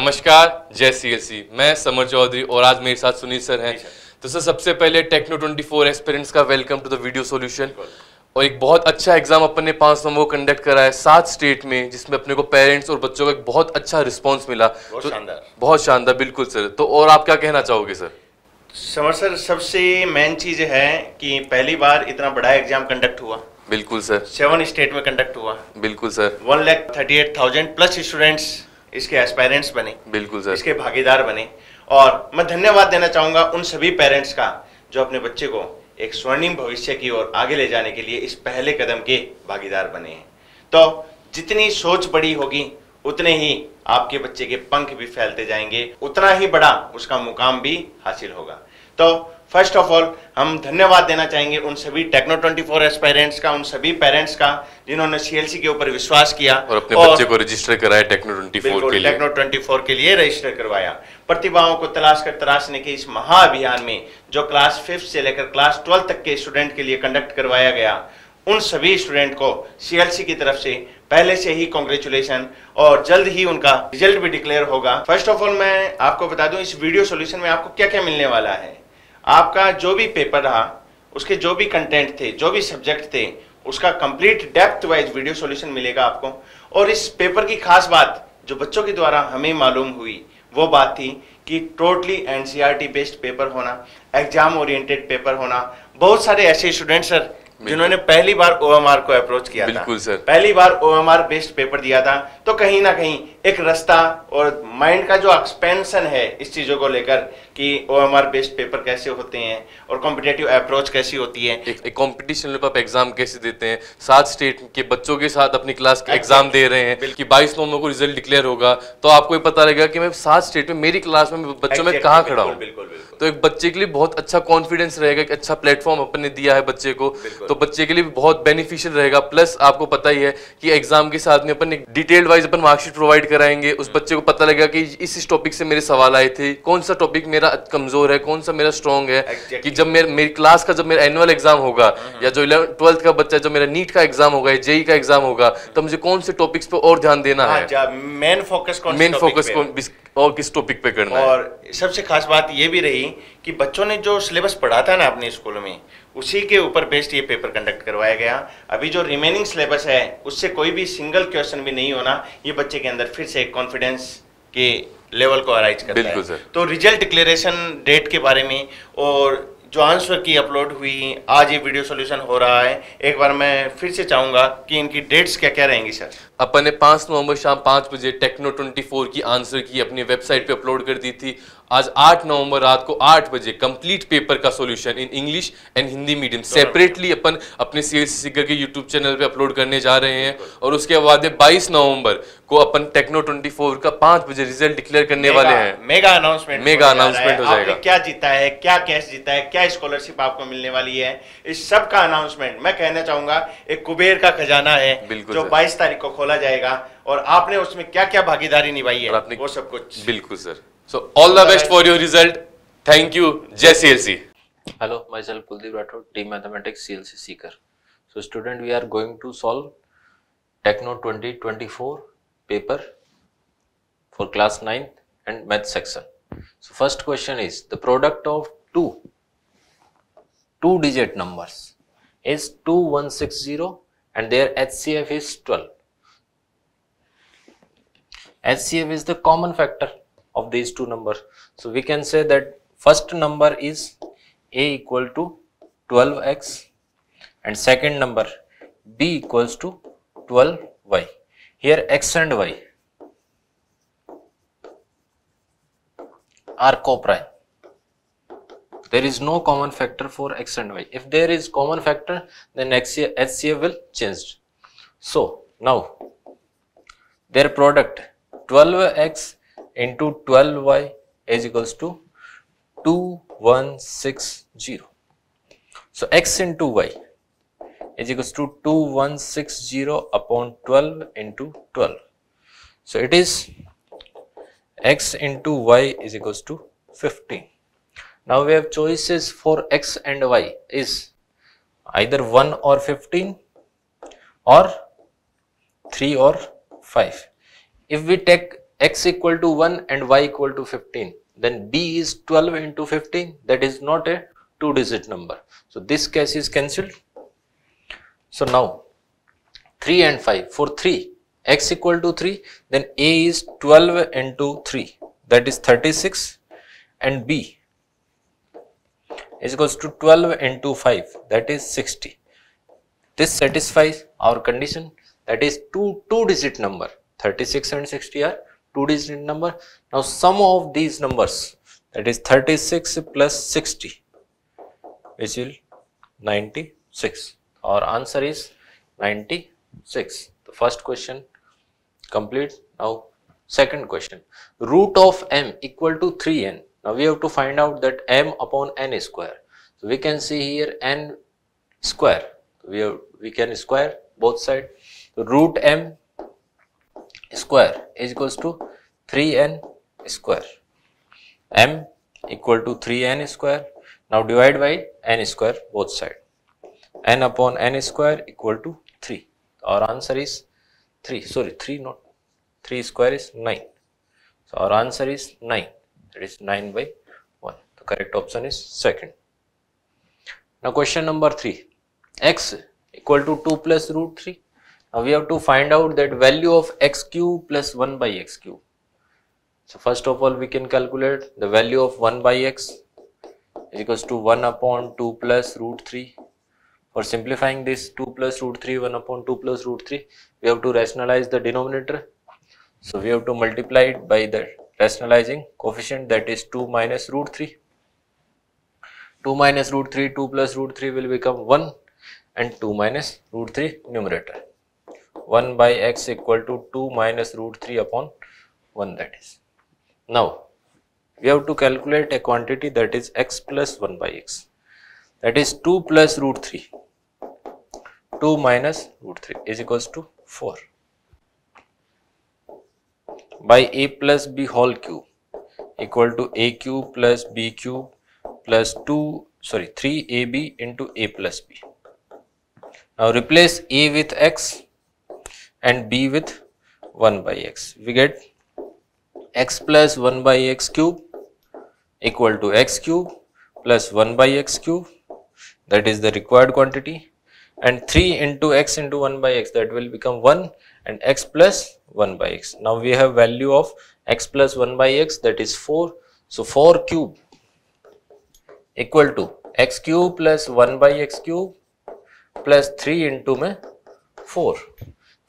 नमस्कार जय C L सी मैं समर चौधरी और आज मेरे साथ सुनील सर हैं तो सर सबसे पहले टेक्नो 24 एक्सपीरियंस का welcome to the video solution और एक बहुत अच्छा एग्जाम अपन ने पांच नंबर को कंडक्ट करा है सात स्टेट में जिसमें अपने को पेरेंट्स और बच्चों का एक बहुत अच्छा रिस्पॉन्स मिला बहुत तो, शानदार बहुत शानदार बिल्कुल सर तो और आप क्या कहना चाहोगे सर समर सर सबसे मेन चीज है कि पहली बार इतना बड़ा एग्जाम कंडक्ट हुआ बिल्कुल सर सेवन स्टेट में कंडक्ट हुआ बिल्कुल sir one lakh thirty eight thousand plus students इसके एस्पायरेंट्स बने बिल्कुल सर इसके भागीदार बने और मैं धन्यवाद देना चाहूंगा उन सभी पेरेंट्स का जो अपने बच्चे को एक स्वर्णिम भविष्य की ओर आगे ले जाने के लिए इस पहले कदम के भागीदार बने हैं तो जितनी सोच बड़ी होगी उतने ही आपके बच्चे के पंख भी फैलते जाएंगे उतना ही बड़ा उसका मुकाम भी हासिल होगा तो फर्स्ट ऑफ ऑल हम धन्यवाद देना चाहेंगे उन सभी टेक्नो 24 फोर एस्पायरेंट्स का उन सभी पेरेंट्स का जिन्होंने सीएलसी के ऊपर विश्वास किया और अपने और बच्चे को रजिस्टर कराया टेक्नो 24 के लिए टेक्नो 24 के लिए रजिस्टर करवाया प्रतिभाओं को तलाश कर तलाशने के इस महाअभियान में जो क्लास फिफ्थ से लेकर क्लास ट्वेल्थ तक के स्टूडेंट के लिए कंडक्ट करवाया गया उन सभी स्टूडेंट को सीएलसी की तरफ से पहले से ही कॉन्ग्रेचुलेशन और जल्द ही उनका रिजल्ट भी डिक्लेयर होगा फर्स्ट ऑफ ऑल मैं आपको बता दूं इस वीडियो सॉल्यूशन में आपको क्या क्या मिलने वाला है आपका जो भी पेपर रहा उसके जो भी कंटेंट थे जो भी सब्जेक्ट थे उसका complete depth wise video solution मिलेगा आपको और इस पेपर की खास बात जो बच्चों के द्वारा हमें मालूम हुई वो बात थी कि टोटली एनसीईआरटी बेस्ड पेपर होना एग्जाम ओरिएंटेड पेपर होना बहुत सारे ऐसे स्टूडेंट सर जिन्होंने पहली बार ओएमआर को अप्रोच किया था सर पहली बार ओएमआर बेस्ड पेपर दिया था तो कहीं ना कहीं एक रास्ता और माइंड का जो एक्सपेंशन है इस चीज़ों को लेकर कि O M R based paper कैसे होते हैं और कॉम्पिटेटिव अप्रोच कैसी होती है एक कॉम्पिटिशन में आप एग्जाम कैसे देते हैं सात स्टेट के बच्चों के साथ अपनी क्लास के एग्जाम दे रहे हैं कि बाईस नवंबर को रिजल्ट डिक्लेयर होगा तो आपको ये पता रहेगा कि मैं सात स्टेट में मेरी क्लास में बच्चों में कहाँ खड़ा हूँ बिल्कुल तो एक बच्चे के लिए बहुत अच्छा कॉन्फिडेंस रहेगा एक अच्छा प्लेटफॉर्म अपन ने दिया है बच्चे को तो बच्चे के लिए भी बहुत बेनिफिशियल रहेगा प्लस आपको पता ही है कि एग्जाम के साथ में अपन डिटेल्ड वाइज अपन मार्कशीट प्रोवाइड कराएंगे उस बच्चे को पता लगेगा कि इस इस टॉपिक से मेरे सवाल आए थे कौन सा टॉपिक मेरा कमजोर है कौन सा मेरा स्ट्रॉन्ग है exactly. कि जब मेरे मेरी क्लास का जब मेरा एनुअल एग्जाम होगा हाँ, हाँ। या जो इलेवन ट्वेल्थ का बच्चा जब मेरा नीट का एग्जाम होगा या जेई e का एग्जाम होगा तो मुझे कौन से टॉपिक्स पे और ध्यान देना हाँ, है मेन फोकस मेन फोकस और किस टॉपिक पे करना और सबसे खास बात ये भी रही कि बच्चों ने जो सिलेबस पढ़ा था ना अपने स्कूल में उसी के ऊपर बेस्ड ये पेपर कंडक्ट करवाया गया अभी जो रिमेनिंग सिलेबस है उससे कोई भी सिंगल क्वेश्चन भी नहीं होना ये बच्चे के अंदर फिर से एक कॉन्फिडेंस के लेवल को अराइज करता है तो रिजल्ट डिक्लेरेशन डेट के बारे में और जो आंसर की अपलोड हुई आज ये वीडियो सॉल्यूशन हो रहा है एक बार मैं फिर से चाहूँगा कि इनकी डेट्स क्या क्या रहेंगी सर अपन ने पाँच नवंबर शाम पांच बजे टेक्नो 24 की आंसर की अपनी वेबसाइट पे अपलोड कर दी थी आज आठ नवंबर रात को आठ बजे कंप्लीट पेपर का solution in English and Hindi medium separately अपन अपने सीएस के यूट्यूब चैनल पे अपलोड करने जा रहे हैं और उसके बाद बाईस नवंबर को अपन टेक्नो 24 का पांच बजे रिजल्ट डिक्लेयर करने वाले हैं मेगा अनाउंसमेंट मेगा अनाउंसमेंट हो जाएगा क्या जीता है क्या कैश जीता है क्या स्कॉलरशिप आपको मिलने वाली है इस सब का अनाउंसमेंट मैं कहना चाहूंगा एक कुबेर का खजाना है जो बाईस तारीख को खोला खोला जाएगा और आपने उसमें क्या क्या भागीदारी निभाई है आपने वो सब कुछ बिल्कुल sir so all the best for your result thank you जय C L C hello my self Kuldeep Rathore team mathematics C L C Sikar so student we are going to solve techno twenty twenty four paper for class ninth and math section so first question is the product of two two digit numbers is two one six zero and their H C F is twelve HCF is the common factor of these two numbers. So we can say that first number is A equal to 12x and second number B equals to 12y. Here x and y are coprime. There is no common factor for x and y. If there is common factor, then HCF will change. So now their product 12x into 12y is equals to 2160. So x into y is equals to 2160 upon 12 into 12. So it is x into y is equals to 15. Now we have choices for x and y is either 1 or 15 or 3 or 5. If we take x equal to 1 and y equal to 15, then b is 12 into 15, that is not a two digit number. So this case is cancelled. So now 3 and 5, for 3, x equal to 3, then a is 12 into 3, that is 36 and b is equals to 12 into 5 that is 60. This satisfies our condition that is two two digit number 36 and 60 are two digit number now sum of these numbers that is 36 plus 60 which will 96 our answer is 96 the first question complete now second question root of m equal to 3n now we have to find out that m upon n square so we can see here n square we have we can square both side so root m square is equals to 3n square m equal to 3n square now divide by n square both side n upon n square equal to 3 our answer is 3 sorry 3 not 3 square is 9 so our answer is 9 that is 9 by 1 the correct option is second now question number 3 x equal to 2 plus root 3 now we have to find out that value of x cube plus 1 by x cube. So first of all we can calculate the value of 1 by x is equals to 1 upon 2 plus root 3. For simplifying this 2 plus root 3 1 upon 2 plus root 3 we have to rationalize the denominator. So we have to multiply it by the rationalizing coefficient that is 2 minus root 3. 2 minus root 3 2 plus root 3 will become 1 and 2 minus root 3 numerator. 1 by x equal to 2 minus root 3 upon 1 that is. Now, we have to calculate a quantity that is x plus 1 by x that is 2 plus root 3 2 minus root 3 is equals to 4 by a plus b whole cube equal to a cube plus b cube plus 2 sorry 3ab into a plus b. Now replace a with x and b with 1 by x. We get x plus 1 by x cube equal to x cube plus 1 by x cube that is the required quantity and 3 into x into 1 by x that will become 1 and x plus 1 by x. Now we have value of x plus 1 by x that is 4. So 4 cube equal to x cube plus 1 by x cube plus 3 into 4.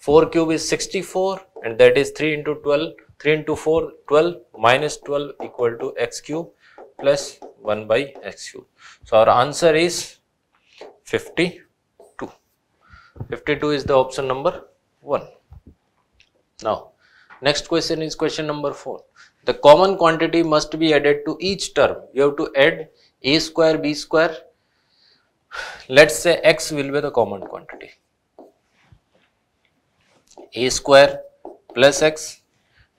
4 cube is 64 and that is 3 into 12, 3 into 4, 12 minus 12 equal to x cube plus 1 by x cube. So, our answer is 52. 52 is the option number 1. Now, next question is question number 4. The common quantity must be added to each term. You have to add a square, b square. Let's say x will be the common quantity a square plus x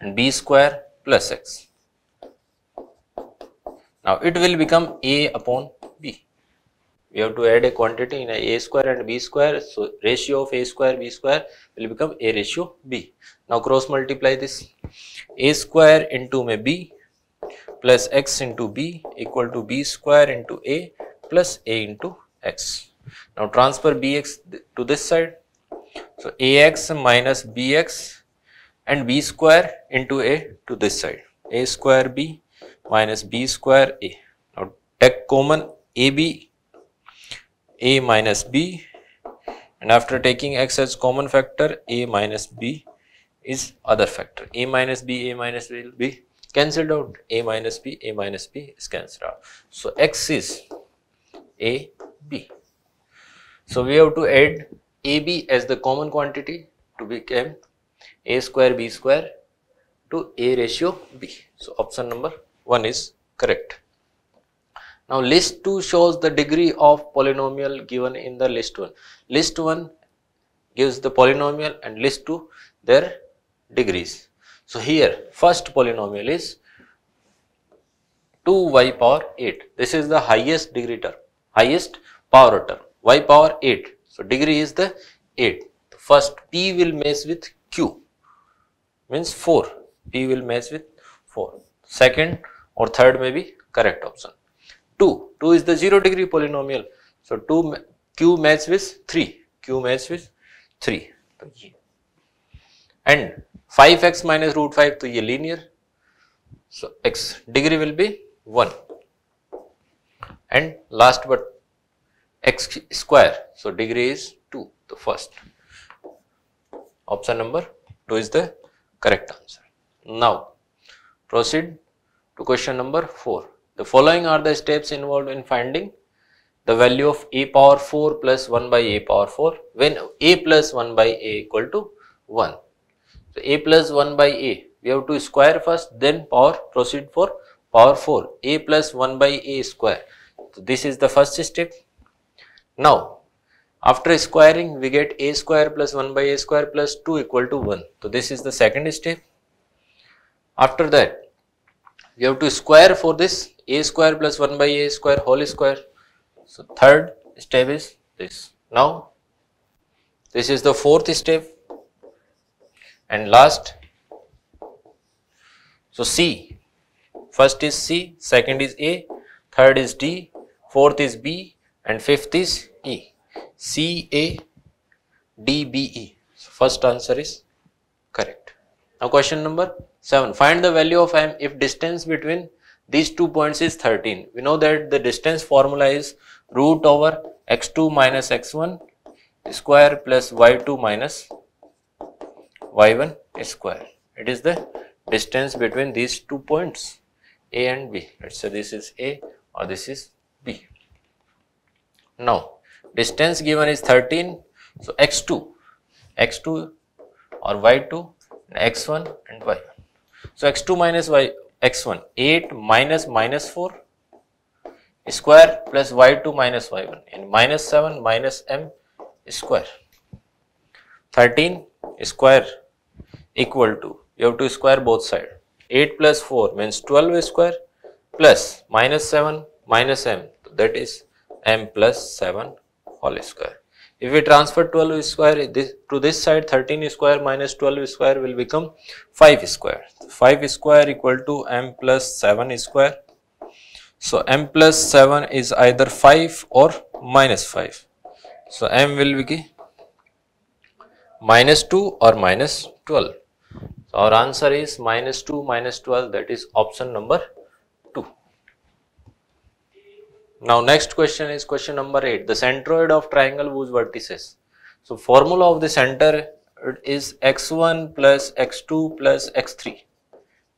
and b square plus x. Now it will become a upon b. We have to add a quantity in a, a square and b square. So ratio of a square b square will become a ratio b. Now cross multiply this a square into may b plus x into b equal to b square into a plus a into x. Now transfer bx to this side so, Ax minus Bx and B square into A to this side. A square B minus B square A. Now, take common AB, A minus B and after taking x as common factor, A minus B is other factor. A minus B, A minus B will be cancelled out. A minus B, A minus B is cancelled out. So, x is A, B. So, we have to add AB as the common quantity to become A square B square to A ratio B. So, option number 1 is correct. Now, list 2 shows the degree of polynomial given in the list 1. List 1 gives the polynomial and list 2 their degrees. So, here first polynomial is 2y power 8. This is the highest degree term, highest power term, y power 8 so degree is the 8. First P will match with Q means 4. P will match with 4. Second or third may be correct option. 2. 2 is the 0 degree polynomial. So 2 Q match with 3. Q match with 3. And 5x minus root 5 तो a linear. So x degree will be 1. And last but x square. So, degree is 2, the first. Option number 2 is the correct answer. Now, proceed to question number 4. The following are the steps involved in finding the value of a power 4 plus 1 by a power 4 when a plus 1 by a equal to 1. So, a plus 1 by a we have to square first then power proceed for power 4 a plus 1 by a square. So, this is the first step now, after squaring, we get a square plus 1 by a square plus 2 equal to 1. So, this is the second step. After that, we have to square for this a square plus 1 by a square whole square. So, third step is this. Now, this is the fourth step and last. So, C, first is C, second is A, third is D, fourth is B and fifth is E. C A D B E. So first answer is correct. Now question number 7. Find the value of M if distance between these two points is 13. We know that the distance formula is root over x2 minus x1 square plus y2 minus y1 square. It is the distance between these two points A and B. Let's say this is A or this is B. Now, distance given is 13 so x2 x2 or y2 x1 and y1 so x2 minus y x1 8 minus minus 4 square plus y2 minus y1 and minus 7 minus m square 13 square equal to you have to square both side 8 plus 4 means 12 square plus minus 7 minus m so that is m plus 7 whole square. If we transfer 12 square this, to this side 13 square minus 12 square will become 5 square. 5 square equal to m plus 7 square. So m plus 7 is either 5 or minus 5. So m will be minus 2 or minus 12. So our answer is minus 2 minus 12 that is option number now next question is question number 8. The centroid of triangle whose vertices. So formula of the center is x1 plus x2 plus x3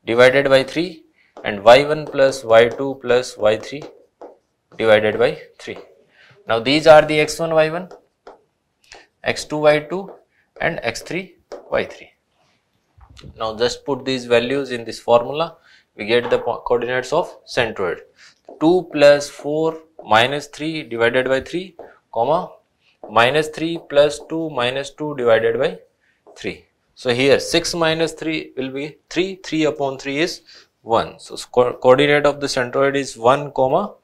divided by 3 and y1 plus y2 plus y3 divided by 3. Now these are the x1 y1, x2 y2 and x3 y3. Now just put these values in this formula we get the coordinates of centroid. 2 plus 4 minus 3 divided by 3 comma minus 3 plus 2 minus 2 divided by 3. So, here 6 minus 3 will be 3, 3 upon 3 is 1. So, coordinate of the centroid is 1 comma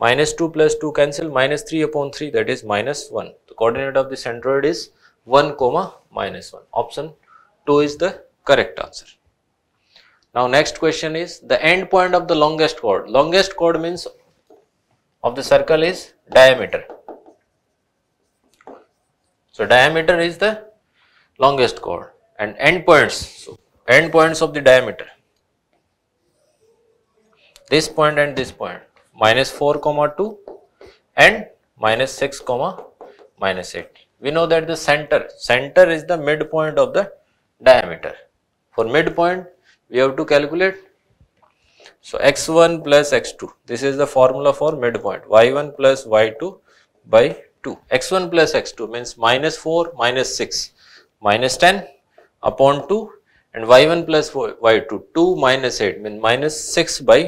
minus 2 plus 2 cancel minus 3 upon 3 that is minus 1. The coordinate of the centroid is 1 comma minus 1. Option 2 is the correct answer. Now next question is the end point of the longest chord. Longest chord means of the circle is diameter. So diameter is the longest chord and end points. So end points of the diameter. This point and this point minus 4 comma 2 and minus 6 comma minus 8. We know that the center center is the midpoint of the diameter. For midpoint we have to calculate. So, x1 plus x2 this is the formula for midpoint y1 plus y2 by 2 x1 plus x2 means minus 4 minus 6 minus 10 upon 2 and y1 plus y2 2 minus 8 means minus 6 by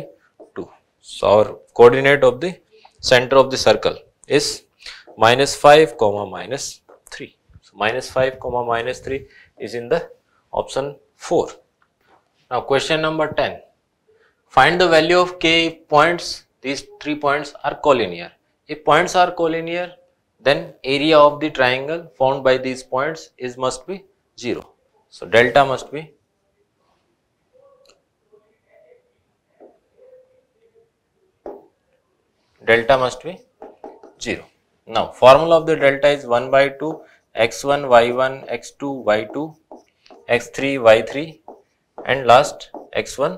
2. So, our coordinate of the center of the circle is minus 5 comma minus 3. So, minus 5 comma minus 3 is in the option 4. Now question number 10. Find the value of k if points, these three points are collinear. If points are collinear, then area of the triangle formed by these points is must be 0. So delta must be delta must be 0. Now formula of the delta is 1 by 2 x1 y1 x2 y2 x3 y3 and last x1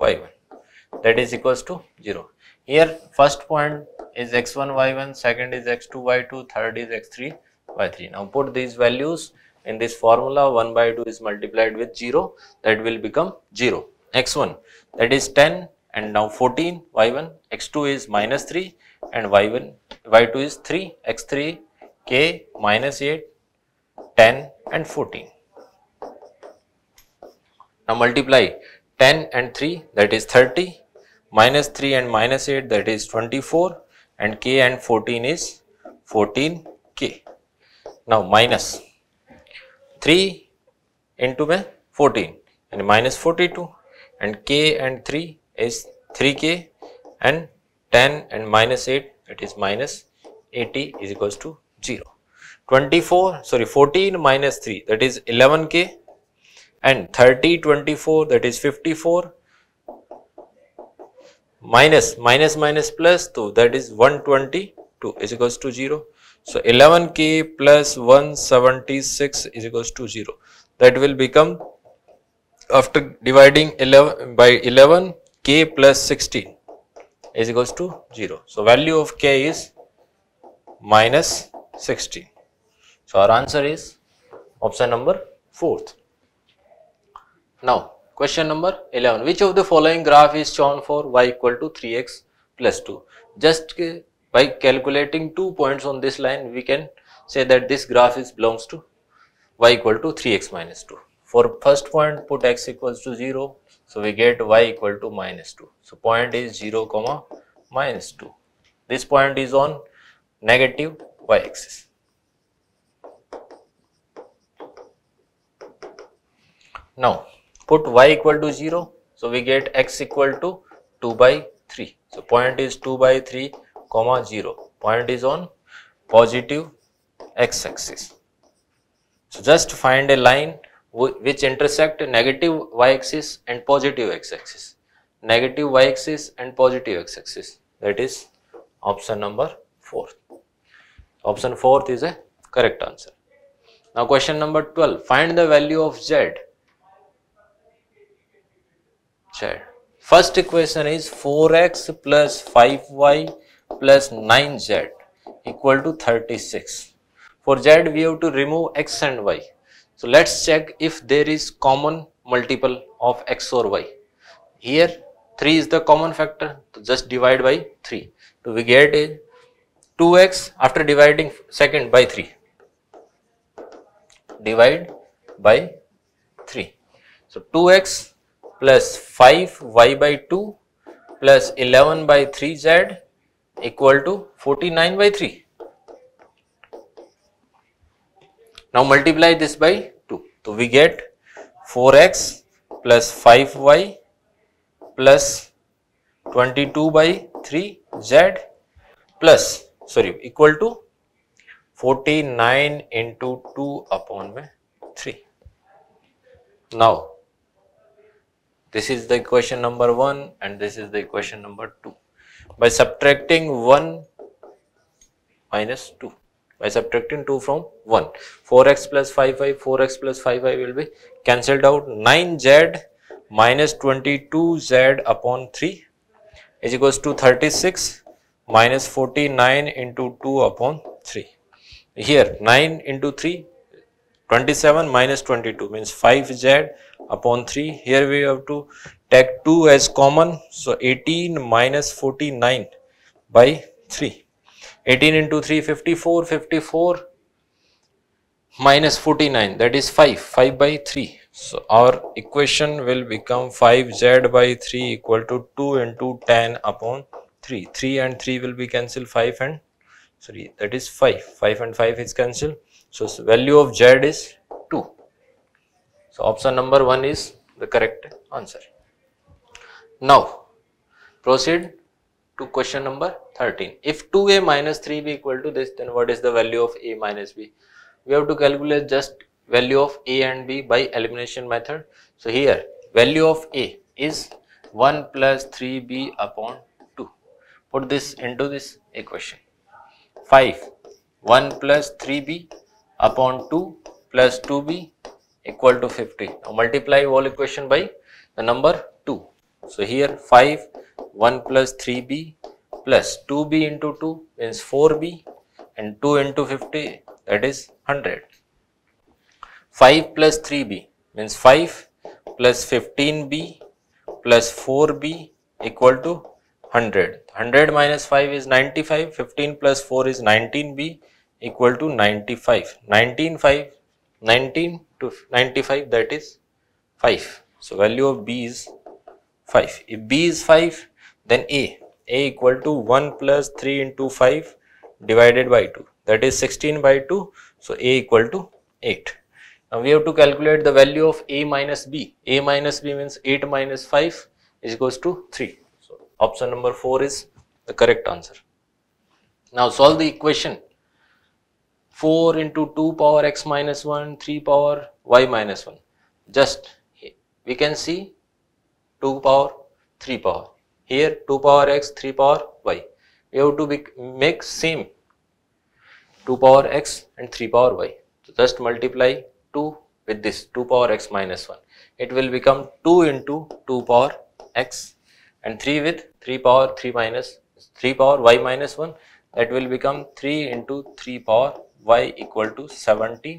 y1 that is equals to 0. Here first point is x1 y1, second is x2 y2, third is x3 y3. Now put these values in this formula 1 by 2 is multiplied with 0 that will become 0 x1 that is 10 and now 14 y1 x2 is minus 3 and y1 y2 is 3 x3 k minus 8 10 and 14 now multiply 10 and 3 that is 30 minus 3 and minus 8 that is 24 and k and 14 is 14 k. Now minus 3 into में 14 and minus 42 and k and 3 is 3k and 10 and minus 8 that is 80 is equals to 0. 24 sorry 14 minus 3 that is 11k and 30 24 that is 54 minus minus minus plus 2 that is 122 is equals to 0 so 11k plus 176 is equals to 0 that will become after dividing 11 by 11 k plus 16 is equals to 0 so value of k is minus 16 so our answer is option number fourth now, question number 11. Which of the following graph is shown for y equal to 3x plus 2? Just uh, by calculating two points on this line, we can say that this graph is belongs to y equal to 3x minus 2. For first point, put x equals to 0. So, we get y equal to minus 2. So, point is 0 comma minus 2. This point is on negative y axis. Now, put y equal to 0. So, we get x equal to 2 by 3. So, point is 2 by 3 comma 0. Point is on positive x axis. So, just find a line which intersect negative y axis and positive x axis. Negative y axis and positive x axis that is option number 4. Option 4 is a correct answer. Now question number 12 find the value of z Chair. First equation is 4x plus 5y plus 9z equal to 36. For z we have to remove x and y. So let's check if there is common multiple of x or y. Here 3 is the common factor, so just divide by 3. So we get a 2x after dividing second by 3. Divide by 3. So 2x plus 5y by 2 plus 11 by 3z equal to 49 by 3. Now multiply this by 2. So we get 4x plus 5y plus 22 by 3z plus sorry equal to 49 into 2 upon 3. Now this is the equation number 1 and this is the equation number 2. By subtracting 1 minus 2, by subtracting 2 from 1, 4x plus 5y, 4x plus 5y will be cancelled out, 9z minus 22z upon 3 is equals to 36 minus 49 into 2 upon 3. Here 9 into 3 27 minus 22 means 5z upon 3 here we have to take 2 as common so 18 minus 49 by 3 18 into 3 54 54 minus 49 that is 5 5 by 3 so our equation will become 5z by 3 equal to 2 into 10 upon 3 3 and 3 will be cancelled 5 and sorry that is 5 5 and 5 is cancelled so, value of Z is 2. So, option number 1 is the correct answer. Now, proceed to question number 13. If 2a minus 3b equal to this, then what is the value of a minus b? We have to calculate just value of a and b by elimination method. So, here value of a is 1 plus 3b upon 2. Put this into this equation. 5 1 plus 3b upon 2 plus 2b equal to 50. Now multiply whole equation by the number 2. So here 5 1 plus 3b plus 2b into 2 means 4b and 2 into 50 that is 100. 5 plus 3b means 5 plus 15b plus 4b equal to 100. 100 minus 5 is 95, 15 plus 4 is 19b equal to 95 19 5 19 to 95 that is 5 so value of b is 5 if b is 5 then a a equal to 1 plus 3 into 5 divided by 2 that is 16 by 2 so a equal to 8 now we have to calculate the value of a minus b a minus b means 8 minus 5 is equals to 3 so option number 4 is the correct answer now solve the equation 4 into 2 power x minus 1, 3 power y minus 1. Just we can see 2 power, 3 power. Here 2 power x, 3 power y. We have to make same 2 power x and 3 power y. So just multiply 2 with this 2 power x minus 1. It will become 2 into 2 power x and 3 with 3 power 3 minus 3 power y minus 1 that will become 3 into 3 power y equal to 70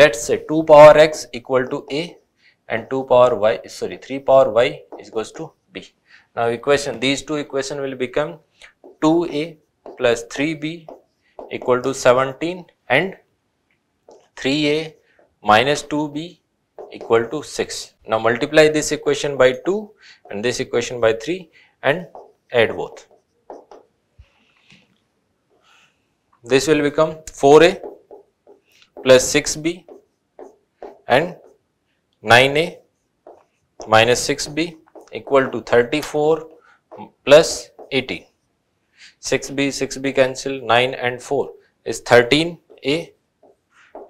let's say 2 power x equal to a and 2 power y sorry 3 power y is goes to b now equation these two equation will become 2a plus 3b equal to 17 and 3a minus 2b equal to 6. Now multiply this equation by 2 and this equation by 3 and add both. this will become 4a plus 6b and 9a minus 6b equal to 34 plus 18. 6b, 6b cancel 9 and 4 is 13a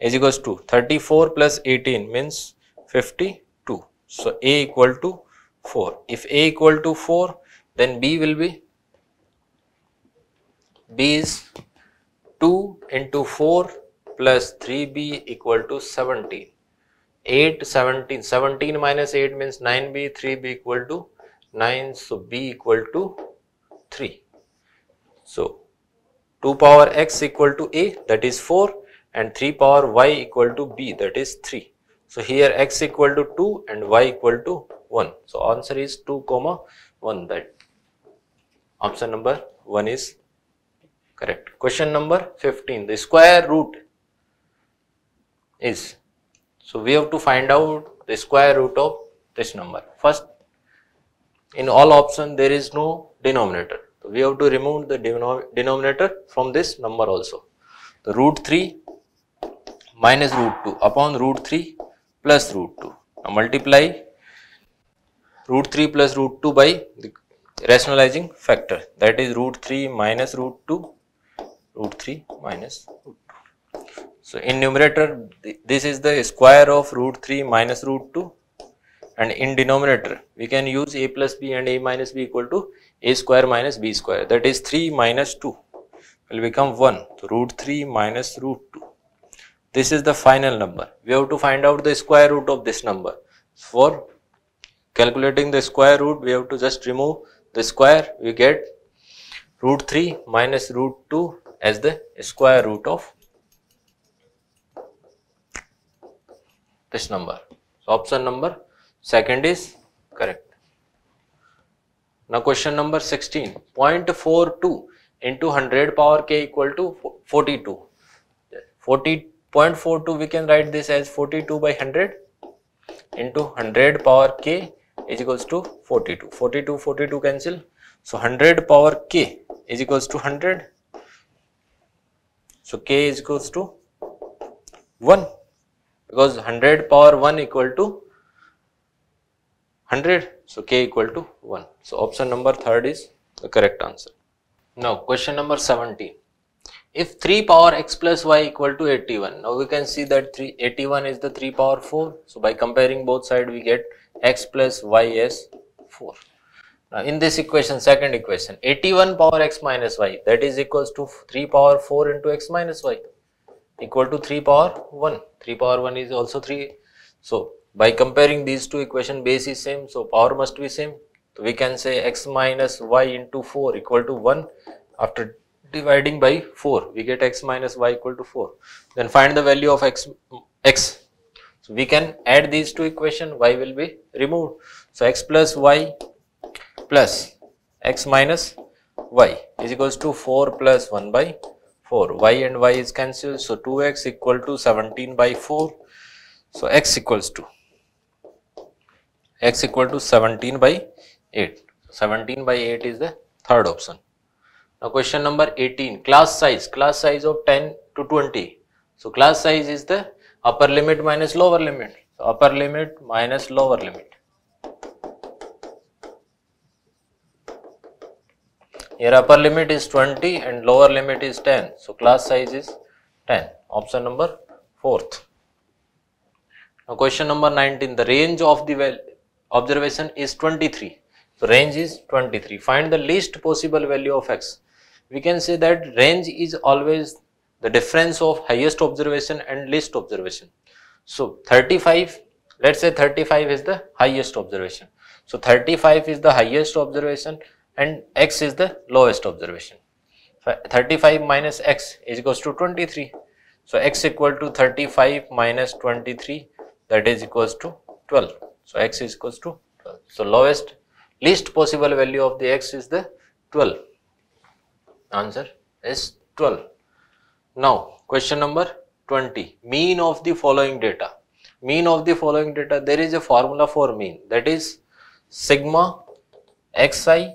is equals to 34 plus 18 means 52. So, a equal to 4. If a equal to 4 then b will be b is 2 into 4 plus 3b equal to 17. 8, 17, 17 minus 8 means 9b, 3b equal to 9. So, b equal to 3. So, 2 power x equal to a that is 4 and 3 power y equal to b that is 3. So, here x equal to 2 and y equal to 1. So, answer is 2 comma 1 that option number 1 is Correct. Question number 15. The square root is. So we have to find out the square root of this number. First, in all option there is no denominator. So we have to remove the denominator from this number also. The root 3 minus root 2 upon root 3 plus root 2. Now multiply root 3 plus root 2 by the rationalizing factor that is root 3 minus root 2 root 3 minus root 2. So, in numerator th this is the square of root 3 minus root 2 and in denominator we can use a plus b and a minus b equal to a square minus b square that is 3 minus 2 will become 1 so root 3 minus root 2 this is the final number we have to find out the square root of this number for calculating the square root we have to just remove the square we get root 3 minus root 2 as the square root of this number. So, option number second is correct. Now, question number 16 0.42 into 100 power k equal to 42. 40, 0.42 we can write this as 42 by 100 into 100 power k is equals to 42. 42, 42 cancel. So, 100 power k is equals to 100 so k is equals to 1 because 100 power 1 equal to 100 so k equal to 1 so option number third is the correct answer now question number 17 if 3 power x plus y equal to 81 now we can see that 3 81 is the 3 power 4 so by comparing both side we get x plus y is 4 uh, in this equation, second equation, 81 power x minus y that is equals to 3 power 4 into x minus y equal to 3 power 1. 3 power 1 is also 3. So, by comparing these two equation base is same. So, power must be same. So, we can say x minus y into 4 equal to 1 after dividing by 4 we get x minus y equal to 4 then find the value of x x so we can add these two equation y will be removed so x plus y plus x minus y is equals to 4 plus 1 by 4 y and y is cancelled so 2x equal to 17 by 4 so x equals to x equal to 17 by 8 17 by 8 is the third option now question number 18 class size class size of 10 to 20 so class size is the upper limit minus lower limit so upper limit minus lower limit Here upper limit is 20 and lower limit is 10. So, class size is 10. Option number 4th. Now, question number 19. The range of the observation is 23. So, range is 23. Find the least possible value of x. We can say that range is always the difference of highest observation and least observation. So, 35 let us say 35 is the highest observation. So, 35 is the highest observation and x is the lowest observation. 35 minus x is equals to 23. So, x equal to 35 minus 23 that is equals to 12. So, x is equals to 12. So, lowest least possible value of the x is the 12. Answer is 12. Now, question number 20 mean of the following data. Mean of the following data there is a formula for mean that is sigma xi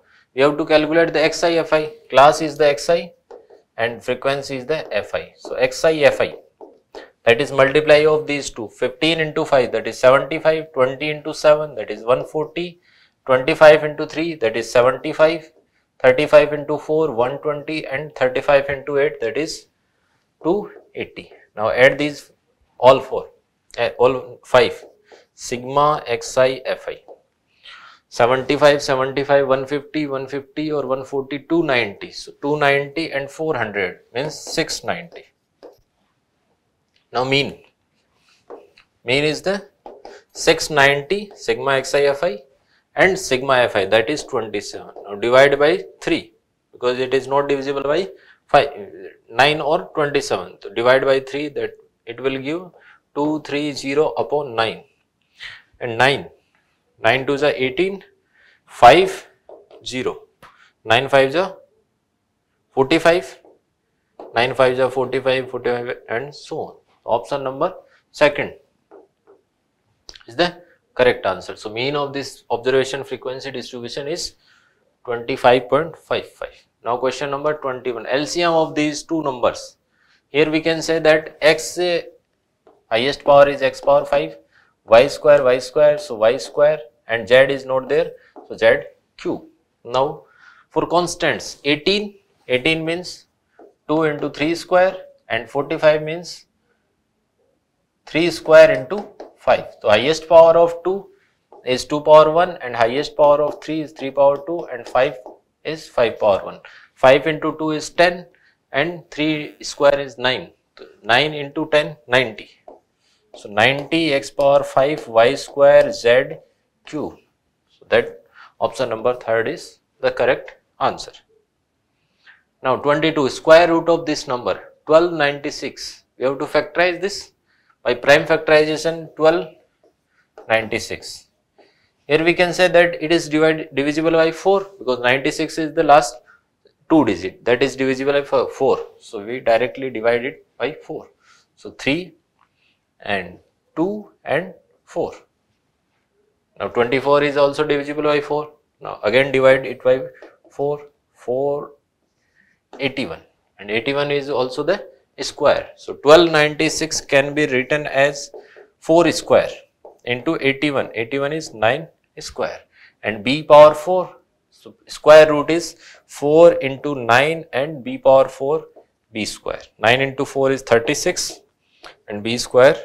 you have to calculate the xi fi class is the xi and frequency is the fi so xi fi that is multiply of these two 15 into 5 that is 75 20 into 7 that is 140 25 into 3 that is 75 35 into 4 120 and 35 into 8 that is 280 now add these all four uh, all five sigma xi fi 75, 75, 150, 150 or 140, 290. So 290 and 400 means 690. Now mean. Mean is the 690 sigma xi fi and sigma fi that is 27. Now divide by 3 because it is not divisible by 5, 9 or 27. So divide by 3 that it will give 230 upon 9 and 9 9 two is 18, 5, 0, 9 5 is 45, 9 5 is 45, 45 and so on. Option number second is the correct answer. So, mean of this observation frequency distribution is 25.55. Now, question number 21 LCM of these two numbers. Here we can say that x highest power is x power 5, y square, y square. So, y square and z is not there so z cube now for constants 18 18 means 2 into 3 square and 45 means 3 square into 5 so highest power of 2 is 2 power 1 and highest power of 3 is 3 power 2 and 5 is 5 power 1 5 into 2 is 10 and 3 square is 9 9 into 10 90 so 90 x power 5 y square z Q. So that option number third is the correct answer. Now 22 square root of this number 1296 we have to factorize this by prime factorization 1296. Here we can say that it is divide, divisible by 4 because 96 is the last 2 digit that is divisible by 4. So we directly divide it by 4. So 3 and 2 and 4. Now 24 is also divisible by 4. Now again divide it by 4, 4, 81 and 81 is also the square. So 1296 can be written as 4 square into 81, 81 is 9 square and b power 4. So square root is 4 into 9 and b power 4 b square. 9 into 4 is 36 and b square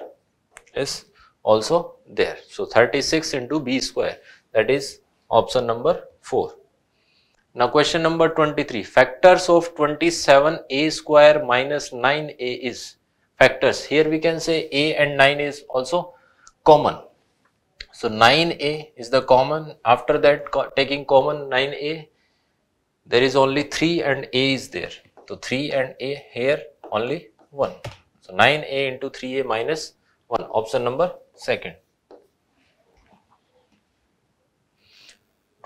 is also there. So 36 into b square that is option number 4. Now question number 23 factors of 27a square minus 9a is factors here we can say a and 9 is also common. So 9a is the common after that taking common 9a there is only 3 and a is there. So 3 and a here only 1. So 9a into 3a minus 1 option number second.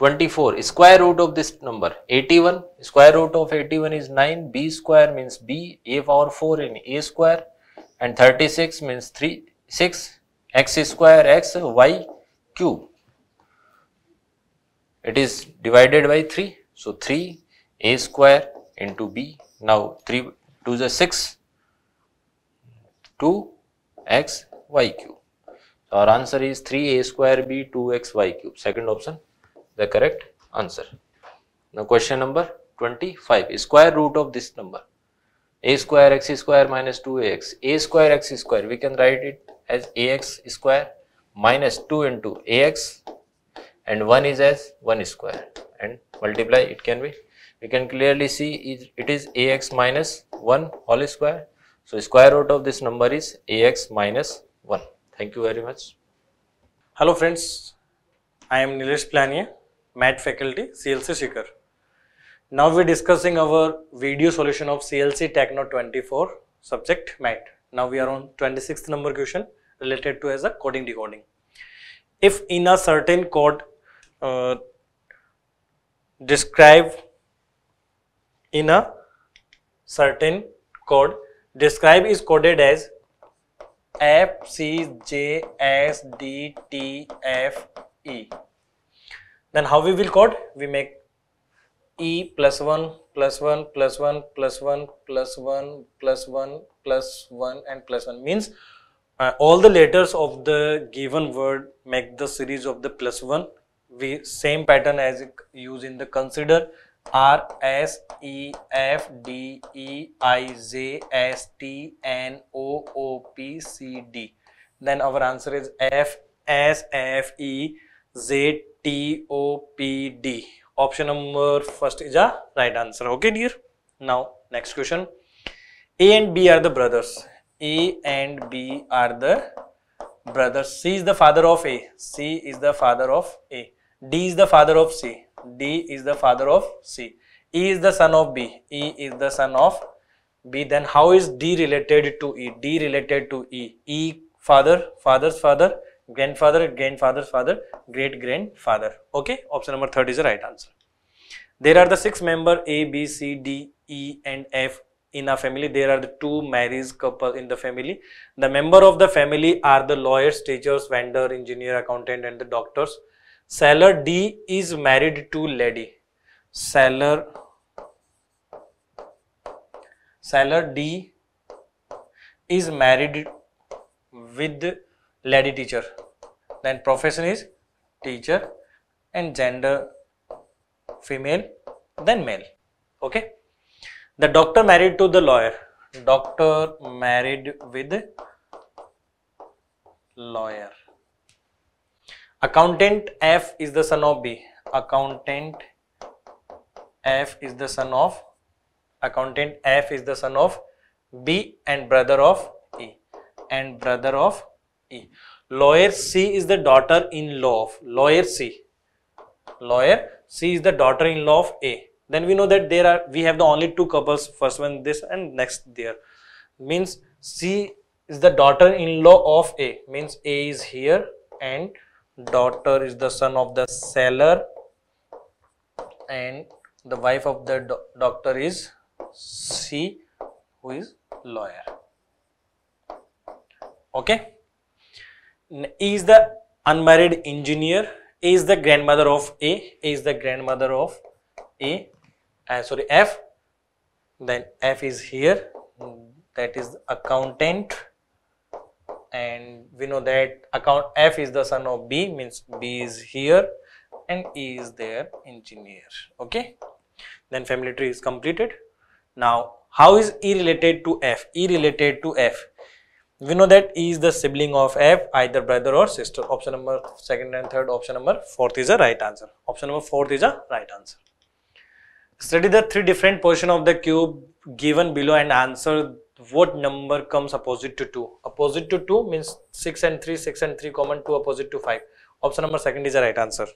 24 square root of this number 81 square root of 81 is 9 b square means b a power 4 in a square and 36 means 3 6 x square x y cube it is divided by 3 so 3 a square into b now 3 to the 6 2 x y cube so our answer is 3 a square b 2 x y cube second option the correct answer. Now question number 25 square root of this number a square x square minus 2ax a square x square we can write it as ax square minus 2 into ax and 1 is as 1 square and multiply it can be we can clearly see it is ax minus 1 whole square so square root of this number is ax minus 1 thank you very much hello friends i am nilesh plania math faculty CLC seeker. Now we are discussing our video solution of CLC Techno 24 subject math. Now we are on 26th number question related to as a coding decoding. If in a certain code uh, describe in a certain code describe is coded as F C J S D T F E then how we will code? We make E plus 1 plus 1 plus 1 plus 1 plus 1 plus 1 plus 1 and plus 1 means uh, all the letters of the given word make the series of the plus 1. We same pattern as used in the consider R S E F D E I J S T N O O P C D. Then our answer is F S F E Z T O P D. Option number first is a right answer. Okay, dear. Now, next question. A and B are the brothers. A and B are the brothers. C is the father of A. C is the father of A. D is the father of C. D is the father of C. E is the son of B. E is the son of B. Then how is D related to E? D related to E. E father, father's father, grandfather, grandfather's father, great grandfather. Okay, option number third is the right answer. There are the six member A, B, C, D, E, and F in a family. There are the two married couple in the family. The member of the family are the lawyers, teachers, vendor, engineer, accountant, and the doctors. Seller D is married to lady. Seller Seller D is married with lady teacher then profession is teacher and gender female then male okay the doctor married to the lawyer doctor married with lawyer accountant f is the son of b accountant f is the son of accountant f is the son of b and brother of e and brother of Lawyer C is the daughter-in-law of lawyer C. Lawyer C is the daughter-in-law of A. Then we know that there are we have the only two couples, first one this and next there. Means C is the daughter-in-law of A. Means A is here and daughter is the son of the seller and the wife of the do doctor is C who is lawyer okay is the unmarried engineer, is the grandmother of A, A is the grandmother of A, uh, sorry, F, then F is here, that is accountant, and we know that account F is the son of B, means B is here, and E is their engineer, okay. Then family tree is completed. Now, how is E related to F? E related to F we know that E is the sibling of F, either brother or sister. Option number second and third, option number fourth is a right answer. Option number fourth is a right answer. Study the three different portion of the cube given below and answer what number comes opposite to 2. Opposite to 2 means 6 and 3, 6 and 3 common 2 opposite to 5. Option number second is a right answer.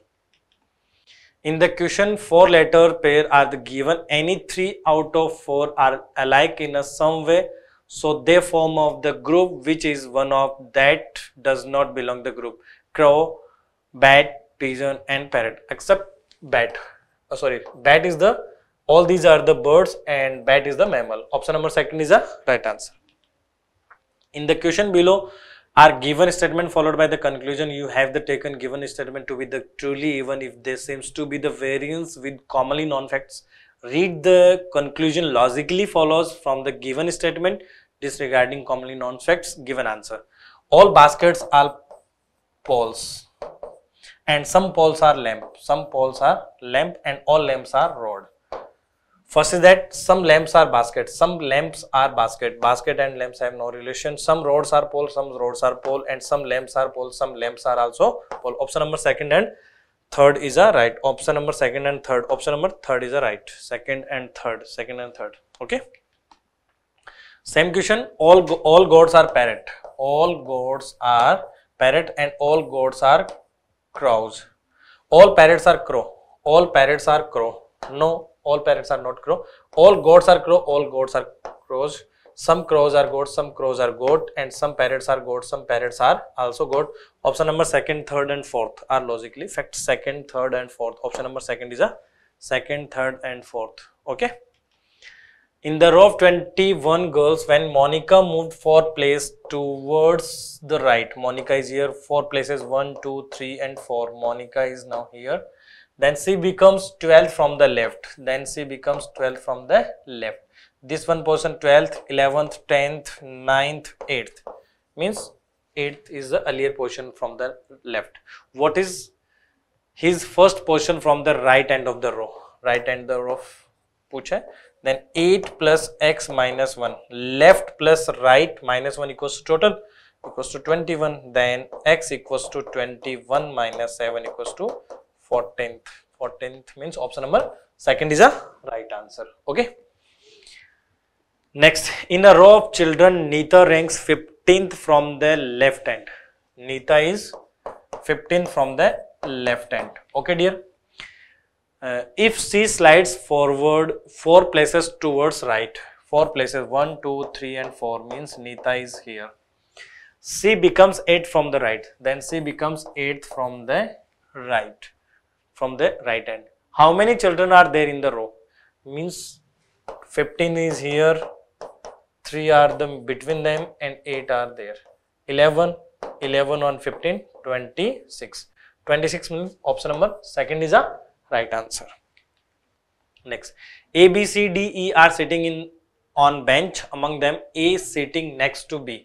In the question, four letter pair are given. Any three out of four are alike in a some way so they form of the group which is one of that does not belong the group. Crow, bat, pigeon and parrot except bat. Oh, sorry, bat is the, all these are the birds and bat is the mammal. Option number second is the right answer. In the question below, are given statement followed by the conclusion you have the taken given statement to be the truly even if they seems to be the variance with commonly non facts read the conclusion logically follows from the given statement disregarding commonly known facts given answer all baskets are poles and some poles are lamp some poles are lamp and all lamps are rod first is that some lamps are baskets some lamps are basket basket and lamps have no relation some rods are pole some rods are pole and some lamps are pole some lamps are also pole option number second and third is a right option number second and third option number third is a right second and third second and third okay same question all all gods are parrot all gods are parrot and all gods are crows all parrots are crow all parrots are crow no all parrots are not crow all gods are crow all gods are crows some crows are goats some crows are goat and some parrots are goats some parrots are also goat option number second third and fourth are logically fact second third and fourth option number second is a second third and fourth okay in the row of 21 girls when monica moved four places towards the right monica is here four places one two three and four monica is now here then she becomes 12 from the left then she becomes 12 from the left this one person 12th 11th 10th 9th 8th means 8th is the earlier portion from the left what is his first portion from the right end of the row right end the row pucha then 8 plus x minus 1 left plus right minus 1 equals to total equals to 21 then x equals to 21 minus 7 equals to 14th 14th means option number second is a right answer okay Next, in a row of children, Nita ranks 15th from the left end. Nita is 15th from the left end. Okay, dear. Uh, if she slides forward 4 places towards right, 4 places 1, 2, 3 and 4 means Nita is here. C becomes 8th from the right, then C becomes 8th from the right, from the right end. How many children are there in the row? Means 15 is here, 3 are the between them and 8 are there 11 11 on 15 26 26 means option number second is a right answer next a b c d e are sitting in on bench among them a is sitting next to b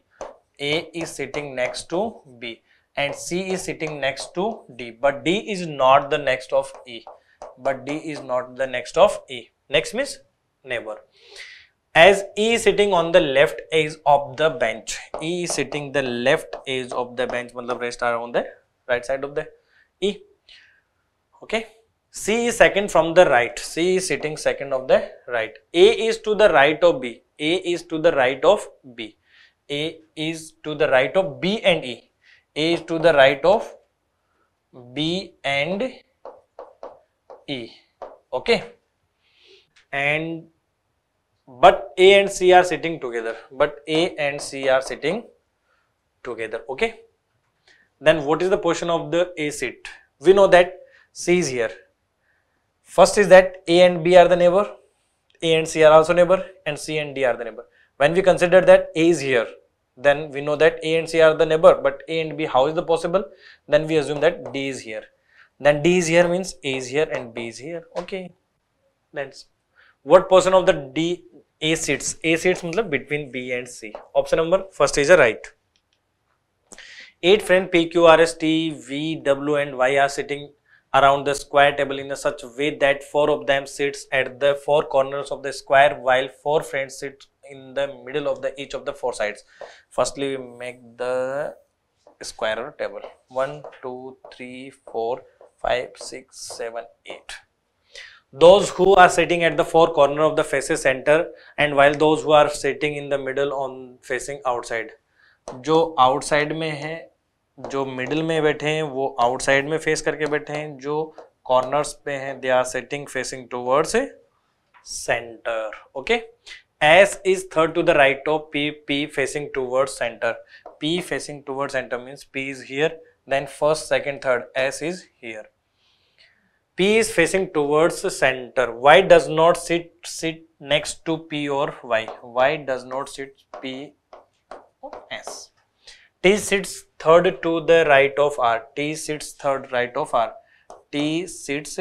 a is sitting next to b and c is sitting next to d but d is not the next of e but d is not the next of e next means neighbor as E sitting on the left edge of the bench. E sitting the left edge of the bench, the rest are on the right side of the E. Okay. C is second from the right. C is sitting second of the right. A is to the right of B. A is to the right of B. A is to the right of B and E. A is to the right of B and E. Okay. And but A and C are sitting together but A and C are sitting together okay then what is the portion of the A seat we know that C is here first is that A and B are the neighbor A and C are also neighbor and C and D are the neighbor when we consider that A is here then we know that A and C are the neighbor but A and B how is the possible then we assume that D is here then D is here means A is here and B is here okay Then what portion of the D a seats A seats मतलब between B and C. Option number first is a right. eight friend p q r s t v w and y are sitting around the square table in a such way that four of them sits at the four corners of the square while four friends sit in the middle of the each of the four sides firstly we make the square table 1 2 3 4 5 6 7 8 those who are sitting at the four corner of the faces center and while those who are sitting in the middle on facing outside जो outside में है जो middle में बैठे हैं वो outside में face करके बैठे हैं जो corners पे हैं they are sitting facing towards a center okay S is third to the right of P P facing towards center P facing towards center means P is here then first second third S is here P is facing towards the center. Y does not sit sit next to P or Y. Y does not sit P or S. T sits third to the right of R. T sits third right of R. T sits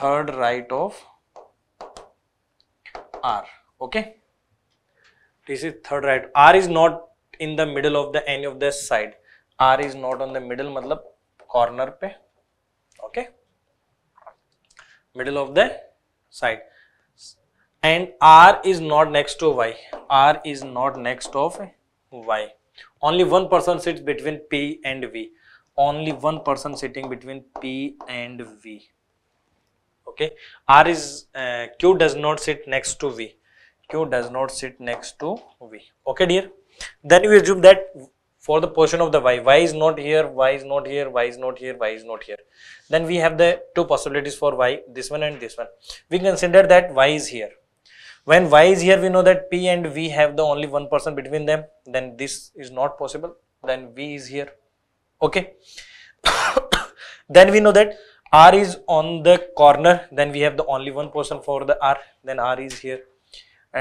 third right of R. Okay. T is third right. R is not in the middle of the any of this side. R is not on the middle, मतलब corner पे. Okay middle of the side and r is not next to y r is not next of y only one person sits between p and v only one person sitting between p and v okay r is uh, q does not sit next to v q does not sit next to v okay dear then we assume that for the portion of the y. y is not here, y is not here, y is not here, y is not here. Then we have the two possibilities for y, this one and this one. We consider that y is here. When y is here, we know that p and v have the only one person between them. Then this is not possible. Then v is here. Okay. then we know that r is on the corner. Then we have the only one person for the r. Then r is here.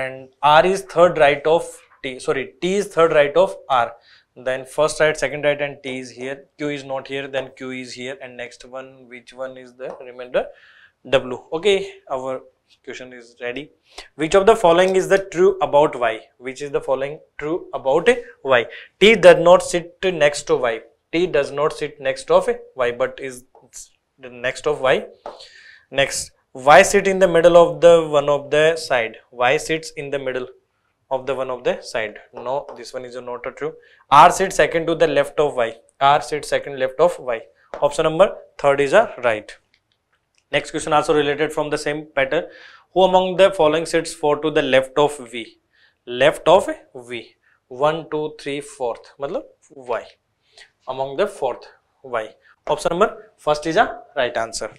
And r is third right of t. Sorry, t is third right of r then first right second right and t is here q is not here then q is here and next one which one is the remainder w okay our question is ready which of the following is the true about y which is the following true about y t does not sit next to y t does not sit next of y but is the next of y next y sit in the middle of the one of the side y sits in the middle of the one of the side. No, this one is not true. R sit second to the left of Y. R sit second left of Y. Option number third is a right. Next question also related from the same pattern. Who among the following sits 4 to the left of V? Left of V. 1, 2, 3, Matlab Y. Among the fourth Y. Option number first is a right answer.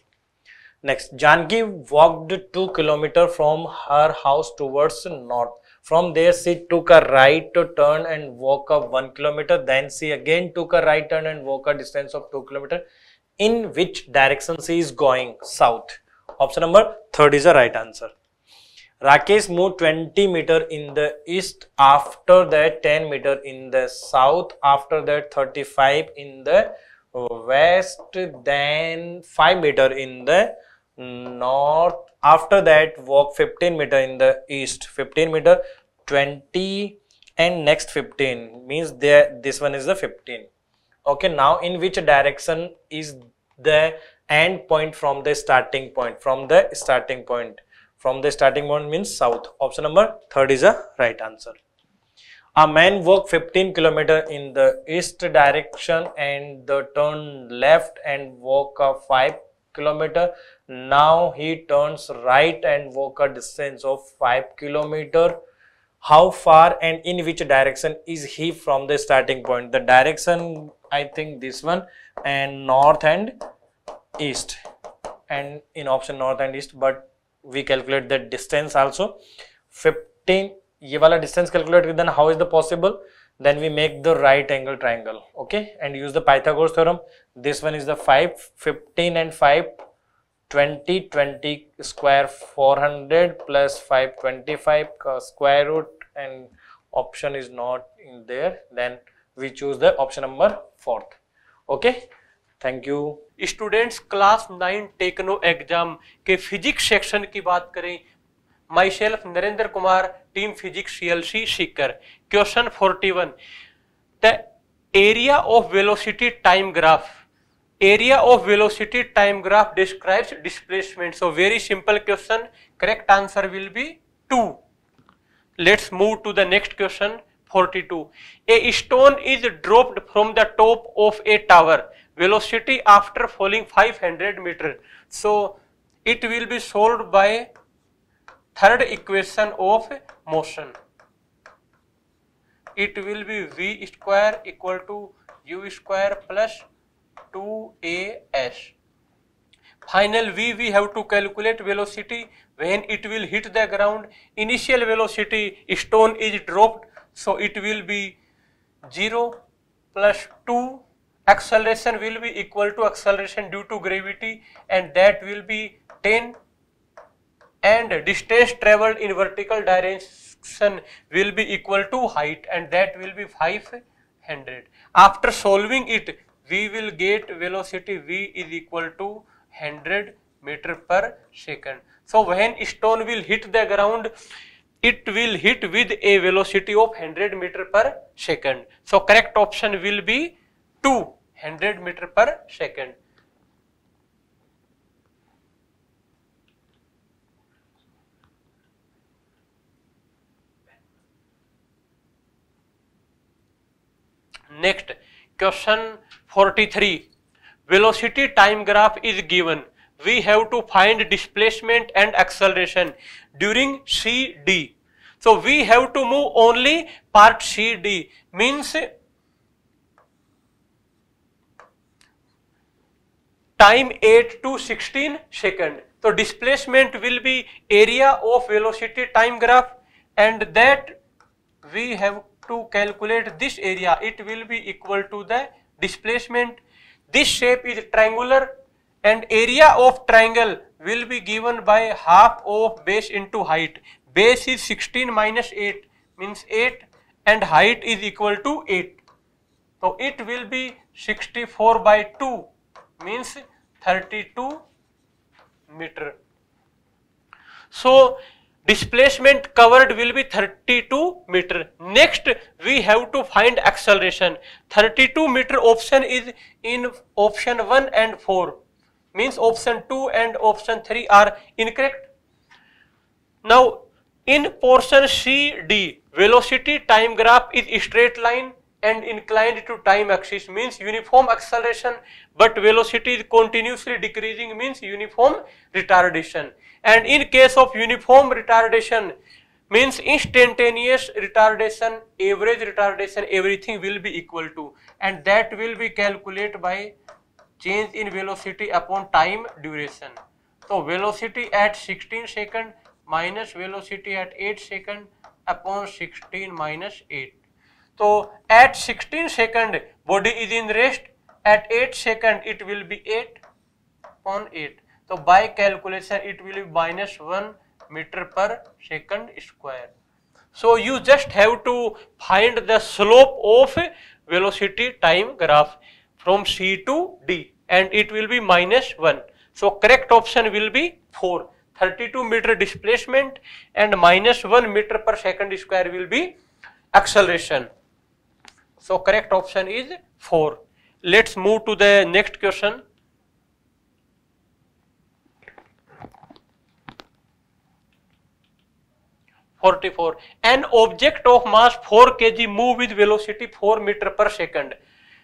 Next, Janki walked 2 kilometer from her house towards north. From there, she took a right to turn and walk a 1 kilometer. Then she again took a right turn and walk a distance of 2 kilometer. In which direction she is going? South. Option number 3rd is the right answer. Rakesh moved 20 meter in the east, after that 10 meter in the south, after that 35 in the west, then 5 meter in the north after that walk 15 meter in the east 15 meter 20 and next 15 means there this one is the 15 okay now in which direction is the end point from the starting point from the starting point from the starting point means south option number third is a right answer a man walked 15 kilometer in the east direction and the turn left and walk a 5 kilometer now he turns right and walk a distance of 5 kilometer. How far and in which direction is he from the starting point? The direction, I think this one and north and east and in option north and east, but we calculate the distance also. 15, ये वाला distance calculate then how is the possible? then we make the right angle triangle okay and use the pythagoras theorem this one is the 5 15 and 5 twenty twenty square four hundred plus five twenty five का square root and option is not in there then we choose the option number fourth okay thank you students class nine techno exam के physics section की बात करें my self Narendra Kumar team physics C L C Sikar question forty one the area of velocity time graph area of velocity time graph describes displacement. So, very simple question, correct answer will be 2. Let us move to the next question 42. A stone is dropped from the top of a tower, velocity after falling 500 meter. So, it will be solved by third equation of motion. It will be v square equal to u square plus 2AS. Final V we have to calculate velocity when it will hit the ground. Initial velocity stone is dropped so it will be 0 plus 2 acceleration will be equal to acceleration due to gravity and that will be 10 and distance traveled in vertical direction will be equal to height and that will be 500. After solving it we will get velocity v is equal to 100 meter per second so when stone will hit the ground it will hit with a velocity of 100 meter per second so correct option will be 2 100 meter per second next question 43 velocity time graph is given we have to find displacement and acceleration during CD so we have to move only part CD means time 8 to 16 second. So displacement will be area of velocity time graph and that we have to calculate this area. It will be equal to the displacement. This shape is triangular and area of triangle will be given by half of base into height. Base is 16 minus 8 means 8 and height is equal to 8. So, it will be 64 by 2 means 32 meter. So, displacement covered will be 32 meter. Next, we have to find acceleration. 32 meter option is in option 1 and 4. Means option 2 and option 3 are incorrect. Now, in portion CD, velocity time graph is straight line and inclined to time axis means uniform acceleration but velocity is continuously decreasing means uniform retardation and in case of uniform retardation means instantaneous retardation average retardation everything will be equal to and that will be calculated by change in velocity upon time duration so velocity at 16 second minus velocity at 8 second upon 16 minus 8 so at 16 second body is in rest at 8 second it will be 8 upon 8 so by calculation, it will be minus one meter per second square. so you just have to find the slope of velocity time graph from c to d and it will be minus 1 so correct option will be 4 32 meter displacement and minus 1 meter per second square will be acceleration so correct option is 4 let's move to the next question 44 an object of mass 4 kg move with velocity 4 meter per second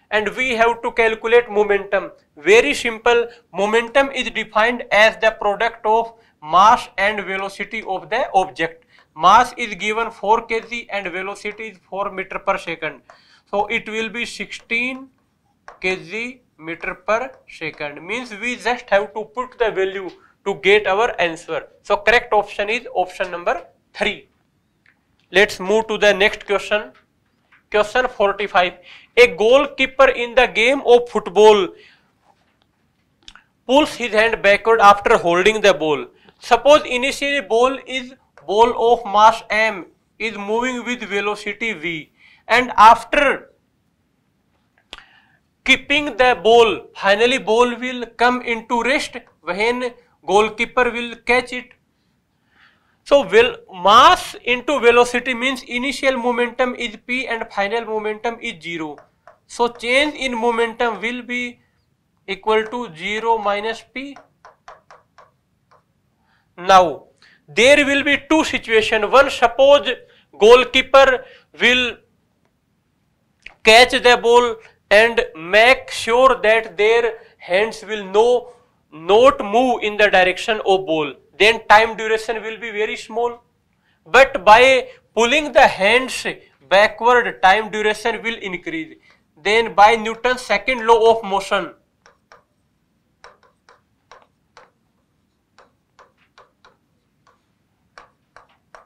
and we have to calculate momentum very simple momentum is defined as the product of mass and velocity of the object mass is given 4 kg and velocity is 4 meter per second so it will be 16 kg meter per second means we just have to put the value to get our answer so correct option is option number three let's move to the next question question forty five a goalkeeper in the game of football pulls his hand backward after holding the ball suppose initially ball is ball of mass M is moving with velocity V and after keeping the ball finally ball will come in to rest when goalkeeper will catch it So, well, mass into velocity means initial momentum is p and final momentum is 0. So, change in momentum will be equal to 0 minus p. Now, there will be two situation. One, suppose goalkeeper will catch the ball and make sure that their hands will no not move in the direction of ball then time duration will be very small. But by pulling the hands backward, time duration will increase. Then by Newton's second law of motion,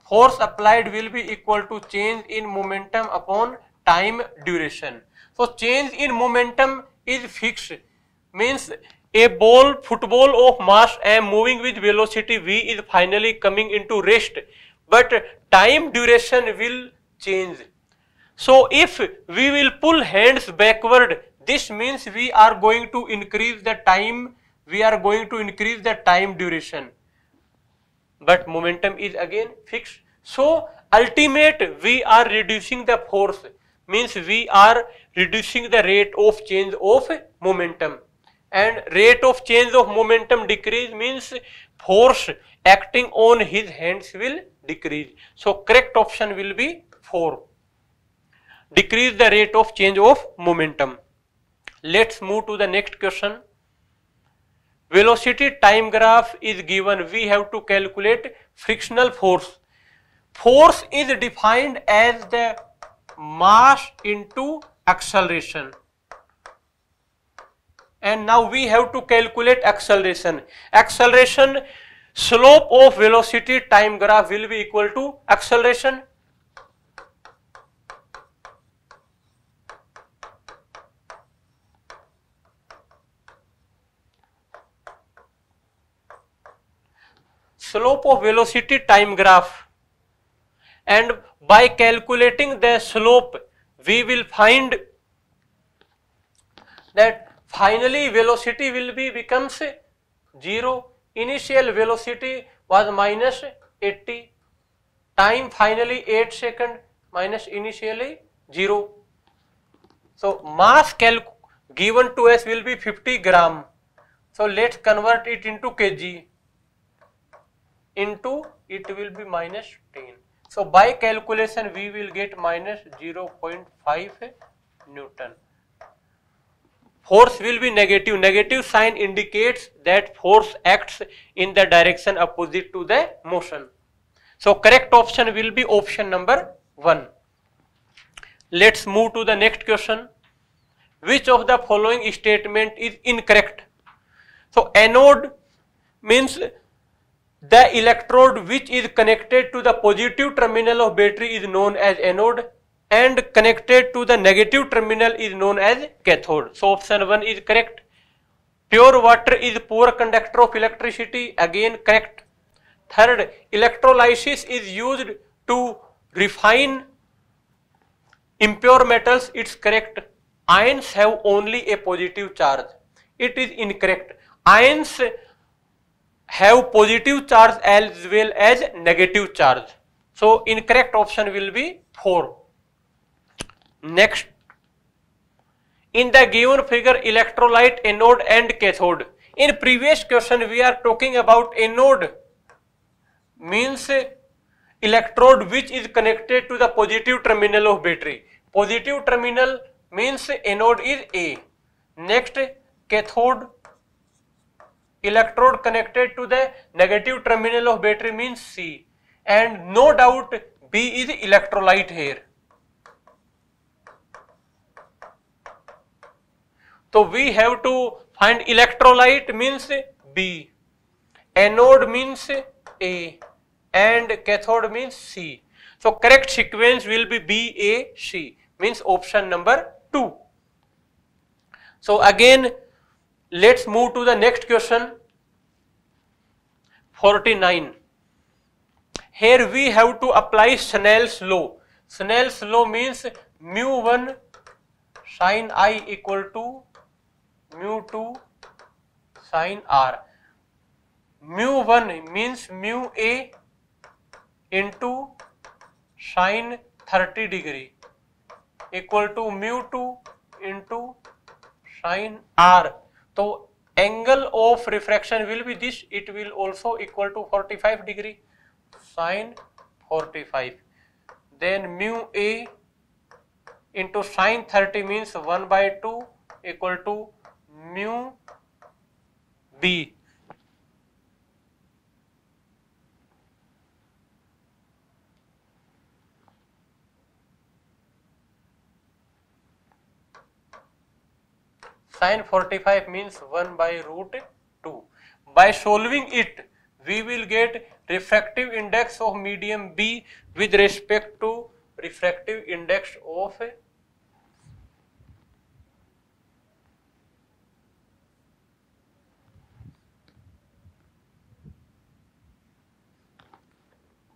force applied will be equal to change in momentum upon time duration. So change in momentum is fixed means a ball, football of mass m moving with velocity v is finally coming into rest, but time duration will change. So if we will pull hands backward, this means we are going to increase the time, we are going to increase the time duration. But momentum is again fixed. So ultimate we are reducing the force means we are reducing the rate of change of momentum and rate of change of momentum decrease means force acting on his hands will decrease. So, correct option will be 4. Decrease the rate of change of momentum. Let us move to the next question. Velocity time graph is given. We have to calculate frictional force. Force is defined as the mass into acceleration and now we have to calculate acceleration. Acceleration slope of velocity time graph will be equal to acceleration slope of velocity time graph and by calculating the slope we will find that Finally, velocity will be becomes zero Initial velocity was minus 80. Time finally 8 second minus initially zero So, mass calc given to us will be 50 gram. So, let's convert it into kg. Into it will be minus 10. So, by calculation we will get minus 0.5 Newton. force will be negative. Negative sign indicates that force acts in the direction opposite to the motion. So correct option will be option number 1. Let's move to the next question. Which of the following statement is incorrect? So anode means the electrode which is connected to the positive terminal of battery is known as anode and connected to the negative terminal is known as cathode. So option 1 is correct. Pure water is poor conductor of electricity, again correct. Third, electrolysis is used to refine impure metals, it's correct. Ions have only a positive charge. It is incorrect. Ions have positive charge as well as negative charge. So incorrect option will be 4. Next, in the given figure electrolyte anode and cathode. In previous question we are talking about anode means electrode which is connected to the positive terminal of battery. Positive terminal means anode is A. Next cathode electrode connected to the negative terminal of battery means C and no doubt B is electrolyte here. So we have to find electrolyte means B, anode means A and cathode means C. So correct sequence will be B, A, C means option number 2. So again let's move to the next question 49. Here we have to apply Snell's law. Snell's law means mu 1 sine i equal to mu two sine R mu one means mu A into sine thirty degree equal to mu two into sine R तो angle of refraction will be this it will also equal to five degree sine forty five then mu A into sine thirty means one by two equal to mu B sin 45 means 1 by root 2 by solving it we will get refractive index of medium b with respect to refractive index of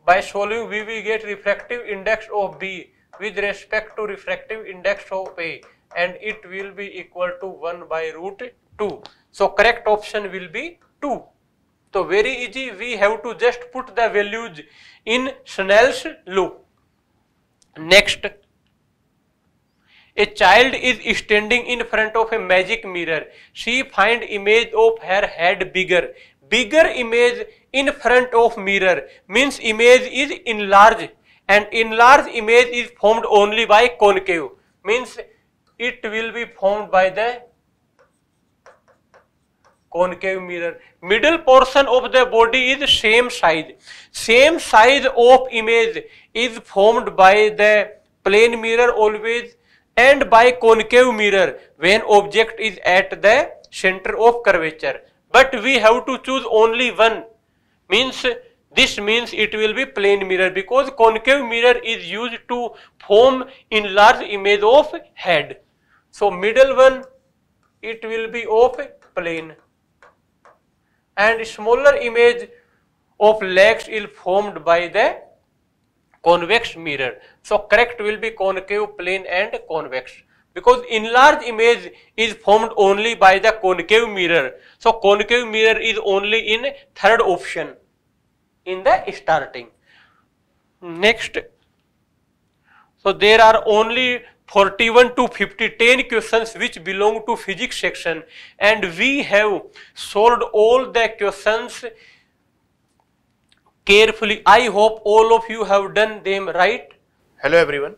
By solving V, we get refractive index of B with respect to refractive index of A and it will be equal to 1 by root 2. So, correct option will be 2. So, very easy we have to just put the values in Snell's loop. Next, a child is standing in front of a magic mirror. She find image of her head bigger. Bigger image in front of mirror means image is enlarged and enlarged image is formed only by concave means it will be formed by the concave mirror middle portion of the body is same size same size of image is formed by the plane mirror always and by concave mirror when object is at the center of curvature but we have to choose only one means this means it will be plane mirror because concave mirror is used to form enlarged image of head. So middle one it will be of plane and smaller image of legs is formed by the convex mirror. So correct will be concave plane and convex because enlarged image is formed only by the concave mirror. So concave mirror is only in third option in the starting. Next, so there are only 41 to 50, 10 questions which belong to physics section and we have solved all the questions carefully. I hope all of you have done them right. Hello everyone.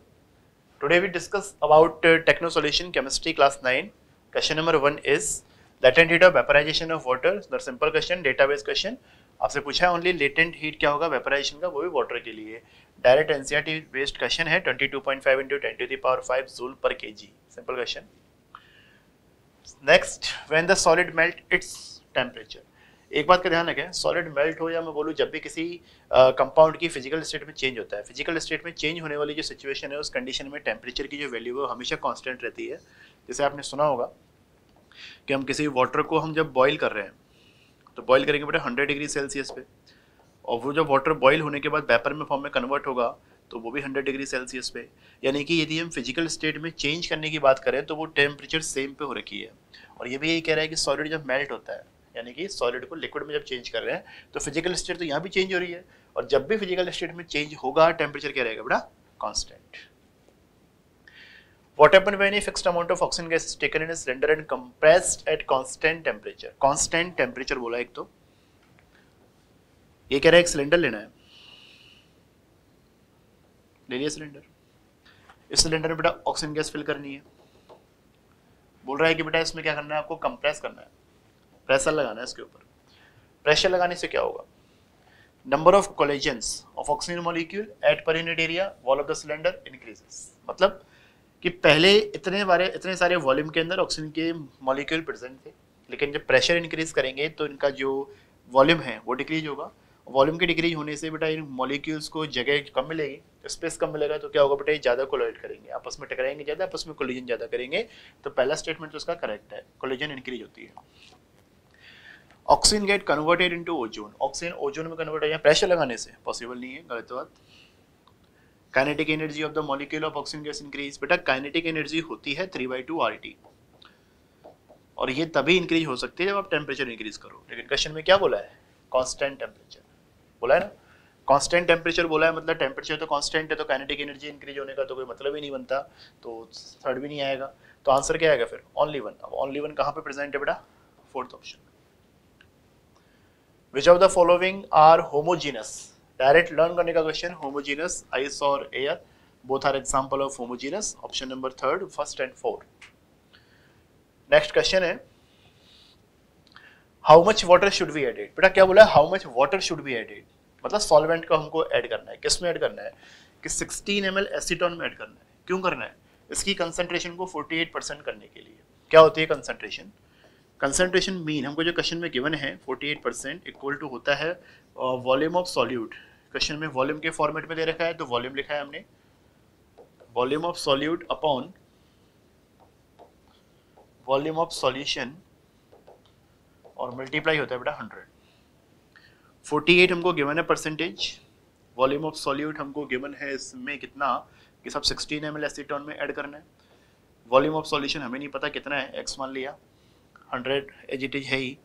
Today we discuss about uh, techno solution chemistry class 9. Question number 1 is latent heat of vaporization of water. The simple question, database question. आपसे पूछा है only latent heat क्या होगा vaporisation का वो भी water के लिए डायरेक्ट एनसीईआरटी बेस्ड क्वेश्चन है 22.5 two point five into ten to the power five joule पर K G simple question next when the solid melt its temperature एक बात का ध्यान रखें सॉलिड मेल्ट हो या मैं बोलूँ जब भी किसी कंपाउंड की फिजिकल स्टेट में चेंज होता है फिजिकल स्टेट में चेंज होने वाली जो सिचुएशन है उस कंडीशन में टेम्परेचर की जो वैल्यू है हमेशा कांस्टेंट रहती है जैसे आपने सुना होगा कि हम किसी वाटर को हम जब बॉईल कर रहे हैं तो बॉयल करेंगे बेटा हंड्रेड डिग्री सेल्सियस पे और वो जब वाटर बॉयल होने के बाद वेपर में फॉर्म में कन्वर्ट होगा तो वो भी हंड्रेड डिग्री सेल्सियस पे यानी कि यदि हम फिजिकल स्टेट में चेंज करने की बात करें तो वो टेम्परेचर सेम पे हो रखी है और ये भी यही कह रहा है कि सॉलिड जब मेल्ट होता है यानी कि सॉलिड को लिक्विड में जब चेंज कर रहे हैं तो फिजिकल स्टेट तो यहाँ भी चेंज हो रही है और जब भी फिजिकल स्टेट में चेंज होगा टेम्परेचर क्या रहेगा बेटा constant What happens when a fixed amount of oxygen gas is taken in a cylinder and compressed at constant temperature? Constant temperature बोला एक तो ये कह रहा है एक सिलेंडर लेना है ले लिया सिलेंडर इस सिलेंडर में बेटा ऑक्सीजन गैस फिल करनी है बोल रहा है कि बेटा इसमें क्या करना है आपको कंप्रेस करना है प्रेशर लगाना है इसके ऊपर प्रेशर लगाने से क्या होगा number of collisions of oxygen molecule at per unit area wall of the cylinder increases मतलब कि पहले इतने बारे इतने सारे वॉल्यूम के अंदर ऑक्सीजन के मॉलिक्यूल प्रेजेंट थे लेकिन जब प्रेशर इंक्रीज करेंगे तो इनका जो वॉल्यूम है वो डिक्रीज होगा वॉल्यूम के डिक्रीज होने से बेटा इन मॉलिक्यूल्स को जगह कम मिलेगी स्पेस तो कम मिलेगा तो क्या होगा बेटा ये ज़्यादा कोलाइड करेंगे आपस में टकराएंगे ज़्यादा आपस में कोलिजन ज़्यादा करेंगे तो पहला स्टेटमेंट तो उसका करेक्ट है कोलिजन इंक्रीज होती है oxygen get converted into ozone oxygen ozone में कन्वर्ट हो जाए प्रेशर लगाने से पॉसिबल नहीं है गलत बात kinetic energy of the molecule of oxygen gas increase बेटा काइनेटिक एनर्जी होती है three by two R T और ये तभी इंक्रीज हो सकती है जब आप टेम्परेचर इंक्रीज करो लेकिन क्वेश्चन में क्या बोला है कॉन्स्टेंट टेम्परेचर बोला है ना कॉन्स्टेंट टेम्परेचर बोला है मतलब टेम्परेचर तो कॉन्स्टेंट है तो काइनेटिक एनर्जी इंक्रीज होने का तो कोई मतलब ही नहीं बनता तो थर्ड भी नहीं आएगा तो आंसर क्या आएगा फिर ओनली वन अब ओनली वन कहाँ पे प्रेजेंट है बेटा fourth option which of the following are homogeneous direct learn करने का क्वेश्चन होमोजीनस आइस और air both are example of homogeneous option number third first and fourth next question है how much water should be added बेटा क्या बोला है how much water should be added मतलब solvent का हमको ऐड करना है किस में ऐड करना है कि 16 एम एल एसीटोन में ऐड करना है क्यों करना है इसकी कंसेंट्रेशन को 48 परसेंट करने के लिए क्या होती है कंसेंट्रेशन कंसेंट्रेशन मीन हमको जो क्वेश्चन में गिवन है 48 परसेंट इक्वल टू होता है वॉल्यूम ऑफ सॉल्यूट क्वेश्चन में वॉल्यूम के फॉर्मेट में दे रखा है तो वॉल्यूम लिखा है हमने volume of solute upon volume of solution और मल्टीप्लाई होता है बेटा हंड्रेड फोर्टी एट हमको गिवन है परसेंटेज वॉल्यूम ऑफ सॉल्यूट हमको गिवन है इसमें कितना कि सब सिक्सटीन एम एल एसिटॉन में ऐड करना है वॉल्यूम ऑफ सॉल्यूशन हमें नहीं पता कितना है एक्स मान लिया हंड्रेड एजिटेज है ही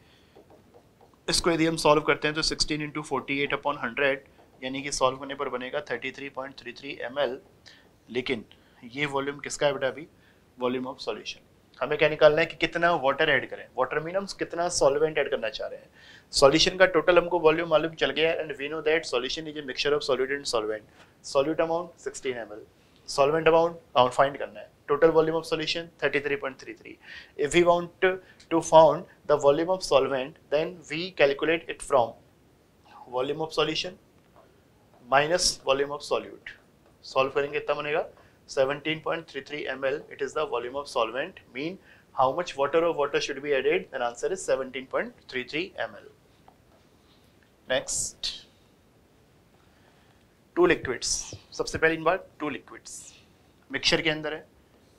इसको यदि हम सॉल्व करते हैं तो sixteen into forty eight upon hundred यानी कि सॉल्व करने पर बनेगा 33.33 ml लेकिन ये वॉल्यूम किसका है बेटा अभी वॉल्यूम ऑफ सॉल्यूशन हमें क्या निकालना है कि कितना वाटर ऐड करें वाटर मीन हम कितना सॉल्वेंट ऐड करना चाह रहे हैं सॉल्यूशन का टोटल हमको वॉल्यूम मालूम चल गया and we know that solution is a mixture of solute and solvent solute amount 16 ml solvent amount count find करना है total volume of solution 33.33 if we want to found the volume of solvent then we calculate it from volume of solution minus volume of solute solve करेंगे तब बनेगा 17.33 ml it is the volume of solvent mean how much water or water should be added then answer is 17.33 ml next two liquids सबसे इन बात two liquids mixture के अंदर है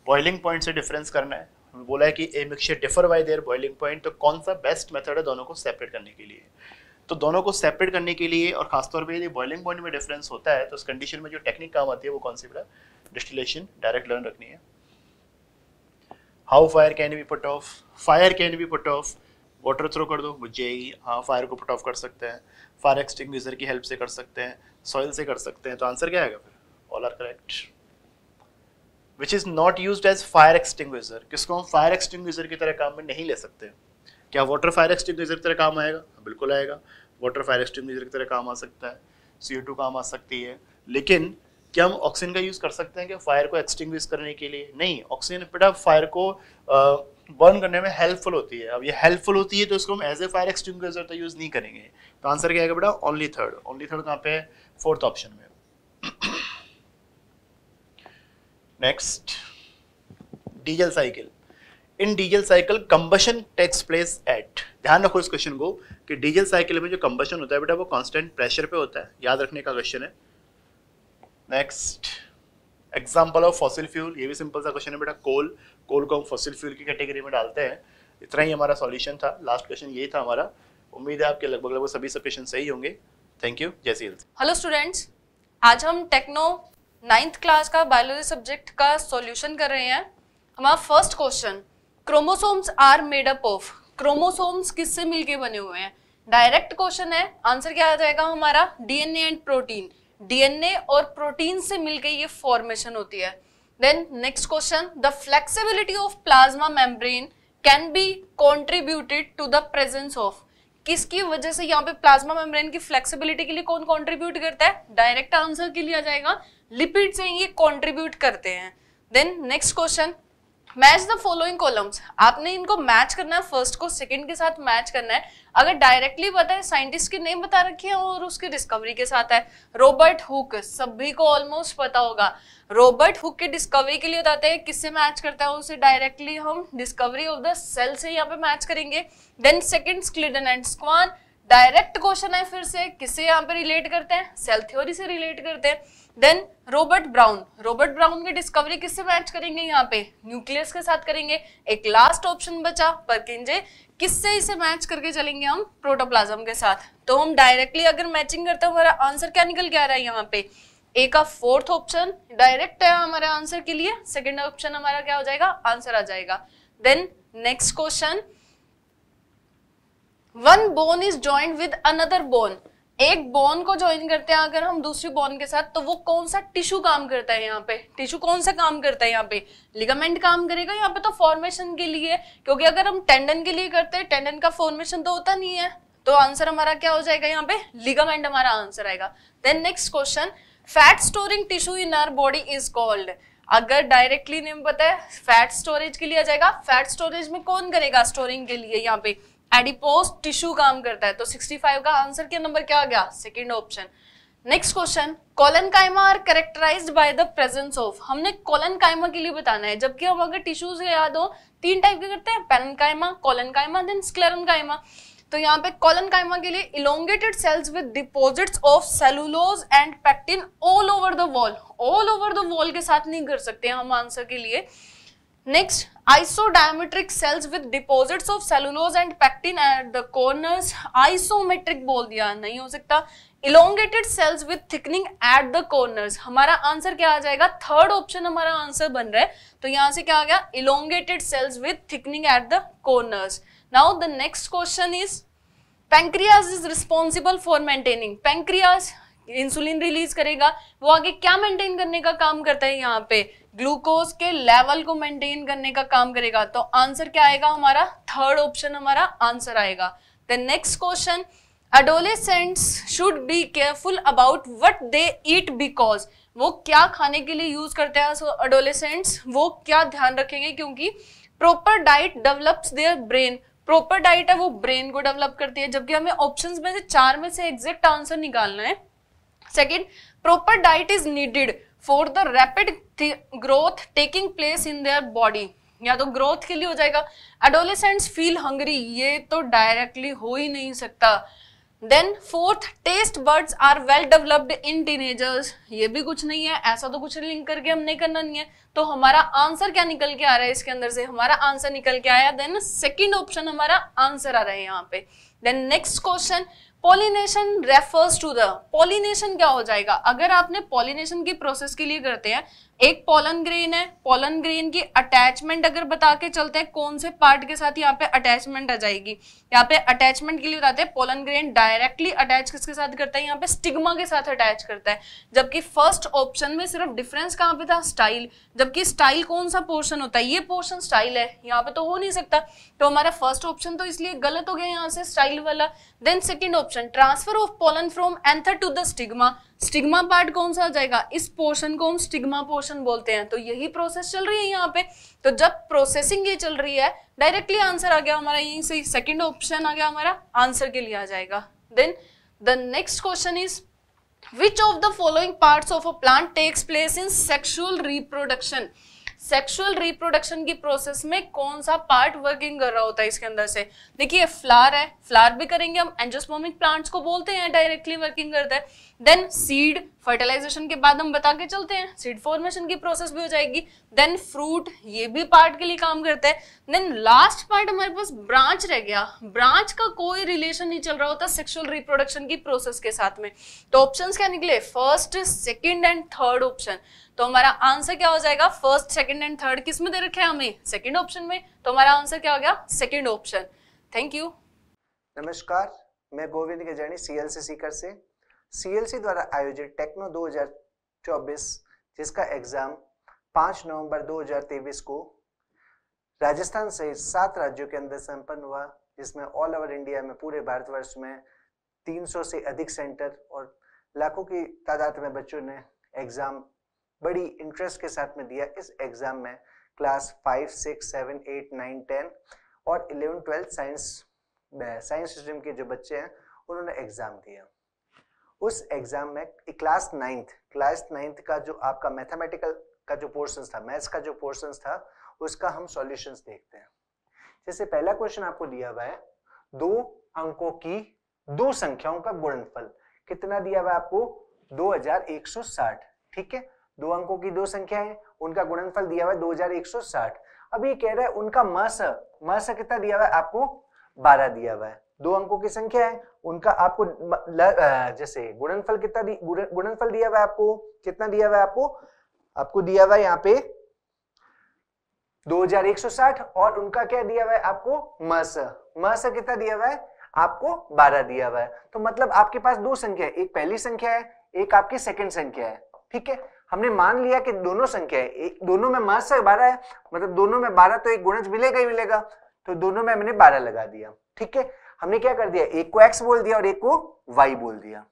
boiling point से डिफरेंस करना है बोला है कि a mixture differ by their boiling point तो कौन सा बेस्ट मेथड है दोनों को सेपरेट करने के लिए तो दोनों को सेपरेट करने के लिए और खासतौर पर यदि बॉइलिंग पॉइंट में डिफरेंस होता है तो उस कंडीशन में जो टेक्निक काम आती है वो कौन सी बड़ा डिस्टिलेशन डायरेक्ट लर्न रखनी है how fire can be put off fire can be put off water throw कर दो बुझ ही हाँ फायर को पुट ऑफ कर सकते हैं फायर एक्सटिंग की हेल्प से कर सकते हैं सॉइल से कर सकते हैं तो आंसर क्या आएगा फिर all are correct which is not use as fire extinguisher किसको हम फायर एक्सटिंग की तरह काम में नहीं ले सकते हैं. क्या वाटर फायर एक्सटिंग्विशर की तरह काम आएगा हाँ, बिल्कुल आएगा वाटर फायर एक्सटिंग्विशर की तरह काम आ सकता है सी टू काम आ सकती है लेकिन क्या हम ऑक्सीजन का यूज़ कर सकते हैं क्या फायर को एक्सटिंग्विश करने के लिए नहीं ऑक्सीजन बेटा फायर को बर्न करने में हेल्पफुल होती है अब ये हेल्पफुल होती है तो इसको हम एज ए फायर एक्सटिंग्विशर तो यूज़ नहीं करेंगे तो आंसर क्या है बेटा ओनली थर्ड ओनली थर्ड कहाँ पे है फोर्थ ऑप्शन में next diesel cycle in diesel cycle combustion takes place at ध्यान रखो इस क्वेश्चन को कि डीजल साइकिल में जो कंबशन होता है बेटा वो कांस्टेंट प्रेशर पे होता है याद रखने का क्वेश्चन है next example of fossil fuel ये भी सिंपल सा क्वेश्चन है बेटा कोल कोल को हम फॉसिल फ्यूल की कैटेगरी में डालते हैं इतना ही हमारा सॉल्यूशन था लास्ट क्वेश्चन यही था हमारा उम्मीद है आपके लगभग लगभग सभी सब क्वेश्चन सही होंगे थैंक यू जय सी हेलो स्टूडेंट्स आज हम टेक्नो नाइन्थ क्लास का बायोलॉजी सब्जेक्ट का सोल्यूशन कर रहे हैं हमारा first question chromosomes are made up of chromosomes किससे मिलके बने हुए हैं डायरेक्ट क्वेश्चन है आंसर क्या आ जाएगा हमारा डीएनए एंड प्रोटीन डीएनए और प्रोटीन से मिलके ये फॉर्मेशन होती है then next question the flexibility of plasma membrane can be contributed to the presence of किसकी वजह से यहाँ पे प्लाज्मा मेम्ब्रेन की फ्लेक्सिबिलिटी के लिए कौन कॉन्ट्रीब्यूट करता है डायरेक्ट आंसर के लिए आ जाएगा लिपिड से ये कॉन्ट्रीब्यूट करते हैं then next question match the following columns आपने इनको मैच करना है फर्स्ट को सेकंड के साथ मैच करना है अगर डायरेक्टली पता है साइंटिस्ट के नेम बता रखे हैं और उसकी डिस्कवरी के साथ है रॉबर्ट हुक सभी को ऑलमोस्ट पता होगा रॉबर्ट हुक के डिस्कवरी के लिए बताते हैं किससे मैच करता है उसे डायरेक्टली हम डिस्कवरी ऑफ द सेल से यहाँ पे मैच करेंगे then second Schleiden and Schwann direct question है फिर से किससे यहाँ पे रिलेट करते हैं सेल थ्योरी से रिलेट करते हैं then Robert Brown Robert Brown की डिस्कवरी किससे मैच करेंगे यहाँ पे न्यूक्लियस के साथ करेंगे एक लास्ट ऑप्शन बचा पर किससे इसे मैच करके चलेंगे हम प्रोटोप्लाज्म के साथ तो हम डायरेक्टली अगर मैचिंग करते हैं हमारा आंसर क्या निकल के आ रहा है यहाँ पे ए का फोर्थ ऑप्शन डायरेक्ट है हमारे आंसर के लिए सेकेंड ऑप्शन हमारा क्या हो जाएगा आंसर आ जाएगा then next question one bone is joint with another bone एक बोन को ज्वाइन करते हैं अगर हम दूसरी बोन के साथ तो वो कौन सा टिश्यू काम करता है यहाँ पे टिश्यू कौन सा काम करता है यहाँ पे लिगामेंट काम करेगा यहाँ पे तो फॉर्मेशन के लिए क्योंकि अगर हम टेंडन के लिए करते हैं टेंडन का फॉर्मेशन तो होता नहीं है तो आंसर हमारा क्या हो जाएगा यहाँ पे लिगामेंट हमारा आंसर आएगा then next question fat storing tissue in our body is called अगर डायरेक्टली नेम पता है फैट स्टोरेज के लिए आ जाएगा फैट स्टोरेज में कौन करेगा स्टोरिंग के लिए यहाँ पे एडिपोज टिश्यू काम करता है तो 65 का आंसर क्या नंबर क्या आ गया second option next question collenchyma are characterize by the presence of हमने कॉलन कायमा के लिए बताना है जबकि हम अगर टिश्यूज याद हो तीन टाइप के करते हैं पेरन कायमा कॉलन कायमा देन स्क्लेरन कायमा तो यहाँ पे कॉलन कायमा के लिए elongated cells with deposits of cellulose and pectin all over the wall all over the wall के साथ नहीं कर सकते हम आंसर के लिए next isodiametric cells with deposits of cellulose and pectin at the corners isometric बोल दिया नहीं हो सकता elongated cells with thickening at the corners हमारा आंसर क्या आ जाएगा थर्ड ऑप्शन हमारा आंसर बन रहा है तो यहां से क्या आ गया elongated cells with thickening at the corners now the next question is pancreas is responsible for maintaining pancreas insulin release करेगा वो आगे क्या मेंटेन करने का काम करता है यहाँ पे ग्लूकोज के लेवल को मेंटेन करने का काम करेगा तो आंसर क्या आएगा हमारा थर्ड ऑप्शन हमारा आंसर आएगा the next question adolescents should be careful about what they eat because वो क्या खाने के लिए यूज करते हैं सो एडोलेसेंट्स वो क्या ध्यान रखेंगे क्योंकि proper diet develops their brain proper diet है वो ब्रेन को डेवलप करती है जबकि हमें ऑप्शंस में से चार में से एग्जैक्ट आंसर निकालना है second proper diet is needed for the rapid growth taking place in in body या तो ग्रोथ के लिए हो जाएगा एडोलेसेंट्स फील हंगरी ये तो डायरेक्टली हो ही नहीं सकता then fourth taste buds are well developed in teenagers ये भी कुछ नहीं है ऐसा तो कुछ लिंक करके हमने करना नहीं है तो हमारा आंसर क्या निकल के आ रहा है इसके अंदर से हमारा आंसर निकल के आया देन सेकेंड ऑप्शन हमारा आंसर आ रहा है यहाँ पे then next question pollination refers to the pollination क्या हो जाएगा अगर आपने पॉलिनेशन की प्रोसेस के लिए करते हैं एक पोलन ग्रेन है पोलन ग्रेन की अटैचमेंट अगर बता के चलते हैं कौन से पार्ट के साथ यहाँ पे अटैचमेंट आ जाएगी यहाँ पे अटैचमेंट के लिए बताते हैं पोलन ग्रेन डायरेक्टली अटैच किसके साथ करता है यहाँ पे स्टिग्मा के साथ अटैच करता है जबकि फर्स्ट ऑप्शन में सिर्फ डिफरेंस कहाँ पे था स्टाइल जबकि स्टाइल कौन सा पोर्शन होता है ये पोर्शन स्टाइल है यहाँ पे तो हो नहीं सकता तो हमारा फर्स्ट ऑप्शन तो इसलिए गलत हो गया यहाँ से स्टाइल वाला then second option transfer of pollen from anther to the stigma stigma part कौन सा आ जाएगा इस पोर्शन को हम स्टिग्मा पोर्शन बोलते हैं तो यही प्रोसेस चल रही है यहाँ पे तो जब प्रोसेसिंग ये चल रही है डायरेक्टली आंसर आ गया हमारा यहीं से सेकेंड ऑप्शन आ गया हमारा आंसर के लिए आ जाएगा then the next question is which of the following part of a plant takes place in sexual reproduction sexual reproduction की प्रोसेस में कौन सा पार्ट वर्किंग कर रहा होता है इसके अंदर से देखिए फ्लावर है फ्लावर भी करेंगे हम एंजोस्मोमिक प्लांट्स को बोलते हैं डायरेक्टली वर्किंग करता है देन सीड फर्टिलाइजेशन के बाद हम बता के चलते हैं सीड फॉर्मेशन की प्रोसेस भी हो जाएगी देन फ्रूट ये भी पार्ट के लिए काम करता है देन लास्ट पार्ट हमारे पास ब्रांच रह गया ब्रांच का कोई रिलेशन नहीं चल रहा होता सेक्सुअल रिप्रोडक्शन की प्रोसेस के साथ में तो ऑप्शंस क्या निकले first second and third option तो हमारा आंसर क्या हो जाएगा फर्स्ट सेकेंड एंड थर्ड किस में दे रखे हैं हमें सेकेंड ऑप्शन में तो हमारा आंसर क्या हो गया सेकेंड ऑप्शन थैंक यू नमस्कार मैं Govind Gajani C L C Sikar से सीएलसी द्वारा आयोजित टेक्नो 2024 जिसका एग्जाम 5 नवंबर 2023 को राजस्थान सहित सात राज्यों के अंदर संपन्न हुआ जिसमें ऑल ओवर इंडिया में पूरे भारतवर्ष में 300 से अधिक सेंटर और लाखों की तादाद में बच्चों ने एग्जाम बड़ी इंटरेस्ट के साथ में दिया इस एग्जाम में class five six seven eight nine ten और eleven twelfth science science stream के जो बच्चे हैं उन्होंने एग्जाम दिया उस एग्जाम में क्लास नाइन्थ क्लास नाइन्थ का जो आपका मैथमेटिकल का जो पोर्शन था मैथ्स का जो पोर्शन था उसका हम सोल्यूशन देखते हैं जैसे पहला क्वेश्चन आपको दिया हुआ है दो अंकों की दो संख्याओं का गुणनफल कितना दिया हुआ है आपको 2160 ठीक है दो अंकों की दो संख्या है उनका गुणनफल दिया हुआ है 2160 अब ये कह रहा है उनका मास मास कितना दिया हुआ है आपको 12 दिया हुआ है दो अंकों की संख्या है उनका आपको जैसे गुणनफल कितना गुणनफल दिया हुआ है आपको कितना दिया हुआ है आपको आपको दिया हुआ है यहाँ पे 2160 और उनका क्या दिया हुआ है आपको मस मस कितना दिया हुआ है आपको 12 दिया हुआ है तो मतलब आपके पास दो संख्या है एक पहली संख्या है एक आपकी सेकंड संख्या है ठीक है हमने मान लिया कि दोनों संख्या है एक दोनों में मस है बारह है मतलब दोनों में बारह तो एक गुणज मिलेगा ही मिलेगा तो दोनों में मैंने बारह लगा दिया ठीक है हमने क्या कर दिया एक को एक्स बोल दिया और एक को वाई बोल दिया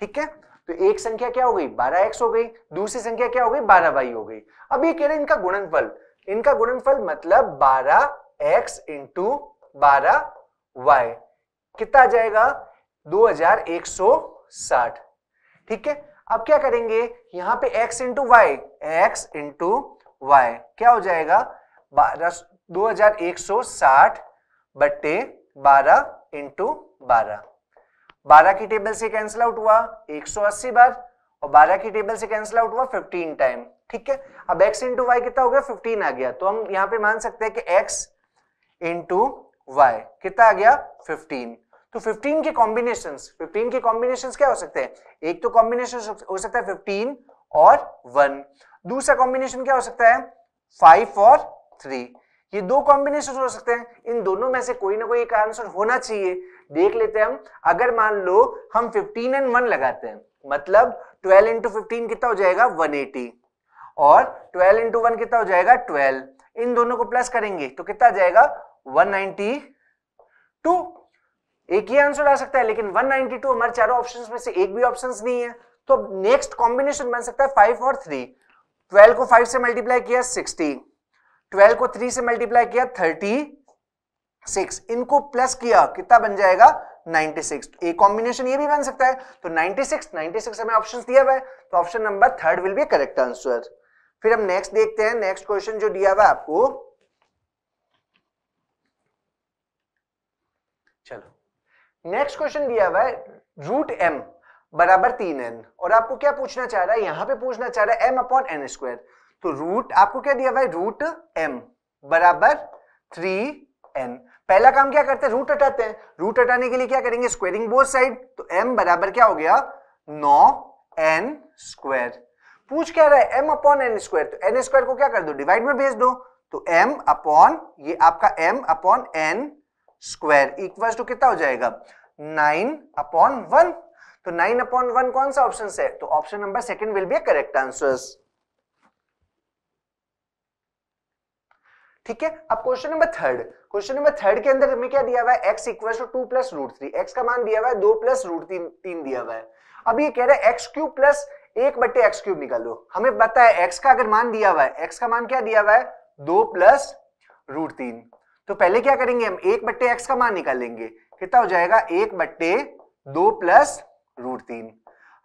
ठीक है तो एक संख्या क्या हो गई बारह एक्स हो गई दूसरी संख्या क्या हो गई बारह वाई हो गई अब ये कह रहे हैं इनका गुणनफल इनका गुणनफल मतलब बारह एक्स इंटू बारह वाई कितना आ जाएगा 2160 ठीक है अब क्या करेंगे यहां पे x into Y X into Y क्या हो जाएगा बारह दो हजार एक सौ साठ बट्टे बारह इंटू बारह बारह की टेबल से कैंसिल आउट हुआ 180 बार और बारह की टेबल से कैंसिल आउट हुआ 15 टाइम ठीक है अब x इंटू वाई कितना हो गया 15 आ गया तो हम यहाँ पे मान सकते हैं कि x इंटू वाई कितना आ गया 15 तो 15 के कॉम्बिनेशन 15 के कॉम्बिनेशन क्या हो सकते हैं एक तो कॉम्बिनेशन हो सकता है फिफ्टीन और वन दूसरा कॉम्बिनेशन क्या हो सकता है फाइव और थ्री ये दो कॉम्बिनेशन हो सकते हैं इन दोनों में से कोई ना कोई एक आंसर होना चाहिए देख लेते हैं हम अगर मान लो हम 15 एंड वन लगाते हैं मतलब 12 इंटू फिफ्टीन कितना हो जाएगा 180 और 12 इंटू वन कितना हो जाएगा 12 इन दोनों को प्लस करेंगे तो कितना आ जाएगा 192 एक ही आंसर आ सकता है लेकिन 192 हमारे चारों ऑप्शंस में से एक भी ऑप्शन नहीं है तो नेक्स्ट कॉम्बिनेशन बन सकता है फाइव और थ्री ट्वेल्व को फाइव से मल्टीप्लाई किया सिक्सटी ट्वेल्व को थ्री से मल्टीप्लाई किया थर्टी सिक्स इनको प्लस किया कितना बन जाएगा 96 ए कॉम्बिनेशन ये भी बन सकता है तो 96 96 हमें ऑप्शन दिया हुआ है तो option number third will be correct answer फिर हम नेक्स्ट देखते हैं नेक्स्ट क्वेश्चन जो दिया हुआ है आपको चलो नेक्स्ट क्वेश्चन दिया हुआ है रूट एम बराबर तीन एन और आपको क्या पूछना चाह रहा है यहां पे पूछना चाह रहा है एम अपॉन एन स्क्वायर तो रूट आपको क्या दिया हुआ है रूट एम बराबर थ्री एन पहला काम क्या करते हैं रूट हटाते हैं रूट हटाने के लिए क्या करेंगे स्क्वेयरिंग बोथ साइड तो एम बराबर क्या हो गया नौ एन स्क्वायर पूछ क्या रहा है एम अपॉन एन स्क्वायर तो एन स्क्वायर को क्या कर दो डिवाइड में भेज दो तो एम अपॉन ये आपका M upon N square equal to कितना हो जाएगा नाइन अपॉन वन तो नाइन अपॉन वन कौन सा ऑप्शन है तो option number second will be correct answers ठीक है अब question number third question number third के अंदर हमें क्या दिया हुआ है X equal to two plus root three X का मान दिया हुआ है दो प्लस रूट तीन तीन दिया हुआ है अब ये कह रहा है एक्स क्यूब प्लस एक बट्टे एक्स क्यूब निकाल निकालो हमें पता है एक्स का अगर मान दिया हुआ है एक्स का मान क्या दिया हुआ है दो प्लस रूट तीन तो पहले क्या करेंगे हम एक बट्टे एक्स का मान निकालेंगे कितना हो जाएगा एक बट्टे दो प्लस रूट तीन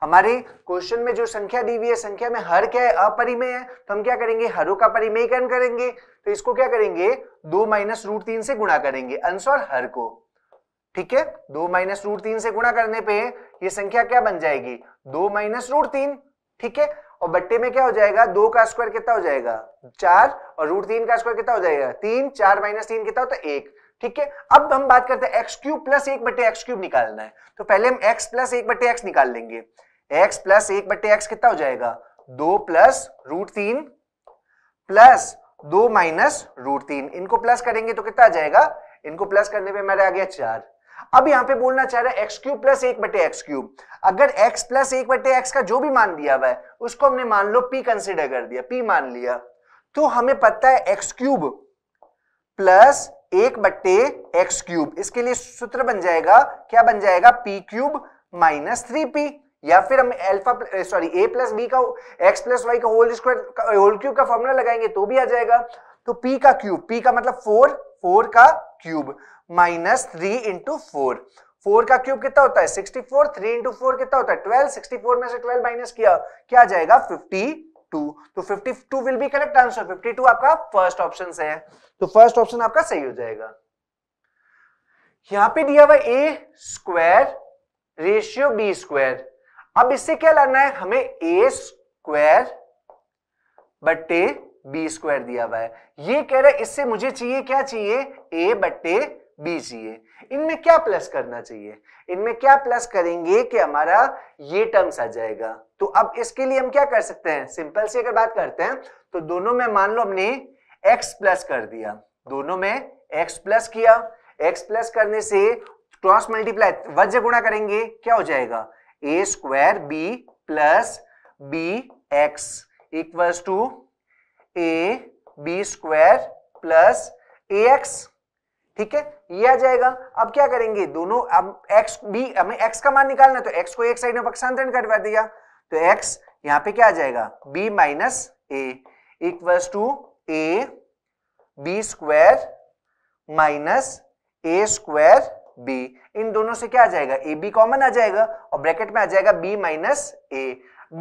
हमारे क्वेश्चन में जो संख्या दी हुई है संख्या में हर क्या है अपरिमेय है तो हम क्या करेंगे हरों का परिमेयकरण करेंगे तो इसको क्या करेंगे दो माइनस रूट तीन से गुणा करेंगे आंसर हर को ठीक है दो माइनस रूट तीन से गुणा करने पे ये संख्या क्या बन जाएगी दो माइनस रूट तीन ठीक है और बट्टे में क्या हो जाएगा दो का स्क्वायर कितना हो जाएगा चार और रूट तीन का स्क्वायर कितना हो जाएगा तीन चार माइनस तीन कितना होता तो है एक ठीक है अब हम बात करते हैं एक्स क्यूब प्लस एक बटे एक्स क्यूब निकालना है तो पहले हम एक्स प्लस एक बटे एक्स निकाल लेंगे एक्स प्लस एक बटे एक्स कितना हो जाएगा दो प्लस रूट तीन प्लस दो माइनस रूट तीन इनको प्लस करेंगे तो कितना आ जाएगा इनको प्लस करने पे हमारे आ गया चार अब यहां पे बोलना चाह रहा है एक्स क्यूब प्लस एक बटे एक्स क्यूब अगर एक्स प्लस एक बटे एक्स का जो भी मान दिया हुआ है उसको हमने मान लो पी कंसिडर कर दिया पी मान लिया तो हमें पता है एक्स क्यूब प्लस एक बट्टे एक्स क्यूब इसके लिए सूत्र बन जाएगा क्या बन जाएगा P cube minus three P या फिर हम alpha sorry A plus B का एक्स प्लस वाई का होल स्क्वायर होल क्यूब का फॉर्मूला eh, लगाएंगे तो भी आ जाएगा तो पी का क्यूब पी का मतलब फोर फोर का cube minus three into four four का क्यूब कितना होता है sixty four three into four कितना होता है ट्वेल्व सिक्सटी फोर में से ट्वेल्व माइनस किया क्या आ जाएगा फिफ्टी तो 52 विल बी करेक्ट आंसर 52 आपका फर्स्ट ऑप्शन है तो फर्स्ट ऑप्शन आपका सही हो जाएगा यहां पे दिया हुआ ए स्क्वायर रेशियो बी स्क्वायर अब इससे क्या लाना है हमें ए स्क्वायर बट्टे बी स्क्वायर दिया हुआ है ये कह रहा है इससे मुझे चाहिए क्या चाहिए ए बट्टे बी सी इनमें क्या प्लस करना चाहिए इनमें क्या प्लस करेंगे कि हमारा ये टर्म्स आ जाएगा तो अब इसके लिए हम क्या कर सकते हैं सिंपल सी अगर बात करते हैं तो दोनों में मान लो हमने एक्स प्लस कर दिया दोनों में एक्स प्लस किया एक्स प्लस करने से क्रॉस मल्टीप्लाई वज्र गुणा करेंगे क्या हो जाएगा A square B plus B X equals to A B square plus A X ठीक है ये आ जाएगा अब क्या करेंगे दोनों अब x भी हमें x का मान निकालना तो x को एक साइड में पक्षांतरण करवा दिया तो x यहाँ पे क्या आ जाएगा b minus A equals to A B square minus A square B इन दोनों से क्या आ जाएगा ए बी कॉमन आ जाएगा और ब्रैकेट में आ जाएगा B minus A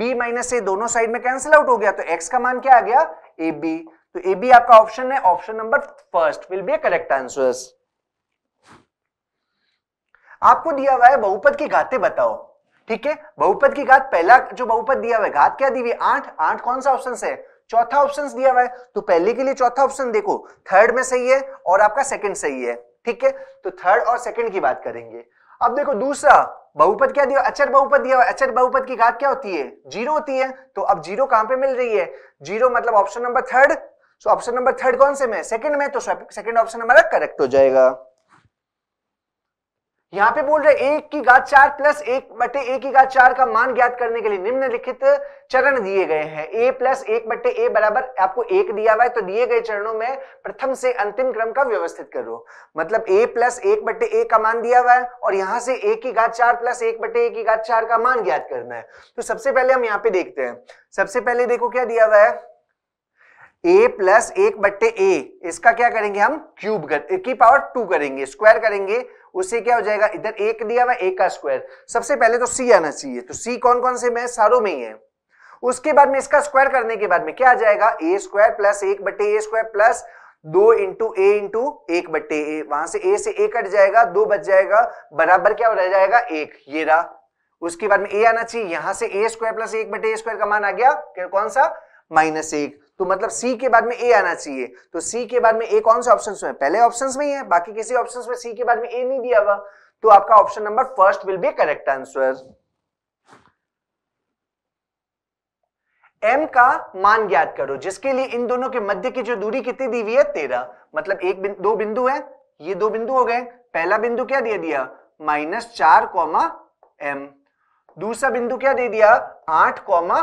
B minus A दोनों साइड में कैंसिल आउट हो गया तो एक्स का मान क्या आ गया ए बी तो ए बी आपका ऑप्शन है option number first will be a correct answer आपको दिया हुआ है बहुपद की घाते बताओ ठीक है बहुपद की घात पहला जो बहुपद दिया हुआ है घात क्या दी हुई आठ आठ कौन सा ऑप्शन है चौथा ऑप्शन दिया हुआ है तो पहले के लिए चौथा ऑप्शन देखो थर्ड में सही है और आपका सेकंड सही है ठीक है तो थर्ड और सेकंड की बात करेंगे अब देखो दूसरा बहुपद क्या दिया अचर बहुपद दिया हुआ अचर बहुपद की घात क्या होती है जीरो होती है तो अब जीरो कहां पे मिल रही है जीरो मतलब option number third so option number third कौन से में सेकंड में तो सेकंड ऑप्शन हमारा करेक्ट हो जाएगा यहां पे बोल रहे एक की घात चार प्लस एक बटे एक की घात चार का मान ज्ञात करने के लिए निम्नलिखित चरण दिए गए हैं ए प्लस एक बटे ए बराबर आपको एक दिया हुआ है तो दिए गए चरणों में प्रथम से अंतिम क्रम का व्यवस्थित करो मतलब ए प्लस एक बटे ए का मान दिया हुआ है और यहां से एक की घात चार प्लस एक बटे एक की घात चार का मान ज्ञात करना है तो सबसे पहले हम यहाँ पे देखते हैं सबसे पहले देखो क्या दिया हुआ है ए प्लस एक बट्टे ए इसका क्या करेंगे हम क्यूब कर की पावर टू करेंगे स्क्वायर करेंगे उससे क्या हो जाएगा इधर एक दिया हुआ एक का स्क्वायर सबसे पहले तो सी आना चाहिए तो सी कौन कौन से में सारों में ही है उसके बाद में इसका स्क्वायर करने के बाद में क्या आ जाएगा ए स्क्वायर प्लस एक बट्टे ए स्क्वायर प्लस दो इंटू ए इंटू एक बट्टे ए वहां से ए से ए कट जाएगा दो बच जाएगा बराबर क्या रह जाएगा एक ये रहा उसके बाद में ए आना चाहिए यहां से ए स्क्वायर प्लस एक बटे ए स्क्वायर का मान आ गया कौन सा माइनस एक तो मतलब सी के बाद में ए आना चाहिए तो सी के बाद में ए कौन से ऑप्शन में पहले ऑप्शन में ही है बाकी किसी ऑप्शन में सी के बाद में ए नहीं दिया हुआ तो आपका option number first will be correct answer m का मान ज्ञात करो जिसके लिए इन दोनों के मध्य की जो दूरी कितनी दी हुई है तेरह मतलब एक बिन, दो बिंदु है ये दो बिंदु हो गए पहला बिंदु क्या दे दिया माइनस चार कॉमा एम दूसरा बिंदु क्या दे दिया आठ कॉमा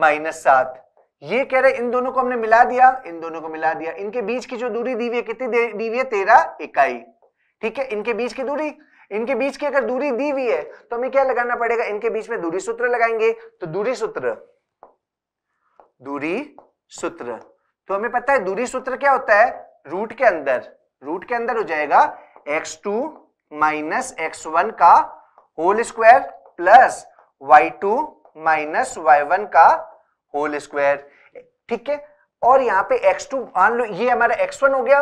माइनस सात ये कह रहे इन दोनों को हमने मिला दिया इन दोनों को मिला दिया इनके बीच की जो दूरी दी हुई है कितनी दी हुई है तेरह इकाई ठीक है इनके बीच की दूरी इनके बीच की अगर दूरी दी हुई है तो हमें क्या लगाना पड़ेगा इनके बीच में दूरी सूत्र लगाएंगे तो दूरी सूत्र दूरी सूत्र तो हमें पता है दूरी सूत्र क्या होता है रूट के अंदर रूट के अंदर हो जाएगा X two minus X one का whole square plus Y two minus Y one का होल स्क्वायर ठीक है और यहां पे x2 टू मान लो ये हमारा x1 हो गया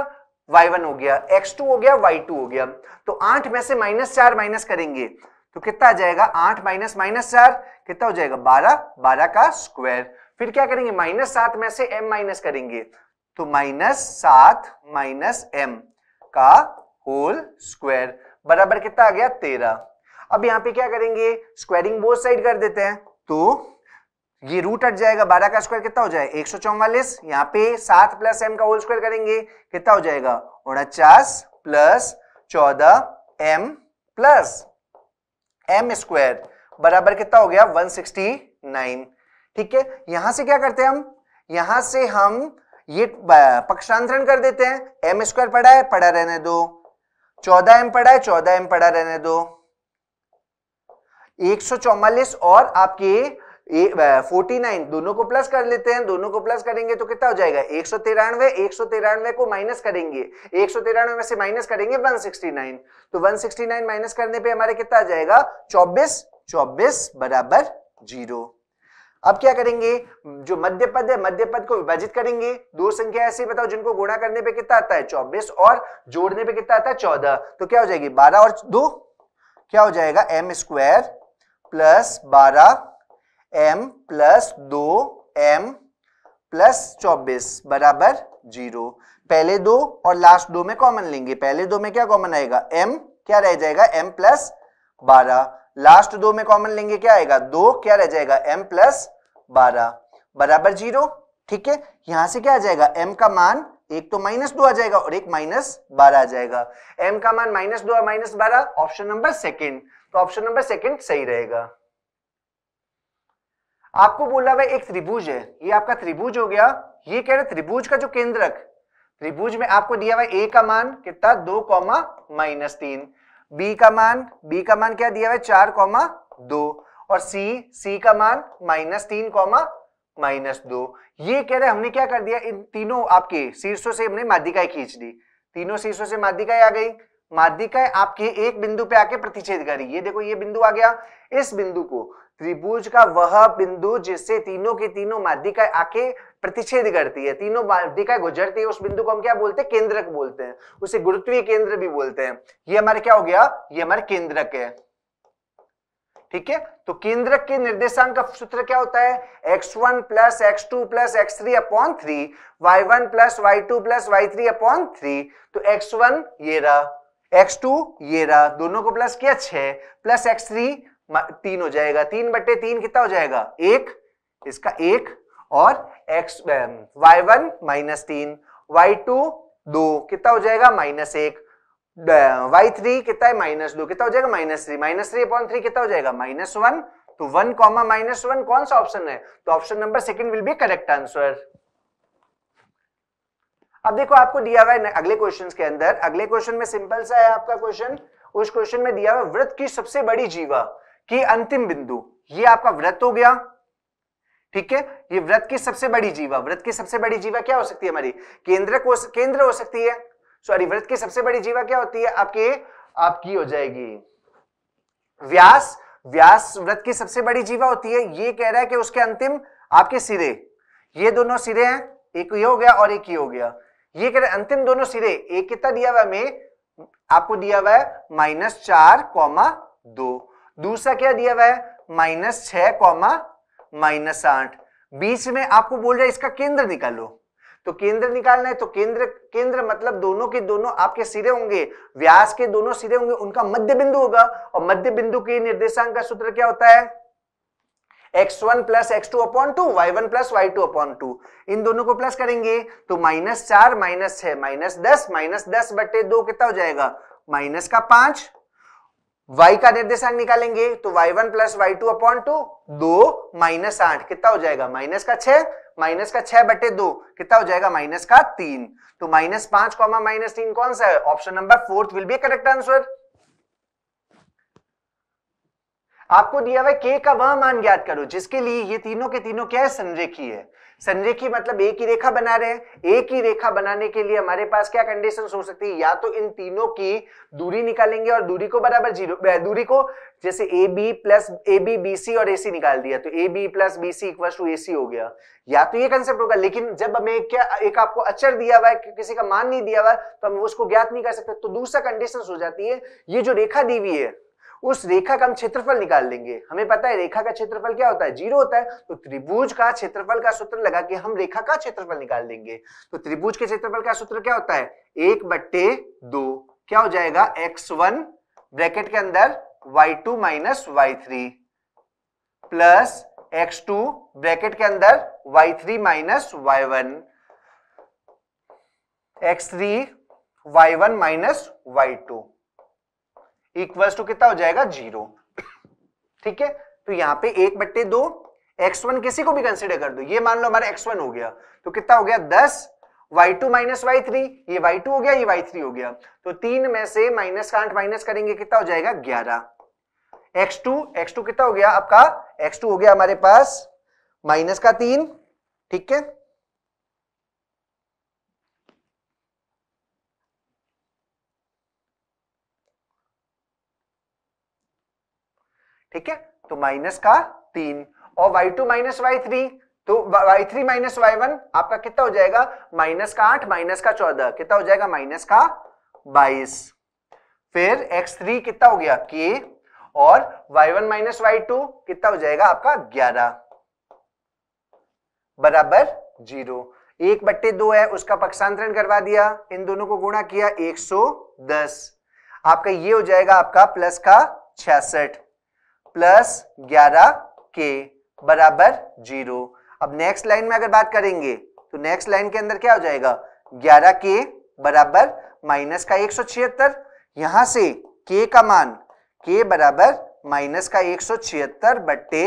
y1 हो गया x2 हो गया y2 हो गया तो आठ में से माइनस चार माइनस करेंगे तो कितना आ जाएगा आठ माइनस माइनस चार कितना हो जाएगा बारह बारह का स्क्वायर फिर क्या करेंगे माइनस सात में से m माइनस करेंगे तो माइनस सात माइनस एम का होल स्क्वायर बराबर कितना आ गया तेरह अब यहां पे क्या करेंगे स्क्वायरिंग बोथ साइड कर देते हैं तो ये रूट हट जाएगा बारह का स्क्वायर कितना हो जाएगा एक सौ चौवालीस यहाँ पे सात प्लस एम का होल स्क्वायर करेंगे कितना हो जाएगा उनचास प्लस चौदह एम प्लस एम स्क्वायर बराबर कितना हो गया नाइन ठीक है यहां से क्या करते हैं हम यहां से हम ये पक्षांतरण कर देते हैं एम स्क्वायर पड़ा है पड़ा रहने दो चौदह एम पड़ा है चौदह एम पड़ा रहने दो एक और आपके 49 दोनों को प्लस कर लेते हैं दोनों को प्लस करेंगे तो कितना हो जाएगा एक सौ तिरानवे एक सौ तिरानवे को माइनस करेंगे एक सौ तिरानवे में से माइनस करेंगे 169 तो 169 माइनस करने पे हमारे कितना आ जाएगा 24 24 बराबर जीरो अब क्या करेंगे जो मध्य पद है मध्य पद को विभाजित करेंगे दो संख्या ऐसी बताओ जिनको गुणा करने पे कितना आता है चौबीस और जोड़ने पे कितना आता है चौदह तो क्या हो जाएगी बारह और दो क्या हो जाएगा एम स्क्वायर प्लस बारह एम प्लस दो एम प्लस चौबीस बराबर जीरो पहले दो और लास्ट दो में कॉमन लेंगे पहले दो में क्या कॉमन आएगा एम क्या रह जाएगा एम प्लस बारह लास्ट दो में कॉमन लेंगे क्या आएगा दो क्या रह जाएगा एम प्लस बारह बराबर जीरो ठीक है यहां से क्या आ जाएगा एम का मान एक तो माइनस दो आ जाएगा और एक माइनस बारह आ जाएगा एम का मान माइनस दो माइनस बारह ऑप्शन नंबर सेकेंड तो ऑप्शन नंबर सेकेंड सही रहेगा आपको बोला भाई एक त्रिभुज है ये आपका त्रिभुज हो गया ये कह रहे त्रिभुज का जो केंद्रक त्रिभुज में आपको दिया हुआ ए का मान कितना दो कॉमा माइनस तीन बी का मान बी का मान क्या दिया हुआ चार कॉमा दो और सी सी का मान माइनस तीन कॉमा माइनस दो ये कह रहे हमने क्या कर दिया इन तीनों आपके शीर्षों से हमने माध्यिकाएं खींच दी तीनों शीर्षों से माध्यिकाएं आ गई माध्यिकाएं आपके एक बिंदु पे आके प्रतिच्छेद करी ये देखो ये बिंदु आ गया इस बिंदु को त्रिभुज का वह बिंदु जिससे तीनों की तीनों माध्यिका आके प्रतिच्छेद करती है तीनों माध्यिका गुजरती है उस बिंदु को हम क्या बोलते हैं केंद्रक बोलते हैं उसे गुरुत्वीय केंद्र भी बोलते हैं ये हमारे क्या हो गया ये हमारे केंद्रक है ठीक है तो केंद्रक के निर्देशांक का सूत्र क्या होता है x1 one plus X two plus X three upon three Y one plus Y two plus Y three upon three तो x1 ये रहा x2 ये रहा दोनों को प्लस किया छह प्लस x3 तीन हो जाएगा तीन बटे तीन कितना हो जाएगा एक इसका एक और एक्स वाई वन माइनस तीन वाई टू दो कितना हो जाएगा माइनस एक वाई थ्री uh, कितना है माइनस दो कितना हो जाएगा minus three minus three upon three कितना हो जाएगा माइनस वन तो वन कॉमा माइनस वन कौन सा ऑप्शन है तो option number second will be correct answer अब देखो आपको दिया हुआ है अगले क्वेश्चन के अंदर अगले क्वेश्चन में सिंपल सा है आपका क्वेश्चन उस क्वेश्चन में दिया हुआ वृत्त की सबसे बड़ी जीवा कि अंतिम बिंदु ये आपका व्रत हो गया ठीक है ये व्रत की सबसे बड़ी जीवा व्रत की सबसे बड़ी जीवा क्या हो सकती है हमारी केंद्र को केंद्र हो सकती है सॉरी व्रत की सबसे बड़ी जीवा क्या होती है आपके आपकी हो जाएगी व्यास व्यास व्रत की सबसे बड़ी जीवा होती है ये कह रहा है कि उसके अंतिम आपके सिरे ये दोनों सिरे हैं एक ये हो गया और एक ये हो गया ये कह रहे अंतिम दोनों सिरे एक कितना दिया हुआ है में आपको दिया हुआ है माइनस चार कॉमा दो दूसरा क्या दिया हुआ है माइनस छह कॉमा माइनस आठ बीच में आपको बोल रहा है इसका केंद्र निकालो तो केंद्र निकालना है तो केंद्र केंद्र मतलब दोनों के दोनों आपके सिरे होंगे व्यास के दोनों सिरे होंगे उनका मध्य बिंदु होगा और मध्य बिंदु के निर्देशांक का सूत्र क्या होता है X one plus X two upon two Y one plus Y two upon two इन दोनों को प्लस करेंगे तो माइनस चार माइनस छ माइनस दस माइनस दस बटे दो कितना हो जाएगा माइनस का पांच y का निर्देशांक निकालेंगे तो y1 one plus Y two upon two दो माइनस आठ कितना हो जाएगा माइनस का छह माइनस का छह बटे दो कितना हो जाएगा माइनस का तीन तो माइनस पांच कॉमा माइनस तीन कौन सा है option number fourth will be correct answer आपको दिया हुआ के का वह मान ज्ञात करो जिसके लिए ये तीनों के तीनों क्या है संरेखी है संरेखी मतलब एक ही रेखा बना रहे हैं एक ही रेखा बनाने के लिए हमारे पास क्या कंडीशन हो सकती है या तो इन तीनों की दूरी निकालेंगे और दूरी को बराबर जीरो दूरी को जैसे A B plus A B B C और ए सी निकाल दिया तो A B plus B C equal to A C हो गया या तो ये कंसेप्ट होगा लेकिन जब हमें क्या एक आपको अचर दिया हुआ है किसी का मान नहीं दिया हुआ है तो हम उसको ज्ञात नहीं कर सकते तो दूसरा कंडीशन हो जाती है ये जो रेखा दी हुई है उस रेखा का हम क्षेत्रफल निकाल लेंगे हमें पता है रेखा का क्षेत्रफल क्या होता है जीरो होता है तो त्रिभुज का क्षेत्रफल का सूत्र लगा के हम रेखा का क्षेत्रफल निकाल देंगे तो त्रिभुज के क्षेत्रफल का सूत्र क्या होता है एक बट्टे दो क्या हो जाएगा एक्स वन ब्रैकेट के अंदर Y two minus Y three plus X two bracket के अंदर Y three minus Y one X three Y one minus Y two equals to कितना हो जाएगा जीरो ठीक है तो यहाँ पे एक बट्टे दो एक्स वन किसी को भी कंसिडर कर दो ये मान लो हमारा एक्स वन हो गया तो कितना हो गया दस Y two minus Y three ये वाई टू हो गया ये वाई थ्री हो गया तो तीन में से माइनस का आठ माइनस करेंगे कितना हो जाएगा ग्यारह एक्स टू एक्स टू कितना हो गया आपका एक्स टू हो गया हमारे पास माइनस का तीन ठीक है ठीक है तो माइनस का तीन और Y two minus Y three तो Y three minus Y one आपका कितना हो जाएगा माइनस का आठ माइनस का चौदह कितना हो जाएगा माइनस का बाईस फिर एक्स थ्री कितना हो गया के और Y one minus Y two कितना हो जाएगा आपका ग्यारह बराबर जीरो एक बट्टे दो है उसका पक्षांतरण करवा दिया इन दोनों को गुणा किया एक सौ दस आपका ये हो जाएगा आपका प्लस का छियासठ प्लस ग्यारह के बराबर जीरो अब नेक्स्ट लाइन में अगर बात करेंगे तो नेक्स्ट लाइन के अंदर क्या हो जाएगा ग्यारह के बराबर माइनस का एक सौ छिहत्तर यहां से के का मान के बराबर माइनस का एक सौ छिहत्तर बट्टे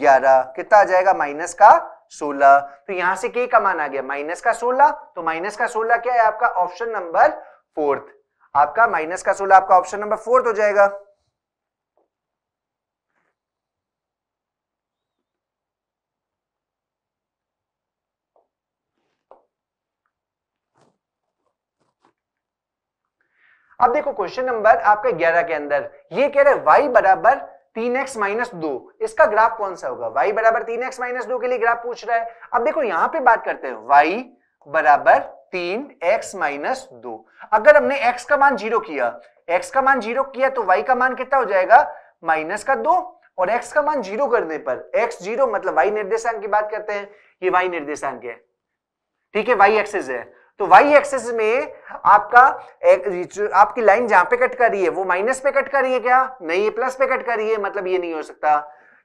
ग्यारह कितना आ जाएगा माइनस का सोलह तो यहां से के का मान आ गया माइनस का सोलह तो माइनस का सोलह क्या है आपका ऑप्शन नंबर फोर्थ आपका माइनस का सोलह आपका ऑप्शन नंबर फोर्थ हो जाएगा अब देखो क्वेश्चन नंबर आपका ग्यारह के अंदर ये कह रहे वाई बराबर तीन एक्स माइनस दो इसका ग्राफ कौन सा होगा वाई बराबर तीन एक्स माइनस दो के लिए ग्राफ पूछ रहा है अब देखो यहां पे बात करते हैं वाई बराबर तीन एक्स माइनस दो अगर हमने एक्स का मान जीरो किया एक्स का मान जीरो किया तो वाई का मान कितना हो जाएगा माइनस का दो और एक्स का मान जीरो करने पर एक्स जीरो मतलब वाई निर्देशांक की बात करते हैं ये वाई निर्देशांक है ठीक है वाई एक्सेस है तो वाई एक्सेस में आपका एक, आपकी लाइन जहां पे कट कर रही है वो माइनस पे कट कर रही है क्या नहीं ये प्लस पे कट कर रही है मतलब ये नहीं हो सकता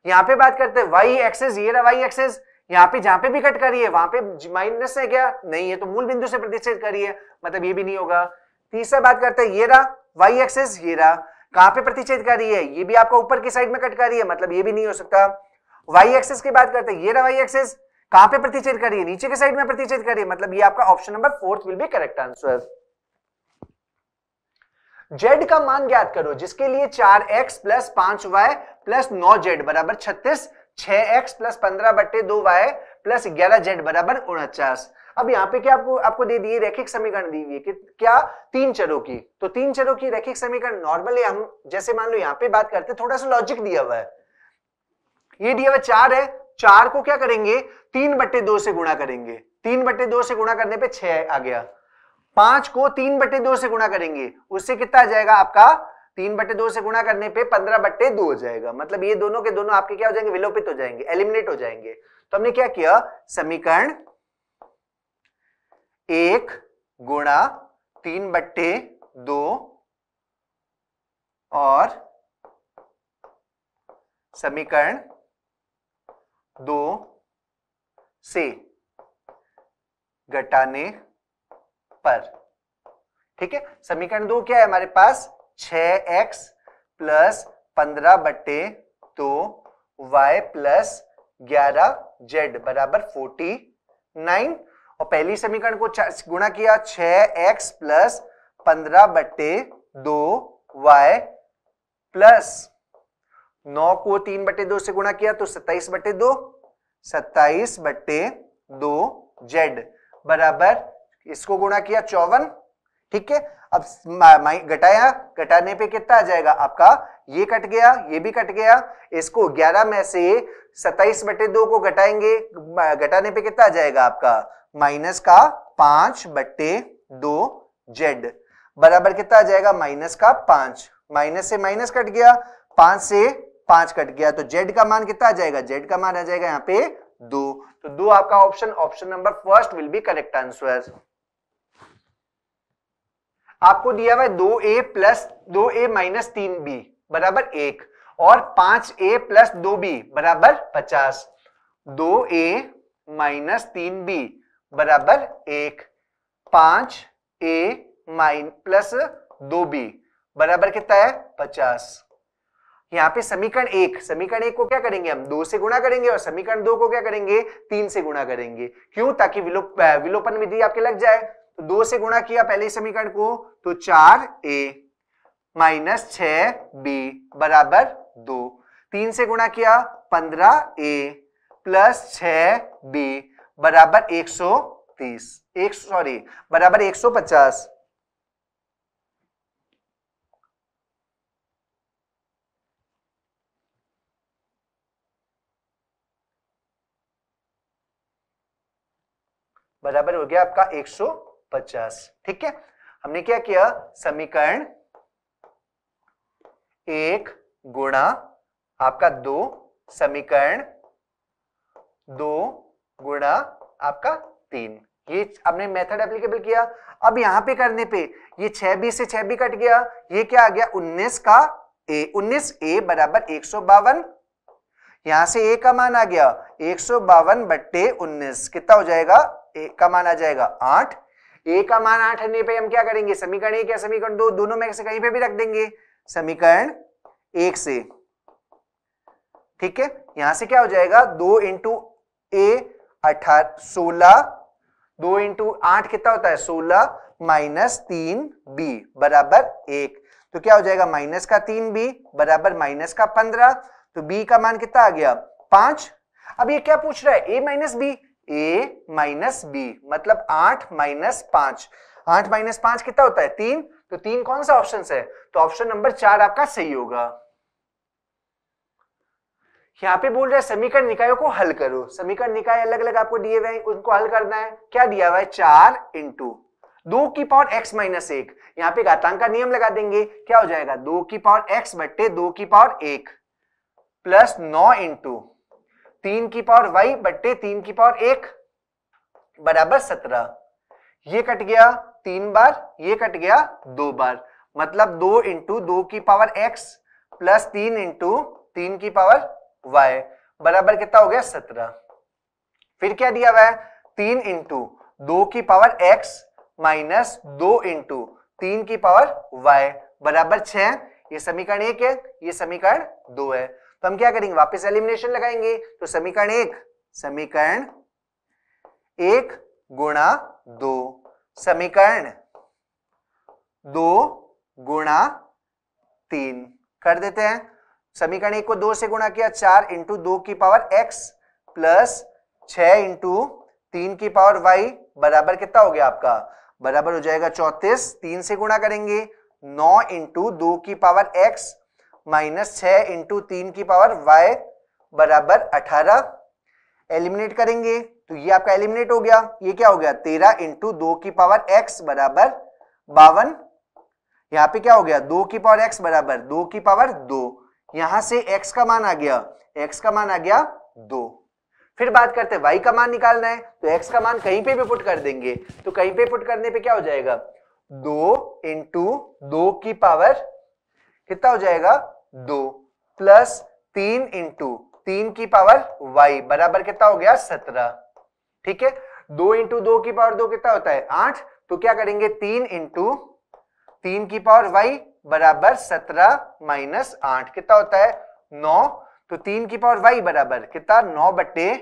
यहां पे बात करते हैं वाई एक्सेस ये रहा वाई एक्सेस यहाँ पे जहां पे भी कट करिए वहां पे माइनस है क्या नहीं है तो मूल बिंदु से प्रतिच्छेद करिए मतलब ये भी नहीं होगा तीसरा बात करते हैं ये रहा वाई एक्सेस ये रहा कहां पे प्रतिच्छेद कर रही है ये भी आपका ऊपर की साइड में कट कर रही है मतलब ये भी नहीं हो सकता वाई एक्सेस की बात करते हैं ये रहा y एक्सेस कहां पे प्रतिच्छेद करिए नीचे के साइड में प्रतिच्छेद करिए मतलब ये आपका option number fourth will be correct answer Z का मान ज्ञात करो जिसके लिए चार एक्स प्लस पांच वाई प्लस नौ जेड बराबर छत्तीस छह एक्स प्लस पंद्रह बट्टे दो वाई प्लस ग्यारह जेड बराबर उनचास अब यहाँ पे क्या आपको आपको दे दिए रैखिक समीकरण दी हुई है कि क्या तीन चरों की तो तीन चरों की रैखिक समीकरण नॉर्मली हम जैसे मान लो यहाँ पे बात करते थोड़ा सा लॉजिक दिया हुआ है ये दिया हुआ चार है चार को क्या करेंगे तीन बट्टे दो से गुणा करेंगे तीन बट्टे दो से गुणा करने पे छह आ गया पांच को तीन बट्टे दो से गुणा करेंगे उससे कितना आ जाएगा आपका तीन बट्टे दो से गुणा करने पे पंद्रह बट्टे दो हो जाएगा मतलब ये दोनों के दोनों आपके क्या हो जाएंगे विलोपित हो जाएंगे एलिमिनेट हो जाएंगे तो हमने क्या किया समीकरण एक गुणा तीन बट्टे दो और समीकरण दो से घटाने पर ठीक है समीकरण दो क्या है हमारे पास छ एक्स प्लस पंद्रह बटे दो वाई प्लस ग्यारह जेड बराबर फोर्टी नाइन और पहली समीकरण को गुणा किया छ एक्स प्लस पंद्रह बटे दो वाई प्लस नौ को तीन बटे दो से गुणा किया तो सत्ताईस बटे दो सत्ताईस बट्टे दो जेड बराबर इसको गुणा किया चौवन ठीक है अब घटाया घटाने पे कितना आ जाएगा आपका ये कट गया ये भी कट गया इसको 11 में से 27 बटे दो को घटाएंगे घटाने पे कितना आ जाएगा आपका माइनस का पांच बट्टे दो जेड बराबर कितना आ जाएगा माइनस का पांच माइनस से माइनस कट गया पांच से पांच कट गया तो जेड का मान कितना आ जाएगा जेड का मान आ जाएगा यहाँ पे दो तो दो आपका option option number first will be correct answer आपको दिया हुआ है दो ए प्लस दो ए माइनस तीन बी बराबर एक और पांच ए प्लस दो बी बराबर पचास दो ए माइनस तीन बी बराबर एक पांच ए माइन प्लस दो बी बराबर कितना है पचास यहाँ पे समीकरण एक समीकरण एक को क्या करेंगे हम दो से गुणा करेंगे और समीकरण दो को क्या करेंगे तीन से गुणा करेंगे क्यों ताकि विलोप विलोपन विधि आपके लग जाए तो दो से गुणा किया पहले समीकरण को तो चार ए माइनस छ बी बराबर दो तीन से गुणा किया पंद्रह ए प्लस छ बी बराबर एक सौ तीस एक सॉरी बराबर एक सौ पचास बराबर हो गया आपका 150 ठीक है हमने क्या किया समीकरण एक गुणा आपका दो समीकरण दो गुणा आपका तीन ये आपने मेथड एप्लीकेबल किया अब यहां पे करने पे ये छह बी से छह बी कट गया ये क्या आ गया उन्नीस का ए उन्नीस ए बराबर एक सौ बावन यहां से ए का मान आ गया एक सौ बावन बट्टे उन्नीस कितना हो जाएगा का मान आ जाएगा आठ ए का मान आठ आने पे हम क्या करेंगे समीकरण एक या समीकरण दो दोनों में से कहीं पे भी रख देंगे समीकरण एक से ठीक है यहां से क्या हो जाएगा दो इंटू ए अठारह सोलह दो इंटू आठ कितना होता है सोलह माइनस तीन बी बराबर एक तो क्या हो जाएगा माइनस का तीन बी बराबर माइनस का पंद्रह तो बी का मान कितना आ गया पांच अब ये क्या पूछ रहा है A minus B A minus B मतलब आठ माइनस पांच आठ माइनस पांच कितना होता है तीन तो तीन कौन सा ऑप्शन है तो ऑप्शन नंबर चार आपका सही होगा यहाँ पे बोल रहे हैं समीकरण निकायों को हल करो समीकरण निकाय अलग अलग आपको दिए हुए हैं उनको हल करना है क्या दिया हुआ है चार इंटू दो की पावर x माइनस एक यहाँ पे घातांक का नियम लगा देंगे क्या हो जाएगा दो की पावर x बट्टे दो की पावर एक प्लस नौ इंटू तीन की पावर वाई बट्टे तीन की पावर एक बराबर सत्रह ये कट गया तीन बार ये कट गया दो बार मतलब दो इंटू दो की पावर एक्स प्लस तीन इंटू तीन की पावर वाई बराबर कितना हो गया सत्रह फिर क्या दिया हुआ है तीन इंटू दो की पावर एक्स माइनस दो इंटू तीन की पावर वाई बराबर छ ये समीकरण एक है ये समीकरण दो है तो हम क्या करेंगे वापस एलिमिनेशन लगाएंगे तो समीकरण एक समीकरण एक गुणा दो समीकरण दो गुणा तीन कर देते हैं समीकरण एक को दो से गुणा किया चार इंटू दो की पावर एक्स प्लस छ इंटू तीन की पावर वाई बराबर कितना हो गया आपका बराबर हो जाएगा चौतीस तीन से गुणा करेंगे नौ इंटू दो की पावर एक्स माइनस छ इंटू तीन की पावर वाई बराबर अठारह एलिमिनेट करेंगे तो ये आपका एलिमिनेट हो गया ये क्या हो गया तेरह इंटू दो की पावर एक्स बराबर बावन यहाँ पे क्या हो गया दो की पावर एक्स बराबर दो की पावर दो यहां से एक्स का मान आ गया एक्स का मान आ गया दो फिर बात करते हैं वाई का मान निकालना है तो एक्स का मान कहीं पे भी पुट कर देंगे तो कहीं पे पुट करने पे क्या हो जाएगा दो इंटू दो की पावर कितना हो जाएगा हाँ। दो प्लस तीन इंटू तीन की पावर वाई बराबर कितना हो गया सत्रह ठीक है दो इंटू दो की पावर दो कितना होता है आठ तो क्या करेंगे तीन इंटू तीन की पावर वाई बराबर सत्रह माइनस आठ कितना होता है नौ तो तीन की पावर वाई बराबर कितना नौ बट्टे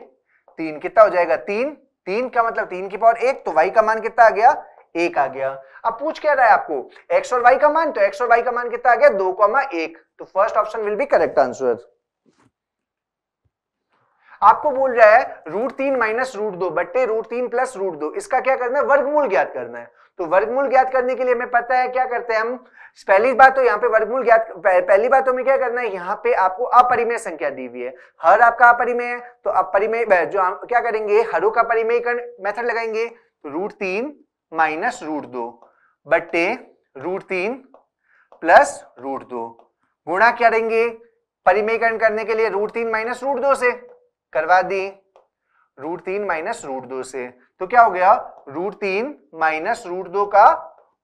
तीन कितना हो जाएगा तीन तीन का मतलब तीन की पावर एक तो वाई का मान कितना आ गया एक आ गया अब पूछ क्या रहा है आपको एक्स और वाई का मान तो एक्स और वाई का मान कितना आ गया दो कॉमा एक तो first option will be correct answer आपको बोल रहा है रूट तीन माइनस रूट दो बट्टे रूट तीन प्लस रूट दो इसका क्या करना है वर्गमूल ज्ञात करना है तो वर्गमूल ज्ञात करने के लिए हमें पता है क्या करते हैं हम पहली बात तो यहाँ पे वर्गमूल ज्ञात पहली बात तो हमें क्या करना है यहाँ पे आपको अपरिमेय संख्या दी हुई है हर आपका अपरिमेय है तो अपरिमेय जो क्या करेंगे हरों का परिमेयकरण मेथड लगाएंगे तो रूट तीन माइनस रूट दो बट्टे रूट तीन प्लस रूट दो गुणा करेंगे परिमेकरण करने के लिए रूट तीन माइनस रूट दो से करवा दी रूट तीन माइनस रूट दो से तो क्या हो गया रूट तीन माइनस रूट दो का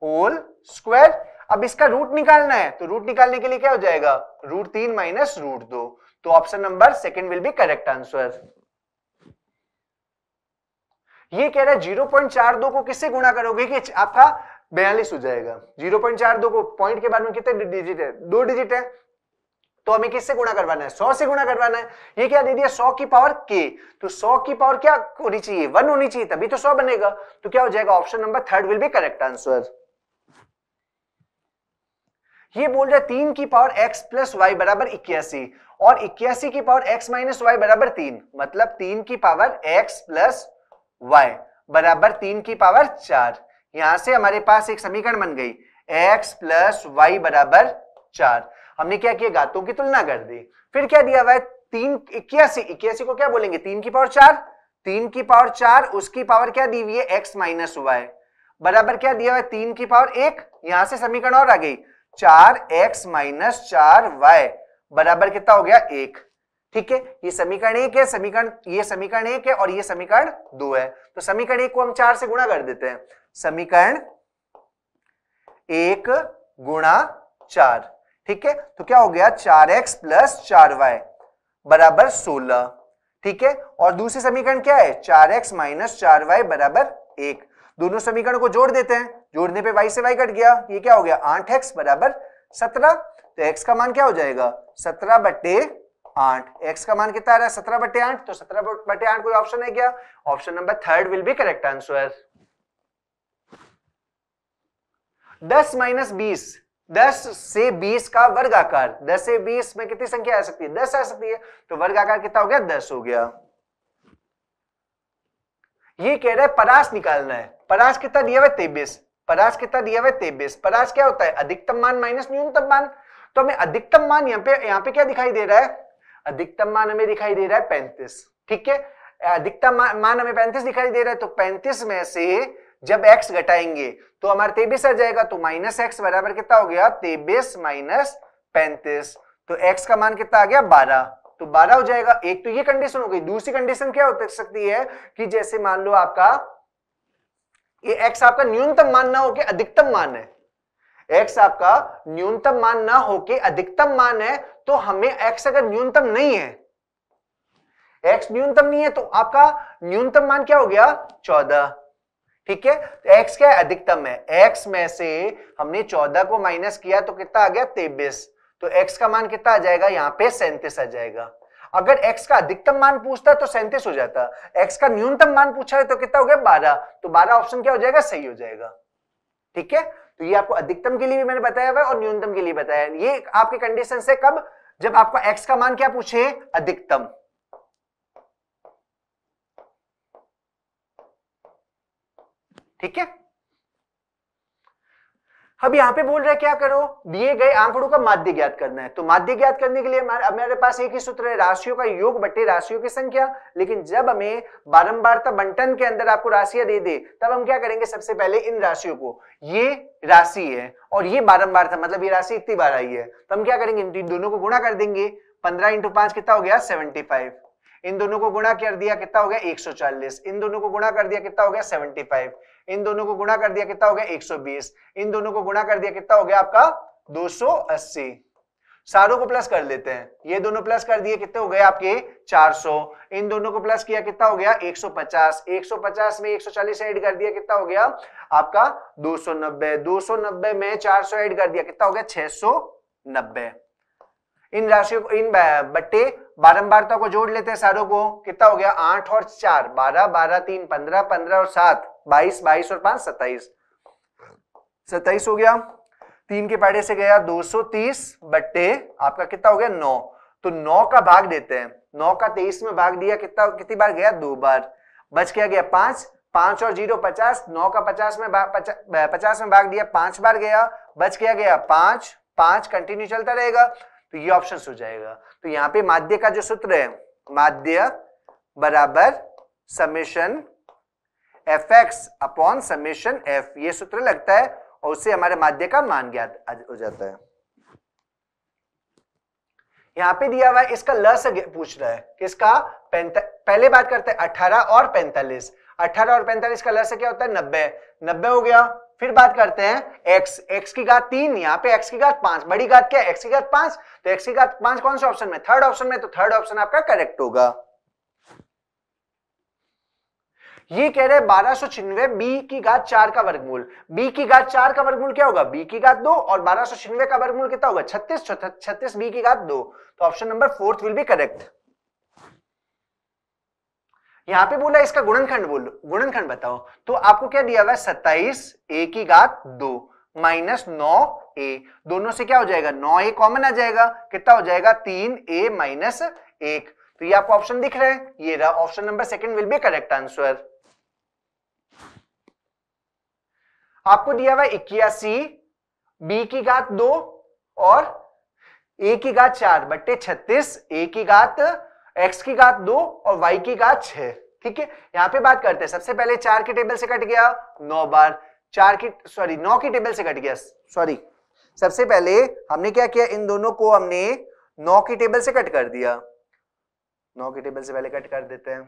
होल स्क्वायर अब इसका रूट निकालना है तो रूट निकालने के लिए क्या हो जाएगा रूट तीन माइनस रूट दो तो option number second will be correct answer ये कह रहा है जीरो पॉइंट चार दो को किससे गुणा करोगे कि आपका बयालीस हो जाएगा जीरो पॉइंट चार दो को पॉइंट के बाद में कितने डिजिट है दो डिजिट है तो हमें किससे गुणा करवाना है सौ से गुणा करवाना है ये क्या दे दिया सौ की पावर के तो सौ की पावर क्या होनी चाहिए वन होनी चाहिए तभी तो सौ बनेगा तो क्या हो जाएगा option number third will be correct answer ये बोल रहा है तीन की पावर x प्लस वाई बराबर इक्यासी और इक्यासी की पावर x माइनस वाई बराबर तीन मतलब तीन की पावर x प्लस वाई बराबर तीन की पावर चार यहां से हमारे पास एक समीकरण बन गई एक्स प्लस वाई बराबर चार हमने क्या किया घातों की तुलना कर दी फिर क्या दिया हुआ है तीन इक्यासी इक्यासी को क्या बोलेंगे तीन की पावर चार तीन की पावर चार उसकी पावर क्या दी हुई है एक्स माइनस वाई बराबर क्या दिया हुआ है तीन की पावर एक यहां से समीकरण और आ गई चार एक्स माइनस चार वाई बराबर कितना हो गया एक ठीक है ये समीकरण एक है समीकरण ये समीकरण एक है और ये समीकरण दो है तो समीकरण एक को हम चार से गुणा कर देते हैं समीकरण एक गुणा चार ठीक है तो क्या हो गया चार एक्स प्लस चार वाई बराबर सोलह ठीक है और दूसरे समीकरण क्या है चार एक्स माइनस चार वाई बराबर एक दोनों समीकरण को जोड़ देते हैं जोड़ने पे वाई से वाई कट गया ये क्या हो गया आठ एक्स बराबर सत्रह तो एक्स का मान क्या हो जाएगा सत्रह बट्टे आठ एक्स का मान कितना आ रहा है सत्रह बटे आठ तो सत्रह बटे आठ कोई ऑप्शन है क्या option number third will be correct answer दस माइनस बीस दस से बीस का वर्गाकार दस से बीस में कितनी संख्या आ सकती है दस आ सकती है तो वर्गाकार कितना हो गया दस हो गया ये कह रहा है परास निकालना है परास कितना दिया हुआ तेबिस तेबीस परास कितना दिया हुआ तेबिस तेबीस परास क्या होता है अधिकतम मान माइनस न्यूनतम मान तो हमें अधिकतम मान यहां पे यहां पे क्या दिखाई दे रहा है अधिकतम मान हमें दिखाई दे रहा है पैंतीस ठीक है अधिकतम मान हमें पैंतीस दिखाई दे रहा है तो पैंतीस में से जब x घटाएंगे तो हमारा तेबिस आ जाएगा तो माइनस एक्स बराबर कितना हो गया तेबिस माइनस पैंतीस तो x का मान कितना आ गया 12 तो 12 हो जाएगा एक तो ये कंडीशन हो गई दूसरी कंडीशन क्या हो सकती है कि जैसे मान लो आपका ये x आपका न्यूनतम मान ना हो के अधिकतम मान है एक्स आपका न्यूनतम मान ना होके अधिकतम मान है तो हमें एक्स अगर न्यूनतम नहीं है एक्स न्यूनतम नहीं है तो आपका न्यूनतम मान क्या हो गया चौदह ठीक है तो एक्स क्या है अधिकतम है एक्स में से हमने चौदह को माइनस किया तो कितना आ गया तेबिस तो एक्स का मान कितना आ जाएगा यहां पे सैंतीस आ जाएगा अगर x का अधिकतम मान पूछता तो सैंतीस हो जाता x का न्यूनतम मान पूछा है तो कितना हो गया बारह तो बारह ऑप्शन क्या हो जाएगा सही हो जाएगा ठीक है तो ये आपको अधिकतम के लिए भी मैंने बताया हुआ और न्यूनतम के लिए बताया ये आपके कंडीशन से कब जब आपको एक्स का मान क्या पूछे अधिकतम ठीक है अब यहाँ पे बोल रहे क्या करो दिए गए आंकड़ों का माध्य ज्ञात करना है तो माध्य ज्ञात करने के लिए हमारे पास एक ही सूत्र है राशियों का योग बटे राशियों की संख्या लेकिन जब हमें बारंबारता बंटन के अंदर आपको राशियां दे दे तब हम क्या करेंगे सबसे पहले इन राशियों को ये राशि है और ये था मतलब ये राशि इतनी बार आई है तो हम क्या करेंगे इन दोनों को गुणा कर देंगे पंद्रह इंटू पांच कितना हो गया सेवेंटी फाइव इन दोनों को गुणा कर दिया कितना हो गया चालीस इन दोनों को गुणा कर दिया कितना हो गया फाइव इन दोनों को गुणा कर दिया कितना हो गया 120 इन दोनों को गुणा कर दिया कितना हो गया आपका 280 सारों को प्लस कर लेते हैं ये दोनों प्लस कर दिए कितने हो गए आपके 400 इन दोनों को प्लस किया कितना हो गया 150 150 में 140 ऐड कर दिया कितना हो गया आपका 290 290 में 400 ऐड कर दिया कितना हो गया छह इन राशियों को इन बट्टे बारंबारता को जोड़ लेते हैं सारों को कितना हो गया आठ और चार बारह बारह तीन पंद्रह पंद्रह और सात बाईस बाईस और पांच सत्ताईस सत्ताईस हो गया तीन के पैडे से गया 230 बट्टे आपका कितना हो गया नौ तो नौ का भाग देते हैं नौ का तेईस में भाग दिया कितना कितनी बार गया दो बार बच क्या गया पांच पांच और जीरो पचास नौ का पचास में पचा, पचास में भाग दिया पांच बार गया बच क्या गया पांच पांच कंटिन्यू चलता रहेगा तो ये ऑप्शन हो जाएगा तो यहाँ पे माध्य का जो सूत्र है माध्य बराबर summation f x upon summation f ये सूत्र लगता है और उससे हमारे माध्य का मान ज्ञात हो जाता है यहाँ पे दिया हुआ है इसका लस पूछ रहा है किसका पहले बात करते हैं अठारह और पैंतालीस अठारह और पैंतालीस का लस क्या होता है नब्बे नब्बे हो गया फिर बात करते हैं x x की घात तीन यहाँ पे x की घात पांच बड़ी घात क्या x की घात पांच तो x की घात पांच कौन से ऑप्शन में थर्ड ऑप्शन में तो थर्ड ऑप्शन आपका करेक्ट होगा ये कह रहे हैं बारह सौ छिन्नवे बी की घात चार का वर्गमूल बी की घात चार का वर्गमूल क्या होगा बी की घात दो और बारह सौ छिन्नवे का वर्गमूल कितना होगा छत्तीस छत्तीस बी की घात दो तो option number fourth will be correct यहाँ पे बोला इसका गुणनखंड बोलो गुणनखंड बताओ तो आपको क्या दिया हुआ है सत्ताईस ए की घात दो माइनस नौ ए दोनों से क्या हो जाएगा नौ ए कॉमन आ जाएगा कितना हो जाएगा तीन ए माइनस एक तो ये आपको ऑप्शन दिख रहा है ये रहा option number second will be correct answer आपको दिया हुआ इक्यासी बी की घात दो और ए की घात चार बट्टे छत्तीस ए की घात एक्स की घात दो और वाई की घात छ ठीक है यहां पे बात करते हैं सबसे पहले चार के टेबल से कट गया नौ बार चार की सॉरी नौ की टेबल से कट गया सॉरी सबसे पहले हमने क्या किया इन दोनों को हमने नौ की टेबल से कट कर दिया नौ की टेबल से पहले कट कर देते हैं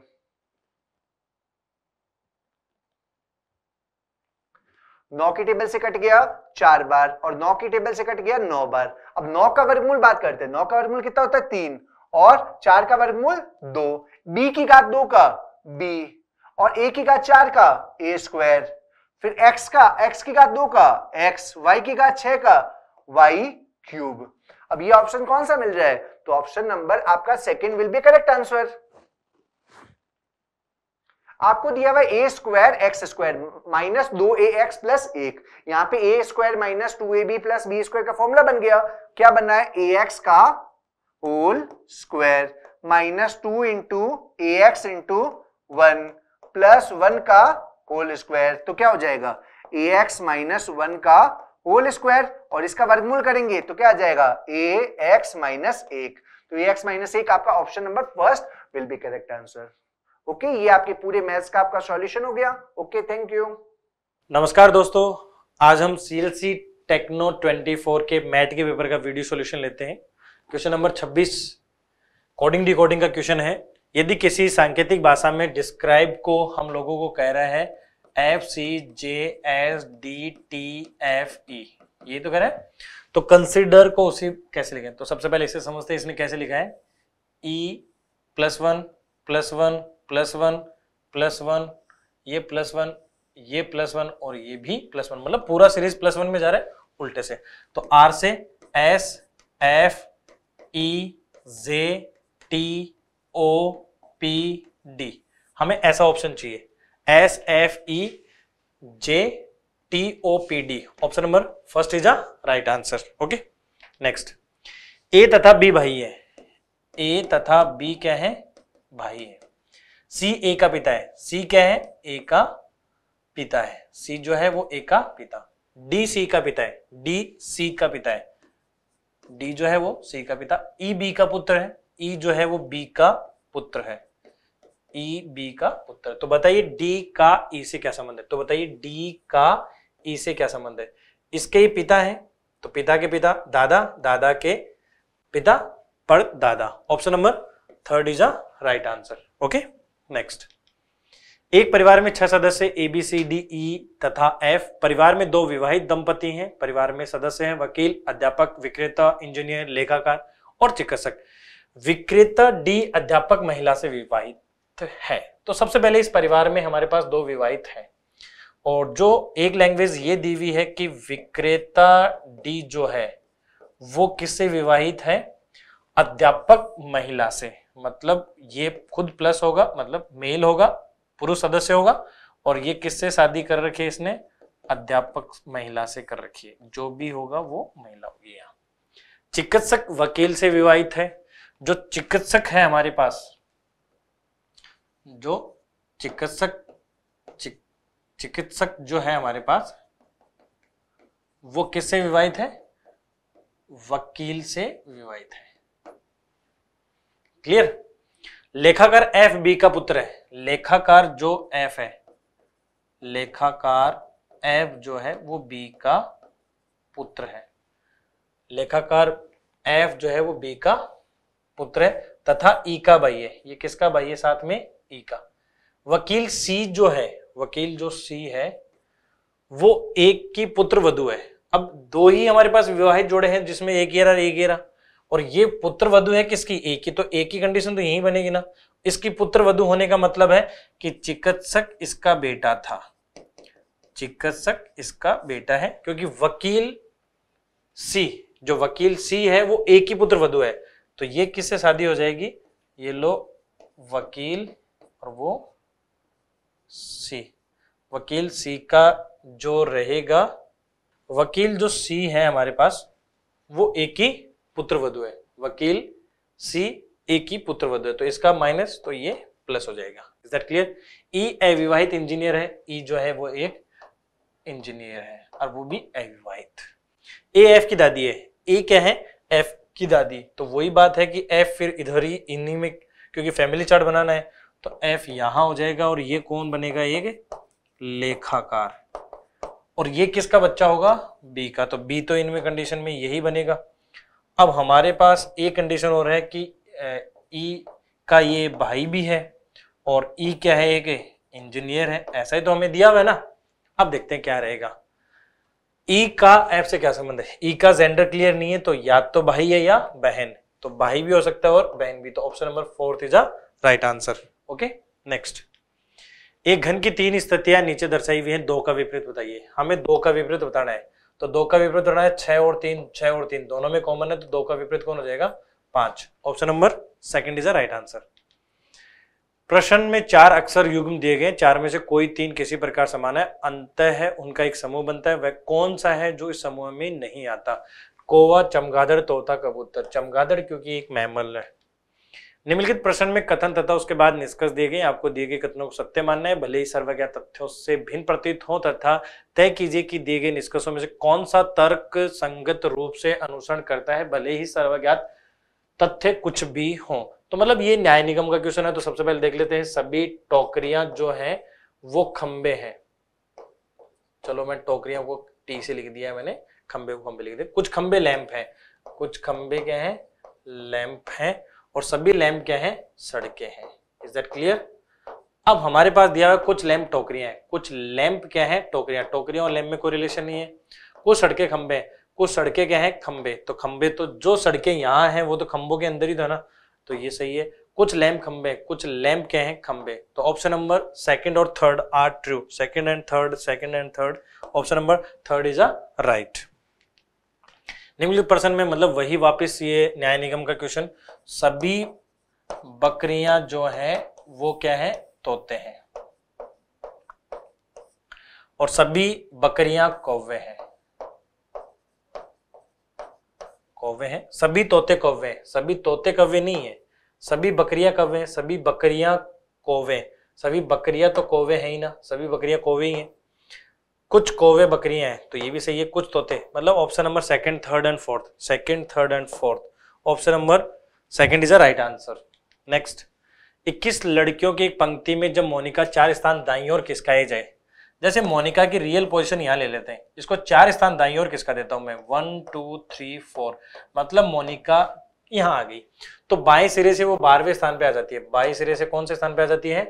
नौ की टेबल से कट गया चार बार और नौ की टेबल से कट गया नौ बार अब नौ का वर्गमूल बात करते हैं नौ का वर्गमूल कितना होता है तीन और चार का वर्गमूल दो बी की घात दो का बी और ए की घात चार का ए स्क्वायर फिर एक्स का एक्स की घात दो का एक्स वाई की घात छह का वाई क्यूब अब ये ऑप्शन कौन सा मिल रहा है तो ऑप्शन नंबर आपका second will be correct answer आपको दिया हुआ ए स्क्वायर एक्स स्क्वायर माइनस दो ए एक्स प्लस एक यहाँ पे a square minus two A B plus b square का फॉर्मूला बन गया क्या बन रहा है ए एक्स का whole square minus two into a x into one plus one का होल स्क्वायर तो क्या हो जाएगा ए एक्स माइनस वन का होल स्क्वायर और इसका वर्गमूल करेंगे तो क्या आ जाएगा ए एक्स माइनस एक तो ए एक्स माइनस एक आपका option number first will be correct answer okay ये आपके पूरे मैथ्स का आपका सॉल्यूशन हो गया ओके थैंक यू नमस्कार दोस्तों आज हम सीएलसी टेक्नो 24 के मैथ के पेपर का वीडियो सॉल्यूशन लेते हैं क्वेश्चन नंबर 26 कोडिंग डिकोडिंग का क्वेश्चन है यदि किसी सांकेतिक भाषा में डिस्क्राइब को हम लोगों को कह रहा है F C J S D T F E ये तो कह रहा है तो कंसिडर को उसी कैसे लिखें तो सबसे पहले इसे समझते हैं इसने कैसे लिखा है E plus one plus one plus one plus one ये प्लस वन ये प्लस वन और ये भी प्लस वन मतलब पूरा सीरीज प्लस वन में जा रहा है उल्टे से तो आर से S F E J T O P D हमें ऐसा ऑप्शन चाहिए S F E J T O P D option number first is a right answer okay next A तथा बी भाई है ए तथा बी क्या है भाई है सी ए का पिता है सी क्या है ए का पिता है सी जो है वो ए का पिता डी सी का पिता है डी सी का पिता है डी जो है वो सी का पिता ई बी का पुत्र है ई जो है वो बी का पुत्र है ई बी का पुत्र तो बताइए डी का ई से क्या संबंध है तो बताइए डी का ई से क्या संबंध है इसके ही पिता है तो पिता के पिता दादा दादा के पिता पर दादा option number third is a right answer okay next एक परिवार में छह सदस्य ए बी सी डी ई तथा एफ परिवार में दो विवाहित दंपति हैं परिवार में सदस्य हैं वकील अध्यापक विक्रेता इंजीनियर लेखाकार और चिकित्सक विक्रेता डी अध्यापक महिला से विवाहित है तो सबसे पहले इस परिवार में हमारे पास दो विवाहित हैं और जो एक लैंग्वेज ये दी हुई है कि विक्रेता डी जो है वो किससे विवाहित है अध्यापक महिला से मतलब ये खुद प्लस होगा मतलब मेल होगा पुरुष सदस्य होगा और ये किससे शादी कर रखी है इसने अध्यापक महिला से कर रखी है जो भी होगा वो महिला होगी यहाँ चिकित्सक वकील से विवाहित है जो चिकित्सक है हमारे पास जो चिकित्सक चिक, चिकित्सक जो है हमारे पास वो किससे विवाहित है वकील से विवाहित है क्लियर लेखाकार एफ बी का पुत्र है लेखाकार जो एफ है लेखाकार एफ जो है वो बी का पुत्र है लेखाकार एफ जो है वो बी का पुत्र है तथा ई e का भाई है ये किसका भाई है साथ में ई e का वकील सी जो है वकील जो सी है वो एक की पुत्र वधु है अब दो ही हमारे पास विवाहित जोड़े हैं जिसमें एक गेरा एक गेरा और ये पुत्र वधु है किसकी एक ही तो एक ही कंडीशन तो यही बनेगी ना इसकी पुत्र वधु होने का मतलब है कि चिकित्सक इसका बेटा था चिकित्सक इसका बेटा है क्योंकि वकील सी जो वकील सी है वो एक ही पुत्र वधु है तो ये किससे शादी हो जाएगी ये लो वकील और वो सी वकील सी का जो रहेगा वकील जो सी है हमारे पास वो एक ही पुत्रवधु है वकील सी ए की पुत्रवधु है तो इसका माइनस तो ये प्लस हो जाएगा इज दैट क्लियर ई अविवाहित इंजीनियर है ई e जो है वो एक इंजीनियर है और वो भी अविवाहित ए एफ की दादी है ए क्या है एफ की दादी तो वही बात है कि एफ फिर इधर ही इन्हीं में क्योंकि फैमिली चार्ट बनाना है तो एफ यहां हो जाएगा और ये कौन बनेगा एक लेखाकार और ये किसका बच्चा होगा बी का तो बी तो इनमें कंडीशन में यही बनेगा अब हमारे पास एक कंडीशन और है कि ई e का ये भाई भी है और ई e क्या है एक इंजीनियर है ऐसा ही तो हमें दिया हुआ है ना अब देखते हैं क्या रहेगा ई e का एफ से क्या संबंध है ई का जेंडर क्लियर नहीं है तो या तो भाई है या बहन तो भाई भी हो सकता है और बहन भी तो option number fourth is a right answer okay next एक घन की तीन स्थितियां नीचे दर्शाई हुई हैं दो का विपरीत बताइए हमें दो का विपरीत बताना है तो दो का विपरीत होना है छह और तीन छह और तीन दोनों में कॉमन है तो दो का विपरीत कौन हो जाएगा पांच option number second is a right answer प्रश्न में चार अक्षर युग्म दिए गए चार में से कोई तीन किसी प्रकार समान है अंत है उनका एक समूह बनता है वह कौन सा है जो इस समूह में नहीं आता कोवा चमगादड़ तोता कबूतर चमगादड़ क्योंकि एक मैमल है निम्नलिखित प्रश्न में कथन तथा उसके बाद निष्कर्ष दिए गए आपको दिए गए कथनों को सत्य मानना है भले ही सर्वज्ञात तथ्यों से भिन्न प्रतीत हो तथा तय कीजिए कि दिए गए निष्कर्षों में से कौन सा तर्क संगत रूप से अनुसरण करता है भले ही सर्वज्ञात तथ्य कुछ भी हो तो मतलब ये न्याय निगम का क्वेश्चन है तो सबसे पहले देख लेते हैं सभी टोकरियां जो हैं वो खंबे हैं चलो मैं टोकरियों को टी से लिख दिया मैंने खंबे को खंबे लिख दिया कुछ खंबे लैंप हैं कुछ खंबे क्या हैं लैंप हैं और सभी लैम्प क्या है सड़के हैं इज दैट क्लियर अब हमारे पास दिया हुआ कुछ लैम्प टोकरियां हैं कुछ लैम्प क्या है टोकरियां टोकरियां और लैम्प में कोई रिलेशन नहीं है कुछ सड़के खंबे हैं कुछ सड़के क्या है खंबे तो खंबे तो जो सड़के यहाँ है वो तो खंबों के अंदर ही था ना तो ये सही है कुछ लैम्प खंबे कुछ लैम्प क्या है खंबे तो ऑप्शन नंबर सेकंड और third are true second and third second and third option number third is a right निम्नलिखित प्रश्न में मतलब वही वापस ये न्याय निगम का क्वेश्चन सभी बकरियां जो है वो क्या है तोते हैं और सभी बकरियां कौवे हैं कौवे हैं सभी तोते कौवे हैं सभी तोते कौवे नहीं है सभी बकरियां कौवे हैं सभी बकरियां कौवे सभी बकरियां तो कौवे हैं ही ना सभी बकरियां कौवे ही हैं कुछ कोवे बकरियां हैं तो ये भी सही है कुछ तोते मतलब option number second third and fourth second third and fourth option number second is a right answer next 21 लड़कियों की एक पंक्ति में जब मोनिका चार स्थान दाई और किसकाए जाए जैसे मोनिका की रियल पोजीशन यहाँ ले लेते हैं इसको चार स्थान दाई और किसका देता हूं मैं वन टू थ्री फोर मतलब मोनिका यहाँ आ गई तो बाई सिरे से वो बारहवें स्थान पर आ जाती है बाई सिरे से कौन से स्थान पर आ जाती है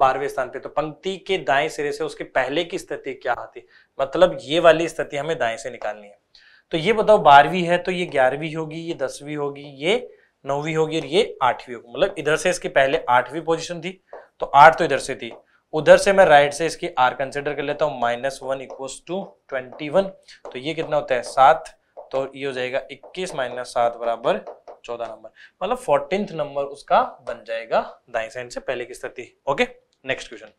बारहवें स्थान पे तो पंक्ति के दाएं सिरे से उसके पहले की स्थिति क्या आती मतलब ये वाली स्थिति हमें दाएं से निकालनी है तो ये बताओ बारहवीं है तो ये ग्यारहवीं होगी ये दसवीं होगी ये नौवीं होगी और ये आठवीं होगी मतलब इधर से इसके पहले आठवीं पोजिशन थी तो आठ तो इधर से थी उधर से मैं राइट से इसकी आर कंसिडर कर लेता हूँ minus one equals two twenty one तो ये कितना होता है सात तो ये हो जाएगा इक्कीस माइनस सात बराबर चौदह नंबर मतलब फोर्टींथ नंबर उसका बन जाएगा दाई साइन से पहले की स्थिति ओके नेक्स्ट क्वेश्चन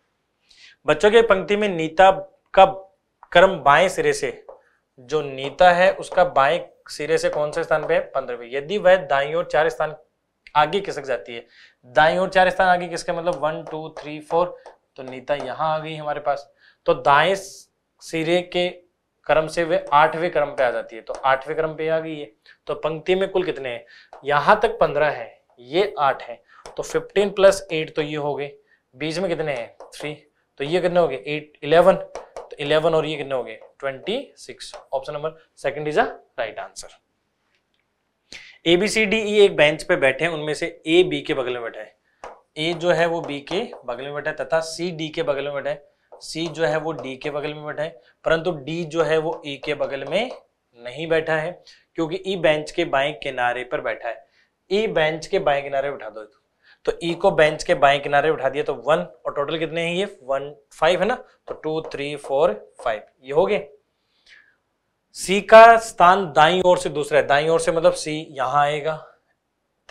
बच्चों के पंक्ति में नीता का क्रम बाएं सिरे से जो नीता है उसका बाएं सिरे से कौन से स्थान पे है पंद्रह यदि वह दाई और चार स्थान आगे खिसक जाती है दाई और चार स्थान आगे किसका मतलब वन टू थ्री फोर तो नीता यहां आ गई हमारे पास तो दाएं सिरे के क्रम से वे आठवें क्रम पे आ जाती है तो आठवें क्रम पे आ गई है तो पंक्ति में कुल कितने हैं यहां तक पंद्रह है ये आठ है तो फिफ्टीन प्लस एट तो ये हो गए बीच में कितने हैं थ्री तो ये कितने हो गए एट इलेवन तो इलेवन और ये कितने हो गए twenty six option number second is a right answer A B C D E एक बेंच पे बैठे हैं उनमें से ए बी के बगल में बैठा है ए जो है वो बी के बगल में बैठा है तथा सी डी के बगल में बैठा है सी जो है वो डी के बगल में बैठा है परंतु डी जो है वो ई e के बगल में नहीं बैठा है क्योंकि ई e बेंच के बाएं किनारे पर बैठा है ई e बेंच के बाएं किनारे बैठा दो तो ई को बेंच के बाएं किनारे उठा दिया तो वन और टोटल कितने हैं ये वन फाइव है ना तो टू थ्री फोर फाइव ये हो गए सी का स्थान दाई ओर से दूसरा है दाई ओर से मतलब सी यहां आएगा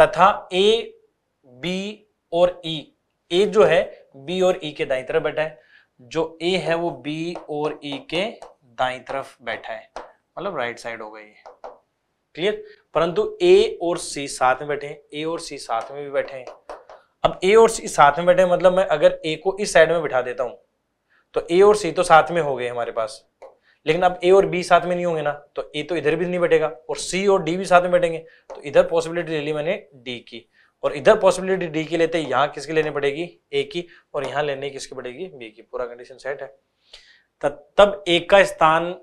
तथा ए बी और ई e। ए जो है बी और ई e के दाई तरफ बैठा है जो ए है वो बी और ई e के दाई तरफ बैठा है मतलब राइट साइड हो गई क्लियर परंतु ए और सी साथ में बैठे हैं ए और सी साथ में भी बैठे हैं अब ए और सी साथ में बैठे मतलब मैं अगर ए को इस साइड में बिठा देता हूं तो ए और सी तो साथ में हो गए हमारे पास लेकिन अब ए और बी साथ में नहीं होंगे ना तो ए तो इधर भी नहीं बैठेगा और सी और डी भी साथ में बैठेंगे तो इधर पॉसिबिलिटी ले ली मैंने डी की और इधर पॉसिबिलिटी डी की लेते यहां किसकी लेनी पड़ेगी ए की और यहाँ लेनी किसकी पड़ेगी बी की पूरा कंडीशन सेट है तब ए का स्थान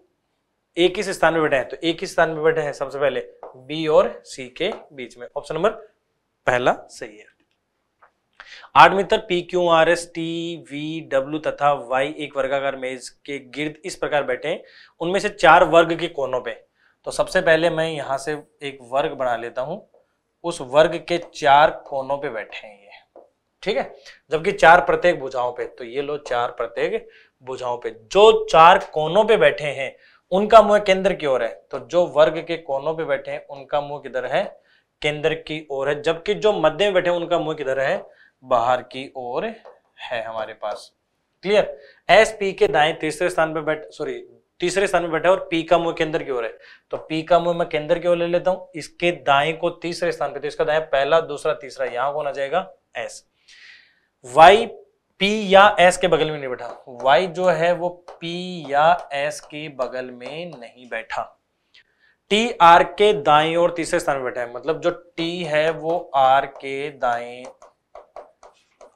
ए किस स्थान में बैठा है तो ए किस स्थान में बैठा है सबसे पहले बी और सी के बीच में ऑप्शन नंबर पहला सही है आठ मित्र P Q R S T V W तथा वाई एक वर्गाकार मेज के गिर्द इस प्रकार बैठे हैं उनमें से चार वर्ग के कोनों पे तो सबसे पहले मैं यहाँ से एक वर्ग बना लेता हूँ उस वर्ग के चार कोनों पे बैठे हैं ये ठीक है जबकि चार प्रत्येक भुजाओं पे तो ये लो चार प्रत्येक भुजाओं पे जो चार कोनों पे बैठे हैं उनका मुंह केंद्र की ओर है तो जो वर्ग के कोनों पे बैठे हैं उनका मुंह किधर है केंद्र की ओर है जबकि जो मध्य में बैठे उनका मुंह किधर है बाहर की ओर है हमारे पास क्लियर एस पी के दाएं तीसरे स्थान पर बैठ सॉरी तीसरे स्थान में बैठा है और पी का मुंह केंद्र की ओर है तो पी का मुंह मैं केंद्र की ओर ले लेता हूं इसके दाएं को तीसरे स्थान पे तो इसका दाएं पहला दूसरा तीसरा यहां होना जाएगा एस वाई पी या एस के बगल में नहीं बैठा वाई जो है वो पी या एस के बगल में नहीं बैठा टी आर के दाएं और तीसरे स्थान पर बैठा है मतलब जो टी है वो आर के दाएं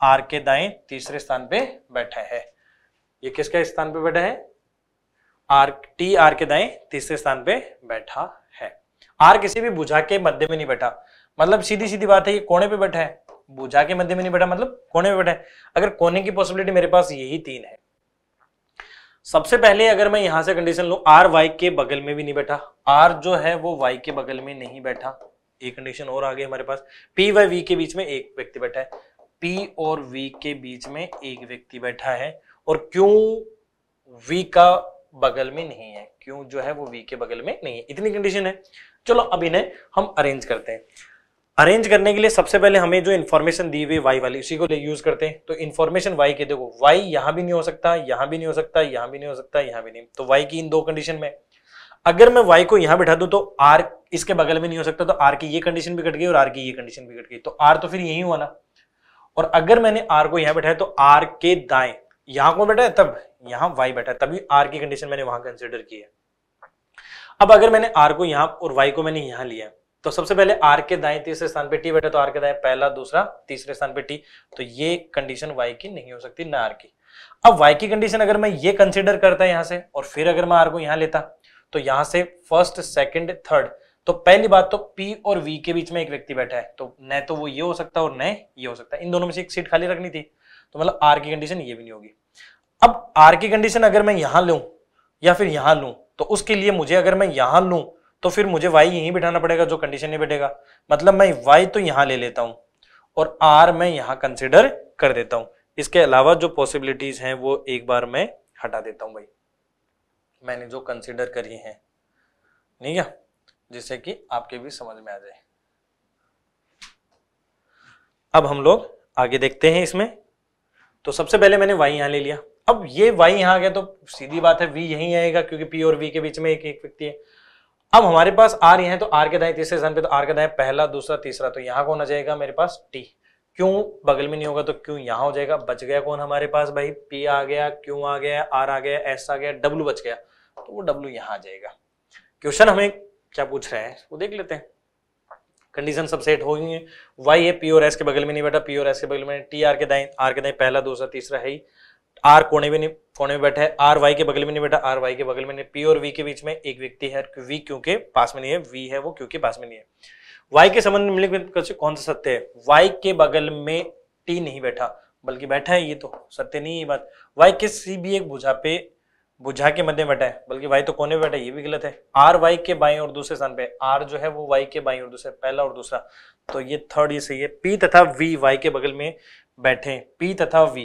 आर के दाएं तीसरे स्थान पे बैठा है ये किसके स्थान पे बैठा है आर टी आर के दाएं तीसरे स्थान पे बैठा है आर किसी भी बुझा के मध्य में नहीं बैठा मतलब सीधी सीधी बात है ये कोने पे बैठा है बुझा के मध्य में नहीं बैठा मतलब कोने पे बैठा है अगर कोने की पॉसिबिलिटी मेरे पास यही तीन है सबसे पहले अगर मैं यहां से कंडीशन लू आर वाई के बगल में भी नहीं बैठा आर जो है वो वाई के बगल में नहीं बैठा एक कंडीशन और आ गई हमारे पास पी वाई वी के बीच में एक व्यक्ति बैठा है P और वी के बीच में एक व्यक्ति बैठा है और क्यों वी का बगल में नहीं है क्यों जो है वो वी के बगल में नहीं है इतनी कंडीशन है चलो अब इन्हें हम अरेंज करते हैं अरेंज करने के लिए सबसे पहले हमें जो इन्फॉर्मेशन दी हुई वाई वाली उसी को यूज करते हैं तो इन्फॉर्मेशन वाई के देखो वाई यहां भी नहीं हो सकता यहां भी नहीं हो सकता यहां भी नहीं हो सकता यहां भी नहीं तो वाई की इन दो कंडीशन में अगर मैं वाई को यहां बैठा दूं तो आर इसके बगल में नहीं हो सकता तो आर की ये कंडीशन भी कट गई और आर की ये कंडीशन भी कट गई तो आर तो फिर यही हुआ ना और अगर मैंने आर को यहां बैठा है तो आर के दाएं यहां कौन बैठा है तब यहां वाई बैठा है तभी आर की कंडीशन मैंने वहां कंसिडर की है अब अगर मैंने आर को यहां और वाई को मैंने यहां लिया तो सबसे पहले आर के दाएं तीसरे स्थान पे टी बैठा तो आर के दाएं पहला दूसरा तीसरे स्थान पे टी तो ये कंडीशन वाई की नहीं हो सकती ना आर की अब वाई की कंडीशन अगर मैं ये कंसिडर करता यहां से और फिर अगर मैं आर को यहां लेता तो यहां से फर्स्ट सेकंड थर्ड तो पहली बात तो पी और वी के बीच में एक व्यक्ति बैठा है तो न तो वो ये हो सकता है और न ये हो सकता है इन दोनों में से एक सीट खाली रखनी थी तो मतलब आर की कंडीशन ये भी नहीं होगी अब आर की कंडीशन अगर मैं यहां लू या फिर यहां लू तो उसके लिए मुझे अगर मैं यहां लू तो फिर मुझे वाई यहीं बिठाना पड़ेगा जो कंडीशन नहीं बैठेगा मतलब मैं वाई तो यहां ले लेता हूं और आर मैं यहां कंसिडर कर देता हूं इसके अलावा जो पॉसिबिलिटीज हैं वो एक बार मैं हटा देता हूं भाई मैंने जो कंसिडर करी है नहीं क्या जिससे कि आपके भी समझ में आ जाए अब हम लोग आगे देखते हैं इसमें तो सबसे पहले मैंने वाई यहां ले लिया अब ये वाई यहां आ गया तो सीधी बात है वी यहीं आएगा क्योंकि पी और वी के बीच में एक एक व्यक्ति है अब हमारे पास आर यहां है तो आर के दाएं तीसरे स्थान पे तो आर के दाएं पहला दूसरा तीसरा तो यहां कौन आ जाएगा मेरे पास टी क्यों बगल में नहीं होगा तो क्यों यहां हो जाएगा बच गया कौन हमारे पास भाई पी आ गया क्यों आ गया आर आ गया एस आ गया डब्ल्यू बच गया तो वो डब्ल्यू यहां आ जाएगा क्वेश्चन हमें क्या पूछ रहा है वो देख लेते हैं कंडीशन सब सेट हो गई है वाई ए पी और एस के बगल में नहीं बैठा पी और एस के बगल में टी आर के दाएं आर के दाएं पहला दूसरा तीसरा है ही आर कोने में नहीं कोने में बैठा है आर वाई के बगल में नहीं बैठा आर वाई के बगल में नहीं पी और वी के बीच में एक व्यक्ति है वी क्योंकि पास में नहीं है वी है वो क्योंकि पास में नहीं है वाई के संबंध में कौन सा सत्य है वाई के बगल में टी नहीं बैठा बल्कि बैठा है ये तो सत्य नहीं ये बात वाई किसी भी एक भुजा पे बुझा के मध्य बैठा है बल्कि वाई तो कोने में बैठा है ये भी गलत है आर वाई के बाई और दूसरे स्थान पे आर जो है वो वाई के बाई और दूसरे पहला और दूसरा तो ये थर्ड ये सही है पी तथा वी वाई के बगल में बैठे पी तथा वी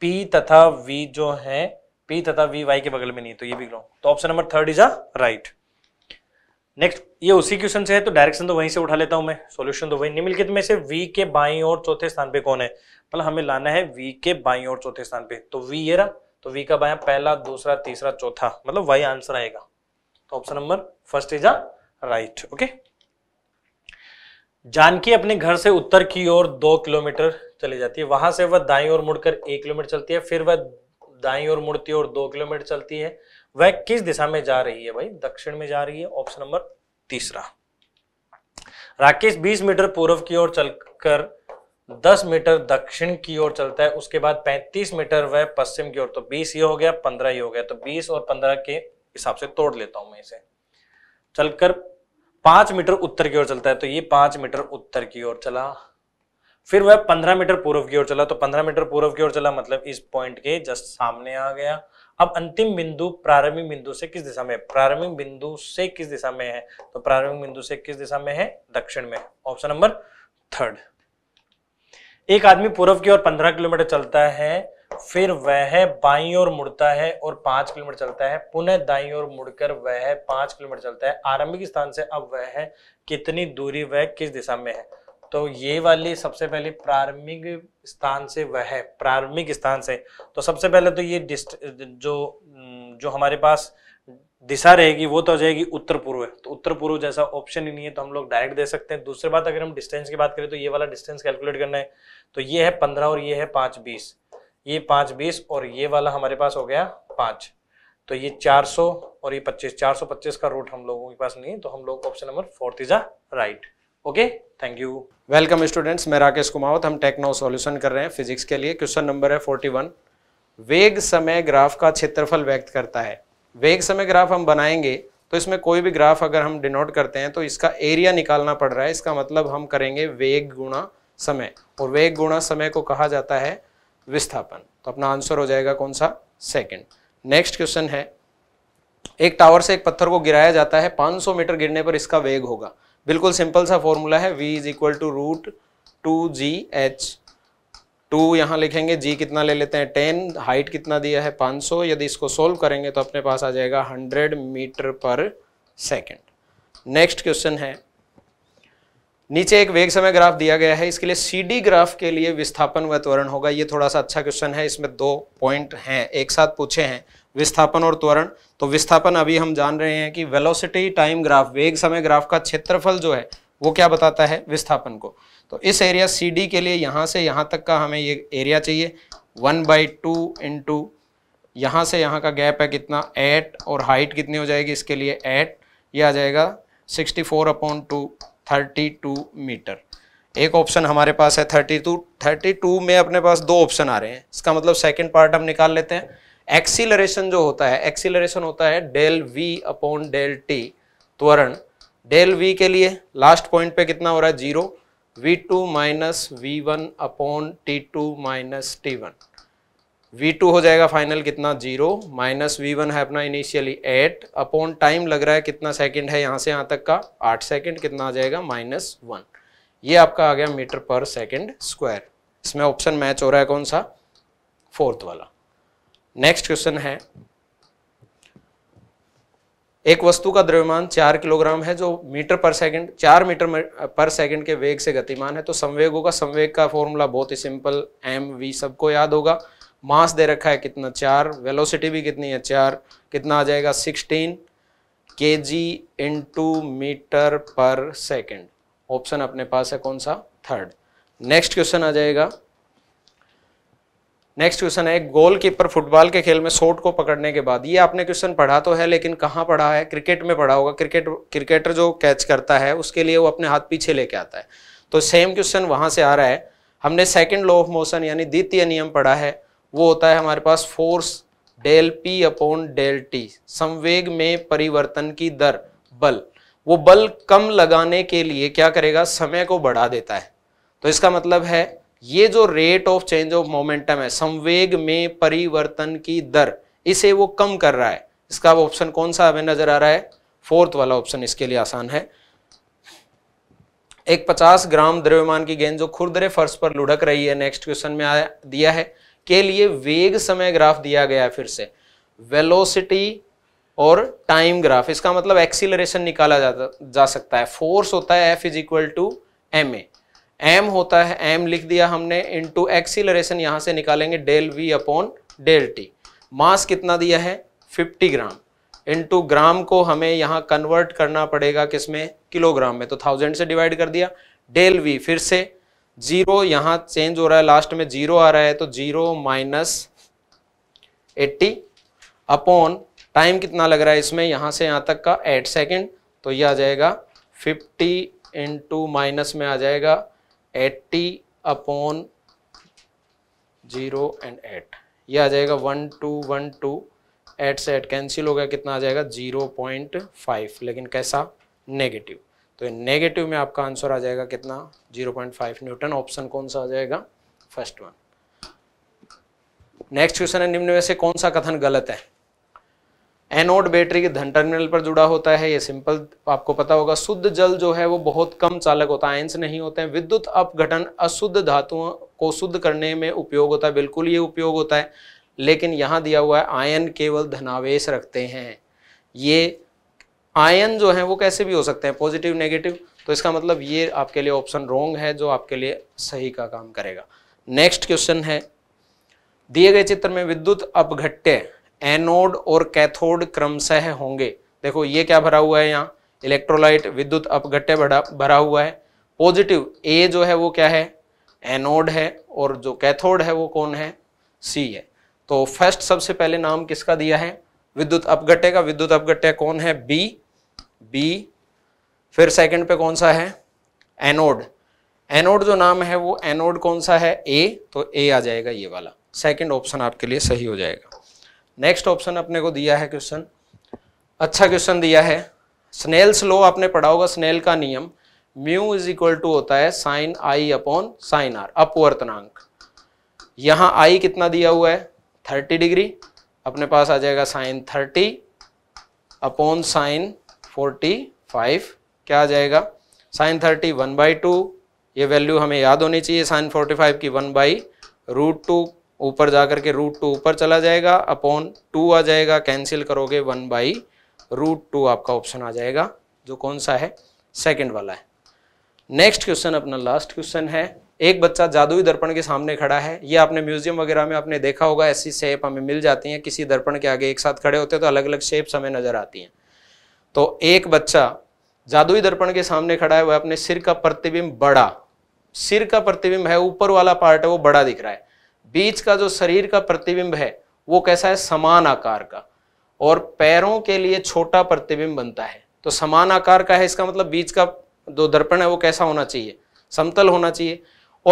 पी तथा वी जो है पी तथा वी वाई के बगल में नहीं तो ये भी गलत तो option number third is a right next ये उसी क्वेश्चन से है तो डायरेक्शन तो वहीं से उठा लेता हूं मैं सॉल्यूशन तो वही निम्नलिखित में से वी के बाई और चौथे स्थान पे कौन है मतलब हमें लाना है वी के बाई और चौथे स्थान पे तो वी ये रहा तो वी कब आया पहला दूसरा तीसरा चौथा मतलब वाई आंसर आएगा तो option number first is a right okay Janaki अपने घर से उत्तर की ओर दो किलोमीटर चली जाती है वहां से वह दाई ओर मुड़कर एक किलोमीटर चलती है फिर वह दाई ओर मुड़ती और दो किलोमीटर चलती है वह किस दिशा में जा रही है भाई दक्षिण में जा रही है ऑप्शन नंबर तीसरा राकेश 20 मीटर पूर्व की ओर चलकर दस मीटर दक्षिण की ओर चलता है उसके बाद पैंतीस मीटर वह पश्चिम की ओर तो बीस ये हो गया पंद्रह ये हो गया तो बीस और पंद्रह के हिसाब से तोड़ लेता हूं मैं इसे चलकर पांच मीटर उत्तर की ओर चलता है तो ये पांच मीटर उत्तर की ओर चला फिर वह पंद्रह मीटर पूर्व की ओर चला तो पंद्रह मीटर पूर्व की ओर चला मतलब इस पॉइंट के जस्ट सामने आ गया अब अंतिम बिंदु प्रारंभिक बिंदु से किस दिशा में है प्रारंभिक बिंदु से किस दिशा में है तो प्रारंभिक बिंदु से किस दिशा में है दक्षिण में ऑप्शन नंबर थर्ड एक आदमी पूर्व की ओर पंद्रह किलोमीटर चलता है फिर वह बाई ओर मुड़ता है और पांच किलोमीटर चलता है पुनः दाई ओर मुड़कर वह पांच किलोमीटर चलता है आरंभिक स्थान से अब वह कितनी दूरी वह किस दिशा में है तो ये वाली सबसे पहले प्रारंभिक स्थान से वह प्रारंभिक स्थान से तो सबसे पहले तो ये जो जो हमारे पास दिशा रहेगी वो तो हो जाएगी उत्तर पूर्व तो उत्तर पूर्व जैसा ऑप्शन ही नहीं है तो हम लोग डायरेक्ट दे सकते हैं दूसरी बात अगर हम डिस्टेंस की बात करें तो ये वाला डिस्टेंस कैलकुलेट करना है तो ये है पंद्रह और ये है पांच बीस ये पांच बीस और ये वाला हमारे पास हो गया पांच तो ये सौ और ये सौ पच्चीस का रूट हम लोगों के पास नहीं है तो हम लोग option number fourth is a right okay thank you welcome students मैं राकेश कुमावत हम टेक्नो सॉल्यूशन कर रहे हैं फिजिक्स के लिए क्वेश्चन नंबर है फोर्टी वेग समय ग्राफ का क्षेत्रफल व्यक्त करता है वेग समय ग्राफ हम बनाएंगे तो इसमें कोई भी ग्राफ अगर हम डिनोट करते हैं तो इसका एरिया निकालना पड़ रहा है इसका मतलब हम करेंगे वेग गुणा समय और वेग गुणा समय को कहा जाता है विस्थापन तो अपना आंसर हो जाएगा कौन सा सेकंड नेक्स्ट क्वेश्चन है एक टावर से एक पत्थर को गिराया जाता है 500 मीटर गिरने पर इसका वेग होगा बिल्कुल सिंपल सा फॉर्मूला है v is equal to root two g h two यहाँ लिखेंगे जी कितना ले लेते हैं टेन हाइट कितना दिया है सौ यदि इसको सोल्व करेंगे तो अपने पास आ जाएगा हंड्रेड मीटर पर सेकेंड नेक्स्ट क्वेश्चन है नीचे एक वेग समय ग्राफ दिया गया है इसके लिए सीडी ग्राफ के लिए विस्थापन व त्वरण होगा ये थोड़ा सा अच्छा क्वेश्चन है इसमें दो पॉइंट हैं एक साथ पूछे हैं विस्थापन और त्वरण तो विस्थापन अभी हम जान रहे हैं कि वेलोसिटी टाइम ग्राफ वेग समय ग्राफ का क्षेत्रफल जो है वो क्या बताता है विस्थापन को तो इस एरिया सी डी के लिए यहाँ से यहाँ तक का हमें ये एरिया चाहिए one by two into यहाँ से यहाँ का गैप है कितना एट और हाइट कितनी हो जाएगी इसके लिए एट ये आ जाएगा sixty four upon two thirty two metre एक ऑप्शन हमारे पास है थर्टी टू थर्टी टू में अपने पास दो ऑप्शन आ रहे हैं इसका मतलब सेकेंड पार्ट हम निकाल लेते हैं एक्सीलरेशन जो होता है एक्सीलरेशन होता है del v upon del t त्वरण डेल वी के लिए लास्ट पॉइंट पे कितना हो रहा है zero V2 minus v one upon t two minus t one v two हो जाएगा फाइनल कितना जीरो माइनस वी वन है अपना इनिशियली एट अपॉन टाइम लग रहा है कितना सेकंड है यहाँ से यहाँ तक का आठ सेकंड कितना आ जाएगा माइनस वन ये आपका आ गया मीटर पर सेकंड स्क्वायर इसमें ऑप्शन मैच हो रहा है कौन सा फोर्थ वाला नेक्स्ट क्वेश्चन है एक वस्तु का द्रव्यमान चार किलोग्राम है जो मीटर पर सेकंड चार मीटर पर सेकंड के वेग से गतिमान है तो संवेगों का संवेग का फॉर्मूला बहुत ही सिंपल एम वी सबको याद होगा मास दे रखा है कितना चार वेलोसिटी भी कितनी है चार कितना आ जाएगा sixteen K G into metre पर सेकेंड ऑप्शन अपने पास है कौन सा थर्ड नेक्स्ट क्वेश्चन आ जाएगा नेक्स्ट क्वेश्चन है गोलकीपर फुटबॉल के खेल में शॉट को पकड़ने के बाद ये आपने क्वेश्चन पढ़ा तो है लेकिन कहाँ पढ़ा है क्रिकेट में पढ़ा होगा क्रिकेट क्रिकेटर जो कैच करता है उसके लिए वो अपने हाथ पीछे लेके आता है तो सेम क्वेश्चन वहाँ से आ रहा है हमने सेकेंड लॉ ऑफ मोशन यानी द्वितीय नियम पढ़ा है वो होता है हमारे पास force del p upon del t संवेग में परिवर्तन की दर बल वो बल कम लगाने के लिए क्या करेगा समय को बढ़ा देता है तो इसका मतलब है ये जो rate of change of momentum है संवेग में परिवर्तन की दर इसे वो कम कर रहा है इसका ऑप्शन कौन सा हमें नजर आ रहा है फोर्थ वाला ऑप्शन इसके लिए आसान है एक 50 ग्राम द्रव्यमान की गेंद जो खुरदरे फर्श पर लुढ़क रही है नेक्स्ट क्वेश्चन में आया दिया है के लिए वेग समय ग्राफ दिया गया है फिर से वेलोसिटी और टाइम ग्राफ इसका मतलब एक्सीलरेशन निकाला जा, जा सकता है फोर्स होता है F is equal to M A M होता है एम लिख दिया हमने इंटू एक्सीलरेशन यहाँ से निकालेंगे del v upon del t mass कितना दिया है 50 ग्राम इंटू ग्राम को हमें यहाँ कन्वर्ट करना पड़ेगा किसमें किलोग्राम में तो थाउजेंड से डिवाइड कर दिया डेल वी फिर से जीरो यहाँ चेंज हो रहा है लास्ट में जीरो आ रहा है तो zero minus eighty upon time कितना लग रहा है इसमें यहाँ से यहाँ तक का एट सेकेंड तो ये आ जाएगा फिफ्टी इंटू माइनस में आ जाएगा eighty upon zero and eight ये आ जाएगा one two one two eight से एट कैंसिल हो गया कितना आ जाएगा जीरो पॉइंट फाइव लेकिन कैसा नेगेटिव तो नेगेटिव में आपका आंसर आ जाएगा कितना zero point five newton option कौन सा आ जाएगा फर्स्ट वन नेक्स्ट क्वेश्चन है निम्न में से कौन सा कथन गलत है एनोड बैटरी के धन टर्मिनल पर जुड़ा होता है ये सिंपल आपको पता होगा शुद्ध जल जो है वो बहुत कम चालक होता है आयंस नहीं होते हैं विद्युत अपघटन अशुद्ध धातुओं को शुद्ध करने में उपयोग होता है बिल्कुल ये उपयोग होता है लेकिन यहाँ दिया हुआ है आयन केवल धनावेश रखते हैं ये आयन जो है वो कैसे भी हो सकते हैं पॉजिटिव नेगेटिव तो इसका मतलब ये आपके लिए ऑप्शन रॉन्ग है जो आपके लिए सही का काम करेगा नेक्स्ट क्वेश्चन है दिए गए चित्र में विद्युत अपघट्य एनोड और कैथोड क्रमशः होंगे देखो ये क्या भरा हुआ है यहाँ इलेक्ट्रोलाइट विद्युत अपघट्य भरा हुआ है पॉजिटिव ए जो है वो क्या है एनोड है और जो कैथोड है वो कौन है सी है तो फर्स्ट सबसे पहले नाम किसका दिया है विद्युत अपघट्य का विद्युत अपघट्य कौन है बी बी फिर सेकंड पे कौन सा है एनोड एनोड जो नाम है वो एनोड कौन सा है ए तो ए आ जाएगा ये वाला सेकंड ऑप्शन आपके लिए सही हो जाएगा नेक्स्ट ऑप्शन अपने को दिया है क्वेश्चन अच्छा क्वेश्चन दिया है स्नेल्स लो आपने पढ़ा होगा स्नेल का नियम म्यू इज इक्वल टू होता है sine I upon sine R अपवर्तनांक यहां आई कितना दिया हुआ है थर्टी डिग्री अपने पास आ जाएगा sine thirty upon sine forty five क्या आ जाएगा sine thirty one by two ये वैल्यू हमें याद होनी चाहिए साइन फोर्टी फाइव की वन बाई रूट टू ऊपर जा करके के रूट टू ऊपर चला जाएगा अपॉन टू आ जाएगा कैंसिल करोगे वन बाई रूट टू आपका ऑप्शन आ जाएगा जो कौन सा है सेकंड वाला है नेक्स्ट क्वेश्चन अपना लास्ट क्वेश्चन है एक बच्चा जादुई दर्पण के सामने खड़ा है ये आपने म्यूजियम वगैरह में आपने देखा होगा ऐसी शेप हमें मिल जाती हैं किसी दर्पण के आगे एक साथ खड़े होते हैं तो अलग अलग शेप्स हमें नजर आती हैं तो एक बच्चा जादुई दर्पण के सामने खड़ा है वह अपने सिर का प्रतिबिंब बड़ा सिर का प्रतिबिंब है ऊपर वाला पार्ट है वो बड़ा दिख रहा है बीच का जो शरीर का प्रतिबिंब है वो कैसा है समान आकार का और पैरों के लिए छोटा प्रतिबिंब बनता है तो समान आकार का है इसका मतलब बीच का जो दर्पण है वो कैसा होना चाहिए समतल होना चाहिए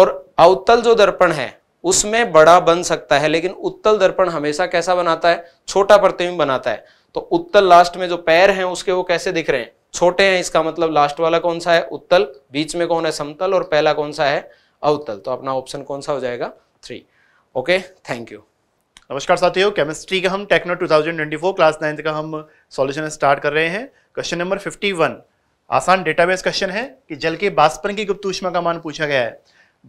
और अवतल जो दर्पण है उसमें बड़ा बन सकता है लेकिन उत्तल दर्पण हमेशा कैसा बनाता है छोटा प्रतिबिंब बनाता है तो उत्तल लास्ट में जो पैर हैं उसके वो कैसे दिख रहे हैं छोटे हैं इसका मतलब लास्ट वाला कौन सा है उत्तल बीच में कौन है समतल और पहला कौन सा है अवतल तो अपना ऑप्शन कौन सा हो जाएगा थ्री ओके थैंक यू नमस्कार साथियों केमिस्ट्री का हम टेक्नो 2024 क्लास नाइन्थ का हम सॉल्यूशन स्टार्ट कर रहे हैं क्वेश्चन नंबर 51 आसान डेटाबेस क्वेश्चन है कि जल के बास्पन की गुप्त ऊष्मा का मान पूछा गया है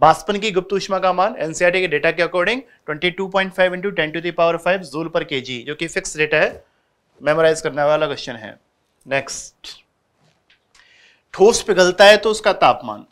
बास्पन की गुप्त ऊष्मा का मान एनसीआरटी e के डेटा के according 22.5 into ten to the power five joule पर केजी जो कि फिक्स डेटा है मेमोराइज करने वाला क्वेश्चन है नेक्स्ट ठोस पिघलता है तो उसका तापमान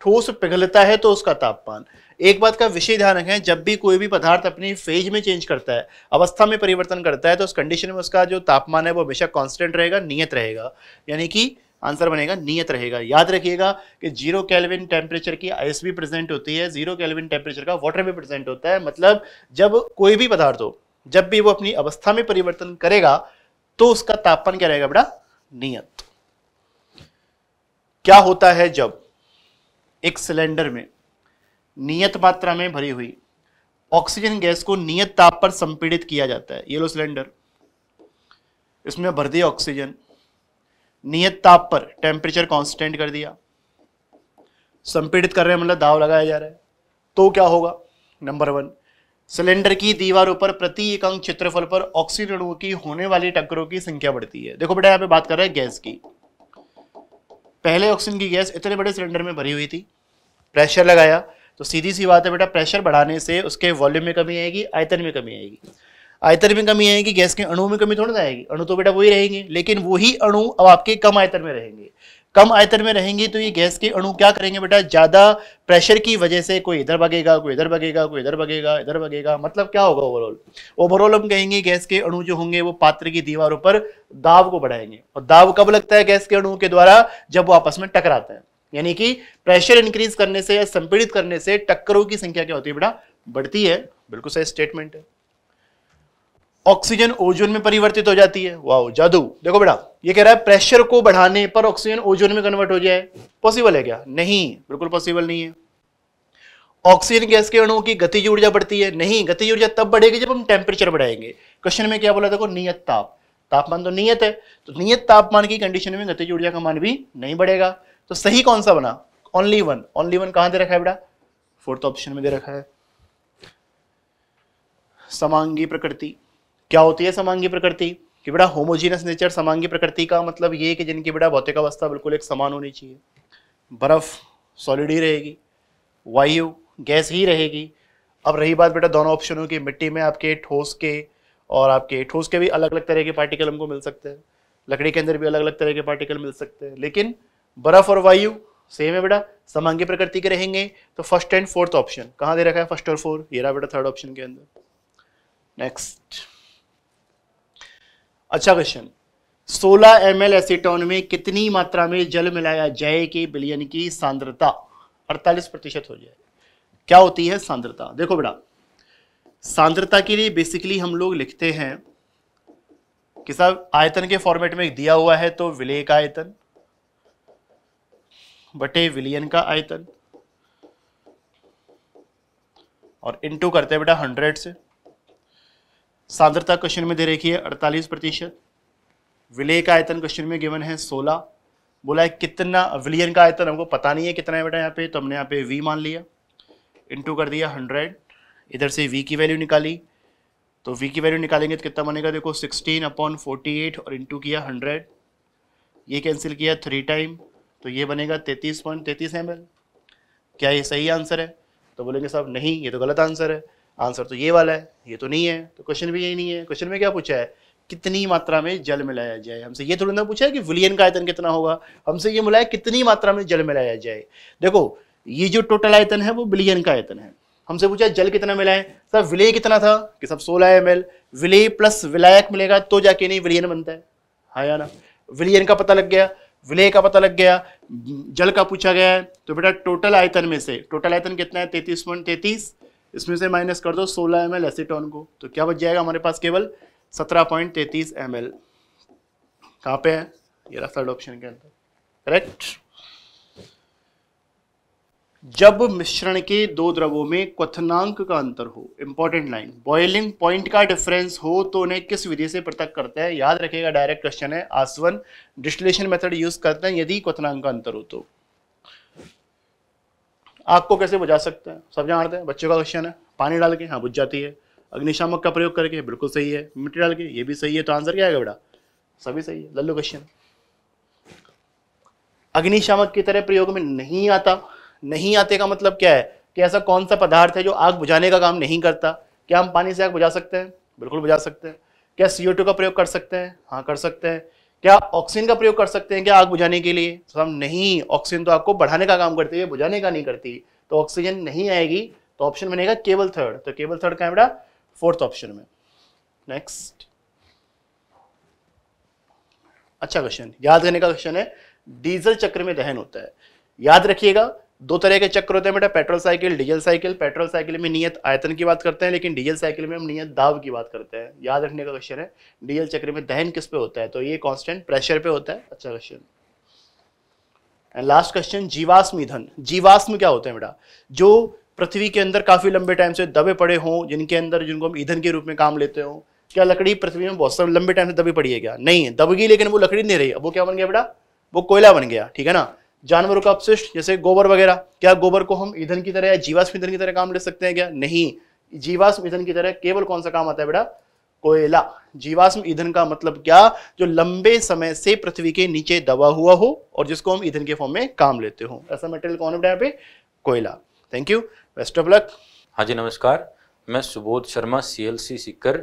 ठोस पिघलता है तो उसका तापमान एक बात का विषय ध्यान रखें जब भी कोई भी पदार्थ अपनी फेज में चेंज करता है अवस्था में परिवर्तन करता है तो उस कंडीशन में उसका जो तापमान है वो हमेशा कॉन्स्टेंट रहेगा नियत रहेगा यानी कि आंसर बनेगा नियत रहेगा याद रखिएगा कि जीरो कैलविन टेम्परेचर की आइस भी प्रेजेंट होती है जीरो कैलविन टेम्परेचर का वाटर भी प्रेजेंट होता है मतलब जब कोई भी पदार्थ हो जब भी वो अपनी अवस्था में परिवर्तन करेगा तो उसका तापमान क्या रहेगा बेटा नियत क्या होता है जब एक सिलेंडर में नियत मात्रा में भरी हुई ऑक्सीजन गैस को नियत ताप पर संपीड़ित किया जाता है येलो सिलेंडर इसमें भर दिया ऑक्सीजन नियत ताप पर टेम्परेचर कांस्टेंट कर दिया संपीड़ित कर रहे हैं मतलब दाव लगाया जा रहा है तो क्या होगा नंबर वन सिलेंडर की दीवारों पर प्रति एकांक क्षेत्रफल पर ऑक्सीजन अणुओं की होने वाली टक्करों की संख्या बढ़ती है देखो बेटा यहाँ पे बात कर रहे हैं गैस की पहले ऑक्सीजन की गैस इतने बड़े सिलेंडर में भरी हुई थी प्रेशर लगाया तो सीधी सी बात है बेटा प्रेशर बढ़ाने से उसके वॉल्यूम में कमी आएगी आयतन में कमी आएगी आयतन में कमी आएगी गैस के अणु में कमी थोड़ी ना आएगी अणु तो बेटा वही रहेंगे लेकिन वही अणु अब आपके कम आयतन में रहेंगे कम आयतन में रहेंगे तो ये गैस के अणु क्या करेंगे बेटा ज़्यादा प्रेशर की वजह से कोई इधर भगेगा कोई इधर भगेगा कोई इधर भगेगा इधर भगेगा मतलब क्या होगा ओवरऑल ओवरऑल हम कहेंगे गैस के अणु जो होंगे वो पात्र की दीवारों पर दाव को बढ़ाएंगे और दाव कब लगता है गैस के अणु के द्वारा जब वो आपस में टकराते हैं यानी कि प्रेशर इंक्रीज करने से या संपीड़ित करने से टक्करों की संख्या क्या होती है बेटा बढ़ती है बिल्कुल सही स्टेटमेंट है ऑक्सीजन ओजोन में परिवर्तित हो जाती है वाह जादू देखो बेटा ये कह रहा है प्रेशर को बढ़ाने पर ऑक्सीजन ओजोन में कन्वर्ट हो जाए पॉसिबल है क्या नहीं बिल्कुल पॉसिबल नहीं है ऑक्सीजन गैस के अणुओं की गति ऊर्जा बढ़ती है नहीं गति ऊर्जा तब बढ़ेगी जब हम टेम्परेचर बढ़ाएंगे क्वेश्चन में क्या बोला देखो नियत ताप तापमान तो नियत है तो नियत तापमान की कंडीशन में गति ऊर्जा का मान भी नहीं बढ़ेगा तो सही कौन सा बना ओनली वन ओनली वन कहा दे रखा है बेटा फोर्थ ऑप्शन में दे रखा है समांगी प्रकृति क्या होती है समांगी प्रकृति कि बेटा होमोजीनस नेचर समांगी प्रकृति का मतलब ये कि जिनकी बेटा भौतिक अवस्था बिल्कुल एक समान होनी चाहिए बर्फ सॉलिड ही रहेगी वायु गैस ही रहेगी अब रही बात बेटा दोनों ऑप्शनों की मिट्टी में आपके ठोस के और आपके ठोस के भी अलग अलग तरह के पार्टिकल हमको मिल सकते हैं लकड़ी के अंदर भी अलग अलग तरह के पार्टिकल मिल सकते हैं लेकिन बर्फ और वायु सेम है बेटा समांगी प्रकृति के रहेंगे तो फर्स्ट एंड फोर्थ ऑप्शन कहाँ दे रखा है फर्स्ट और फोर्थ ये रहा बेटा थर्ड ऑप्शन के अंदर नेक्स्ट अच्छा क्वेश्चन 16 एम एल एसिटोन में कितनी मात्रा में जल मिलाया जाए कि बिलियन की सांद्रता 48 प्रतिशत हो जाए क्या होती है सांद्रता देखो बेटा सांद्रता के लिए बेसिकली हम लोग लिखते हैं कि सब आयतन के फॉर्मेट में दिया हुआ है तो विलय का आयतन बटे विलियन का आयतन और इनटू करते हैं बेटा हंड्रेड से सांद्रता क्वेश्चन में दे रखी है अड़तालीस प्रतिशत विलय का आयतन क्वेश्चन में गिवन है सोलह बोला है कितना विलियन का आयतन हमको पता नहीं है कितना है बेटा यहाँ पे तो हमने यहाँ पे वी मान लिया इंटू कर दिया हंड्रेड इधर से वी की वैल्यू निकाली तो वी की वैल्यू निकालेंगे तो कितना बनेगा देखो सिक्सटीन अपॉन फोर्टी एट और इंटू किया हंड्रेड ये कैंसिल किया थ्री टाइम तो ये बनेगा तैतीस पॉइंट तैतीस एम क्या ये सही आंसर है तो बोलेंगे साहब नहीं ये तो गलत आंसर है आंसर तो ये वाला है ये तो नहीं है तो क्वेश्चन भी यही नहीं है क्वेश्चन में क्या पूछा है कितनी मात्रा में जल मिलाया जाए हमसे ये थोड़ी ना पूछा है कि विलियन का आयतन कितना होगा हमसे ये मिलाया कितनी मात्रा में जल मिलाया जाए देखो ये जो टोटल आयतन है वो बिलियन का आयतन है हमसे पूछा जल कितना मिलाए सर विलय कितना था कि सब सोलह एम एल विलय प्लस विलायक मिलेगा तो जाके नहीं विलियन बनता है हाँ या ना विलियन का पता लग गया विलय का पता लग गया जल का पूछा गया है तो बेटा टोटल आयतन में से टोटल आयतन कितना है तैतीस पॉइंट तैतीस इसमें से माइनस कर दो सोलह एम एल एसीटोन को तो क्या बच जाएगा हमारे पास केवल सत्रह पॉइंट तैतीस एम एल कहाँ पे है ये थर्ड ऑप्शन के अंदर करेक्ट जब मिश्रण के दो द्रवों में क्वथनांक का अंतर हो इंपॉर्टेंट लाइन बॉइलिंग पॉइंट का डिफरेंस हो तो उन्हें किस विधि से पृथक करते हैं याद रखिएगा डायरेक्ट क्वेश्चन है आसवन डिस्टिलेशन मेथड यूज करते हैं यदि क्वथनांक का अंतर हो तो आपको कैसे बुझा सकते हैं सब जानते हैं बच्चों का क्वेश्चन है पानी डाल के हाँ बुझ जाती है अग्निशामक का प्रयोग करके बिल्कुल सही है मिट्टी डाल के ये भी सही है तो आंसर क्या आएगा बेटा सभी सही है लल्लू क्वेश्चन अग्निशामक की तरह प्रयोग में नहीं आता नहीं आते का मतलब क्या है कि ऐसा कौन सा पदार्थ है जो आग बुझाने का काम नहीं करता क्या हम पानी से आग बुझा सकते हैं बिल्कुल बुझा सकते हैं क्या सी का प्रयोग कर सकते हैं हाँ कर सकते हैं क्या ऑक्सीजन का प्रयोग कर सकते हैं क्या आग बुझाने के लिए तो हम नहीं ऑक्सीजन तो आपको बढ़ाने का काम करती है बुझाने का नहीं करती तो ऑक्सीजन नहीं आएगी तो ऑप्शन बनेगा केबल थर्ड तो केबल थर्ड का है बेटा फोर्थ ऑप्शन में नेक्स्ट अच्छा क्वेश्चन याद रहने का क्वेश्चन है डीजल चक्र में दहन होता है याद रखिएगा दो तरह के चक्र होते हैं बेटा petrol cycle diesel cycle petrol cycle में नियत आयतन की बात करते हैं लेकिन डीजल साइकिल में हम नियत दाब की बात करते हैं याद रखने का क्वेश्चन है डीजल चक्र में दहन किस पे होता है तो ये कांस्टेंट प्रेशर पे होता है अच्छा क्वेश्चन एंड लास्ट क्वेश्चन जीवाश्म ईंधन जीवाश्म क्या होता है बेटा जो पृथ्वी के अंदर काफी लंबे टाइम से दबे पड़े हों जिनके अंदर जिनको हम ईंधन के रूप में काम लेते हो क्या लकड़ी पृथ्वी में बहुत लंबे टाइम से दबी पड़ी है क्या नहीं दबगी लेकिन वो लकड़ी नहीं रही अब वो क्या बन गया बेटा वो कोयला बन गया ठीक है ना जानवरों का अपशिष्ट जैसे गोबर वगैरह क्या गोबर को हम ईंधन की तरह या जीवाश्म ईंधन की तरह काम ले सकते हैं क्या नहीं जीवाश्म ईंधन की तरह केवल कौन सा काम आता है बेटा कोयला जीवाश्म ईंधन का मतलब क्या जो लंबे समय से पृथ्वी के नीचे दबा हुआ हो और जिसको हम ईंधन के फॉर्म में काम लेते हो ऐसा मटेरियल कौन है बेटा यहाँ पे कोयला thank you best of luck हाँ जी नमस्कार मैं Subodh Sharma C L C Sikar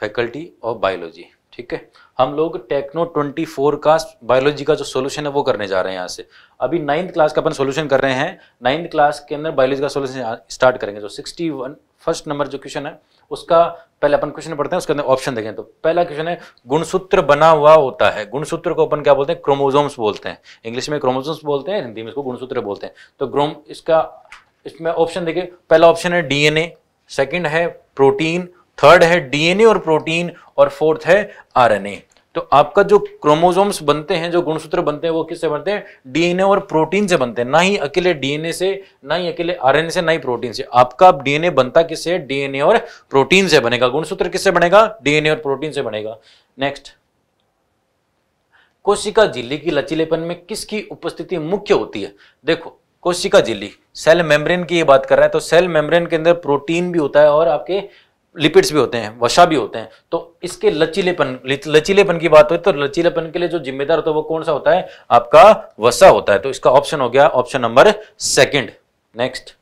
faculty of biology ठीक है हम लोग टेक्नो 24 का बायोलॉजी का जो सोल्यूशन है वो करने जा रहे हैं यहाँ से अभी नाइन्थ क्लास का अपन सोल्यूशन कर रहे हैं नाइन्थ क्लास के अंदर बायोलॉजी का सोल्यूशन स्टार्ट करेंगे जो 61 फर्स्ट नंबर जो क्वेश्चन है उसका पहले अपन क्वेश्चन पढ़ते हैं उसके अंदर ऑप्शन देखें तो पहला क्वेश्चन है गुणसूत्र बना हुआ होता है गुणसूत्र को अपन क्या बोलते हैं क्रोमोजोम्स बोलते हैं इंग्लिश में क्रोमोजोम्स बोलते हैं हिंदी में इसको गुणसूत्र बोलते हैं तो ग्रोम इसका इसमें ऑप्शन देखिए पहला ऑप्शन है डीएनए सेकंड है प्रोटीन थर्ड है डीएनए और प्रोटीन और फोर्थ है आरएनए तो आपका जो क्रोमोजोम्स बनते हैं जो गुणसूत्र बनते हैं वो किससे बनते हैं डीएनए और प्रोटीन से बनते हैं ना ही अकेले डीएनए से ना ही अकेले आरएनए से ना ही प्रोटीन से आपका डीएनए बनता किससे है डीएनए और प्रोटीन से बनेगा गुणसूत्र किससे बनेगा डीएनए और प्रोटीन से बनेगा नेक्स्ट कोशिका झिल्ली की लचीलेपन में किसकी उपस्थिति मुख्य होती है देखो कोशिका झिल्ली सेल मेम्ब्रेन की ये बात कर रहा है तो सेल मेम्ब्रेन के अंदर प्रोटीन भी होता है और आपके लिपिड्स भी होते हैं वसा भी होते हैं तो इसके लचीलेपन लचीलेपन की बात हो तो लचीलेपन के लिए जो जिम्मेदार होता है वो कौन सा होता है आपका वसा होता है तो इसका ऑप्शन हो गया ऑप्शन नंबर सेकंड नेक्स्ट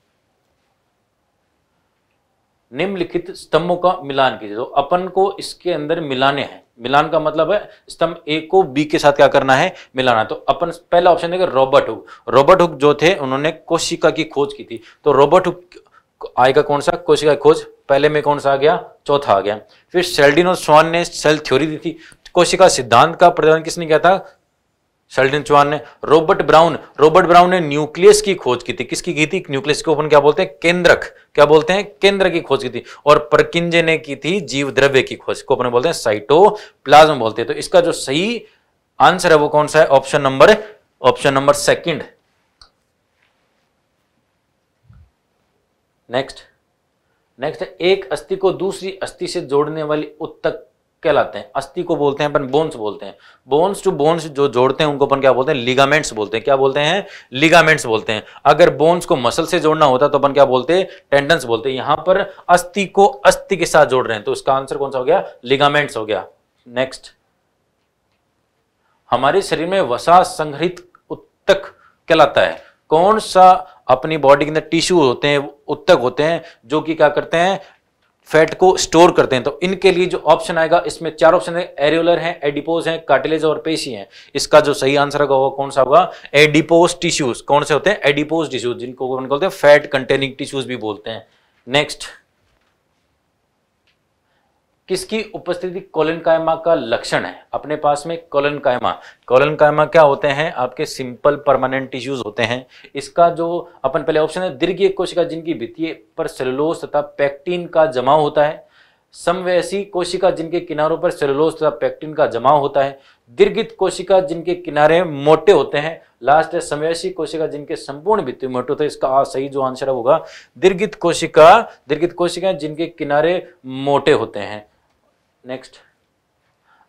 निम्नलिखित स्तंभों का मिलान कीजिए तो अपन को इसके अंदर मिलाने हैं मिलान का मतलब है स्तंभ ए को बी के साथ क्या करना है मिलाना तो अपन पहला ऑप्शन देखा रॉबर्ट हुक रॉबर्ट हुक जो थे उन्होंने कोशिका की खोज की थी तो रॉबर्ट हुक आएगा कौन सा कोशिका की खोज पहले में कौन सा आ गया चौथा आ गया फिर सेल्डिन और स्वान ने सेल थ्योरी दी थी कोशिका सिद्धांत का प्रदान किसने किया था सेल्डिन चौहान ने रॉबर्ट ब्राउन रॉबर्ट ब्राउन ने न्यूक्लियस की खोज की थी किसकी की थी न्यूक्लियस को अपन क्या बोलते हैं केंद्रक क्या बोलते हैं केंद्र की खोज की थी और परकिंजे ने की थी जीव द्रव्य की खोज को अपने बोलते हैं साइटोप्लाज्म बोलते हैं तो इसका जो सही आंसर है वो कौन सा है option number option number second next next है एक अस्थि को दूसरी अस्थि से जोड़ने वाली उत्तक कहलाते हैं अस्थि को बोलते हैं अपन बोन्स बोलते हैं बोन्स टू बोन्स जो जोड़ते हैं उनको अपन क्या बोलते हैं लिगामेंट्स बोलते हैं क्या बोलते हैं लिगामेंट्स बोलते हैं अगर बोन्स को मसल से जोड़ना होता तो अपन क्या बोलते हैं टेंडन्स बोलते हैं यहां पर अस्थि को अस्थि के साथ जोड़ रहे हैं तो उसका आंसर कौन सा हो गया लिगामेंट्स हो गया नेक्स्ट हमारे शरीर में वसा संग्रहित उत्तक कहलाता है कौन सा अपनी बॉडी के अंदर टिश्यू होते हैं उत्तक होते हैं जो कि क्या करते हैं फैट को स्टोर करते हैं तो इनके लिए जो ऑप्शन आएगा इसमें चार ऑप्शन है एरियोलर है एडिपोज है कार्टिलेज और पेशी है इसका जो सही आंसर होगा वो कौन सा होगा एडिपोज टिश्यूज कौन से होते हैं एडिपोज टिश्यूज जिनको बोलते हैं फैट कंटेनिंग टिश्यूज भी बोलते हैं नेक्स्ट किसकी उपस्थिति कोलन कायमा का लक्षण है अपने पास में कोलन कायमा कोलन कायमा क्या होते हैं आपके सिंपल परमानेंट टिश्यूज होते हैं इसका जो अपन पहले ऑप्शन है दीर्घीय कोशिका जिनकी भित्तीय पर सेलुलोज तथा पैक्टीन का जमाव होता है समवैसी कोशिका जिनके किनारों पर सेलुलोज तथा पैक्टिन का जमाव होता है दीर्घित कोशिका जिनके किनारे मोटे होते हैं लास्ट है समवैसी कोशिका जिनके संपूर्ण भित्ति मोटे होते हैं इसका सही जो आंसर होगा दीर्घित कोशिका दीर्घित कोशिका जिनके किनारे मोटे होते हैं नेक्स्ट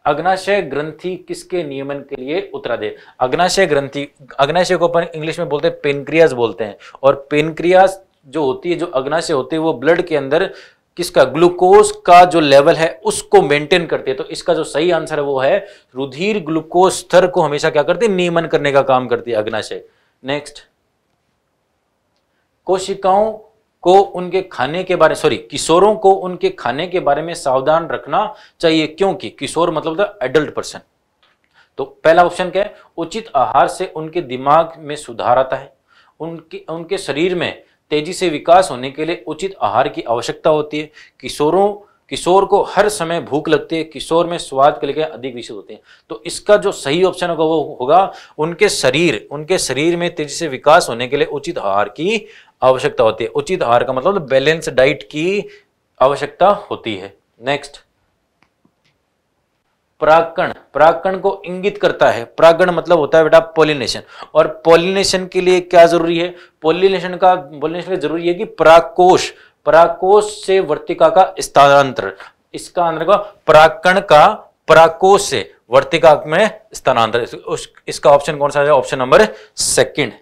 अग्नाशय ग्रंथि किसके नियमन के लिए उत्तराधे अग्नाशय ग्रंथि अग्नाशय को अपन इंग्लिश में बोलते हैं पेनक्रियाज बोलते हैं और पेनक्रियाज जो होती है जो अग्नाशय होती है वो ब्लड के अंदर किसका ग्लूकोज का जो लेवल है उसको मेंटेन करती है तो इसका जो सही आंसर है वो है रुधिर ग्लूकोज स्तर को हमेशा क्या करती है नियमन करने का काम करती है अग्नाशय नेक्स्ट कोशिकाओं को उनके खाने के बारे सॉरी किशोरों को उनके खाने के बारे में सावधान रखना चाहिए क्योंकि किशोर मतलब एडल्ट पर्सन तो पहला ऑप्शन क्या है उचित आहार से उनके दिमाग में सुधार आता है उनके उनके शरीर में तेजी से विकास होने के लिए उचित आहार की आवश्यकता होती है किशोरों किशोर को हर समय भूख लगती है किशोर में स्वाद के लिए अधिक विकसित होते हैं तो इसका जो सही ऑप्शन होगा वो होगा उनके शरीर उनके शरीर में तेजी से विकास होने के लिए उचित आहार की आवश्यकता होती है उचित आहार का मतलब बैलेंस डाइट की आवश्यकता होती है नेक्स्ट प्राकण प्राकण को इंगित करता है प्राकण मतलब होता है बेटा पोलिनेशन और पोलिनेशन के लिए क्या जरूरी है पोलिनेशन का पोलिनेशन के जरूरी है कि प्राकोश प्राकोश से वर्तिका का स्थानांतर इसका अंदर का प्राकण का प्राकोश से वर्तिका में स्थानांतर इस, इसका ऑप्शन कौन सा है ऑप्शन नंबर सेकंड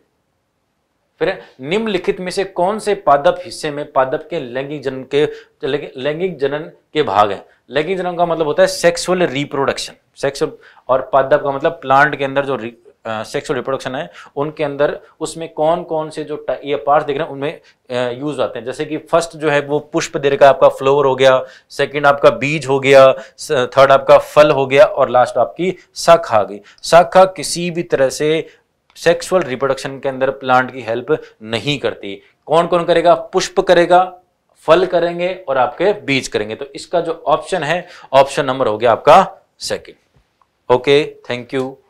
फिर निम्नलिखित में से कौन से पादप हिस्से में पादप के लैंगिक जनन के लैंगिक जनन के भाग हैं लैंगिक जनन का मतलब होता है सेक्सुअल रिप्रोडक्शन सेक्सुअल और पादप का मतलब प्लांट के अंदर जो सेक्सुअल रिप्रोडक्शन है उनके अंदर उसमें कौन कौन से जो ये पार्ट्स देख रहे हैं उनमें यूज आते हैं जैसे कि फर्स्ट जो है वो पुष्प दे का आपका फ्लोवर हो गया सेकंड आपका बीज हो गया थर्ड आपका फल हो गया और लास्ट आपकी शाखा आ गई शाखा किसी भी तरह से सेक्सुअल रिप्रोडक्शन के अंदर प्लांट की हेल्प नहीं करती कौन कौन करेगा पुष्प करेगा फल करेंगे और आपके बीज करेंगे तो इसका जो ऑप्शन है ऑप्शन नंबर हो गया आपका सेकेंड ओके थैंक यू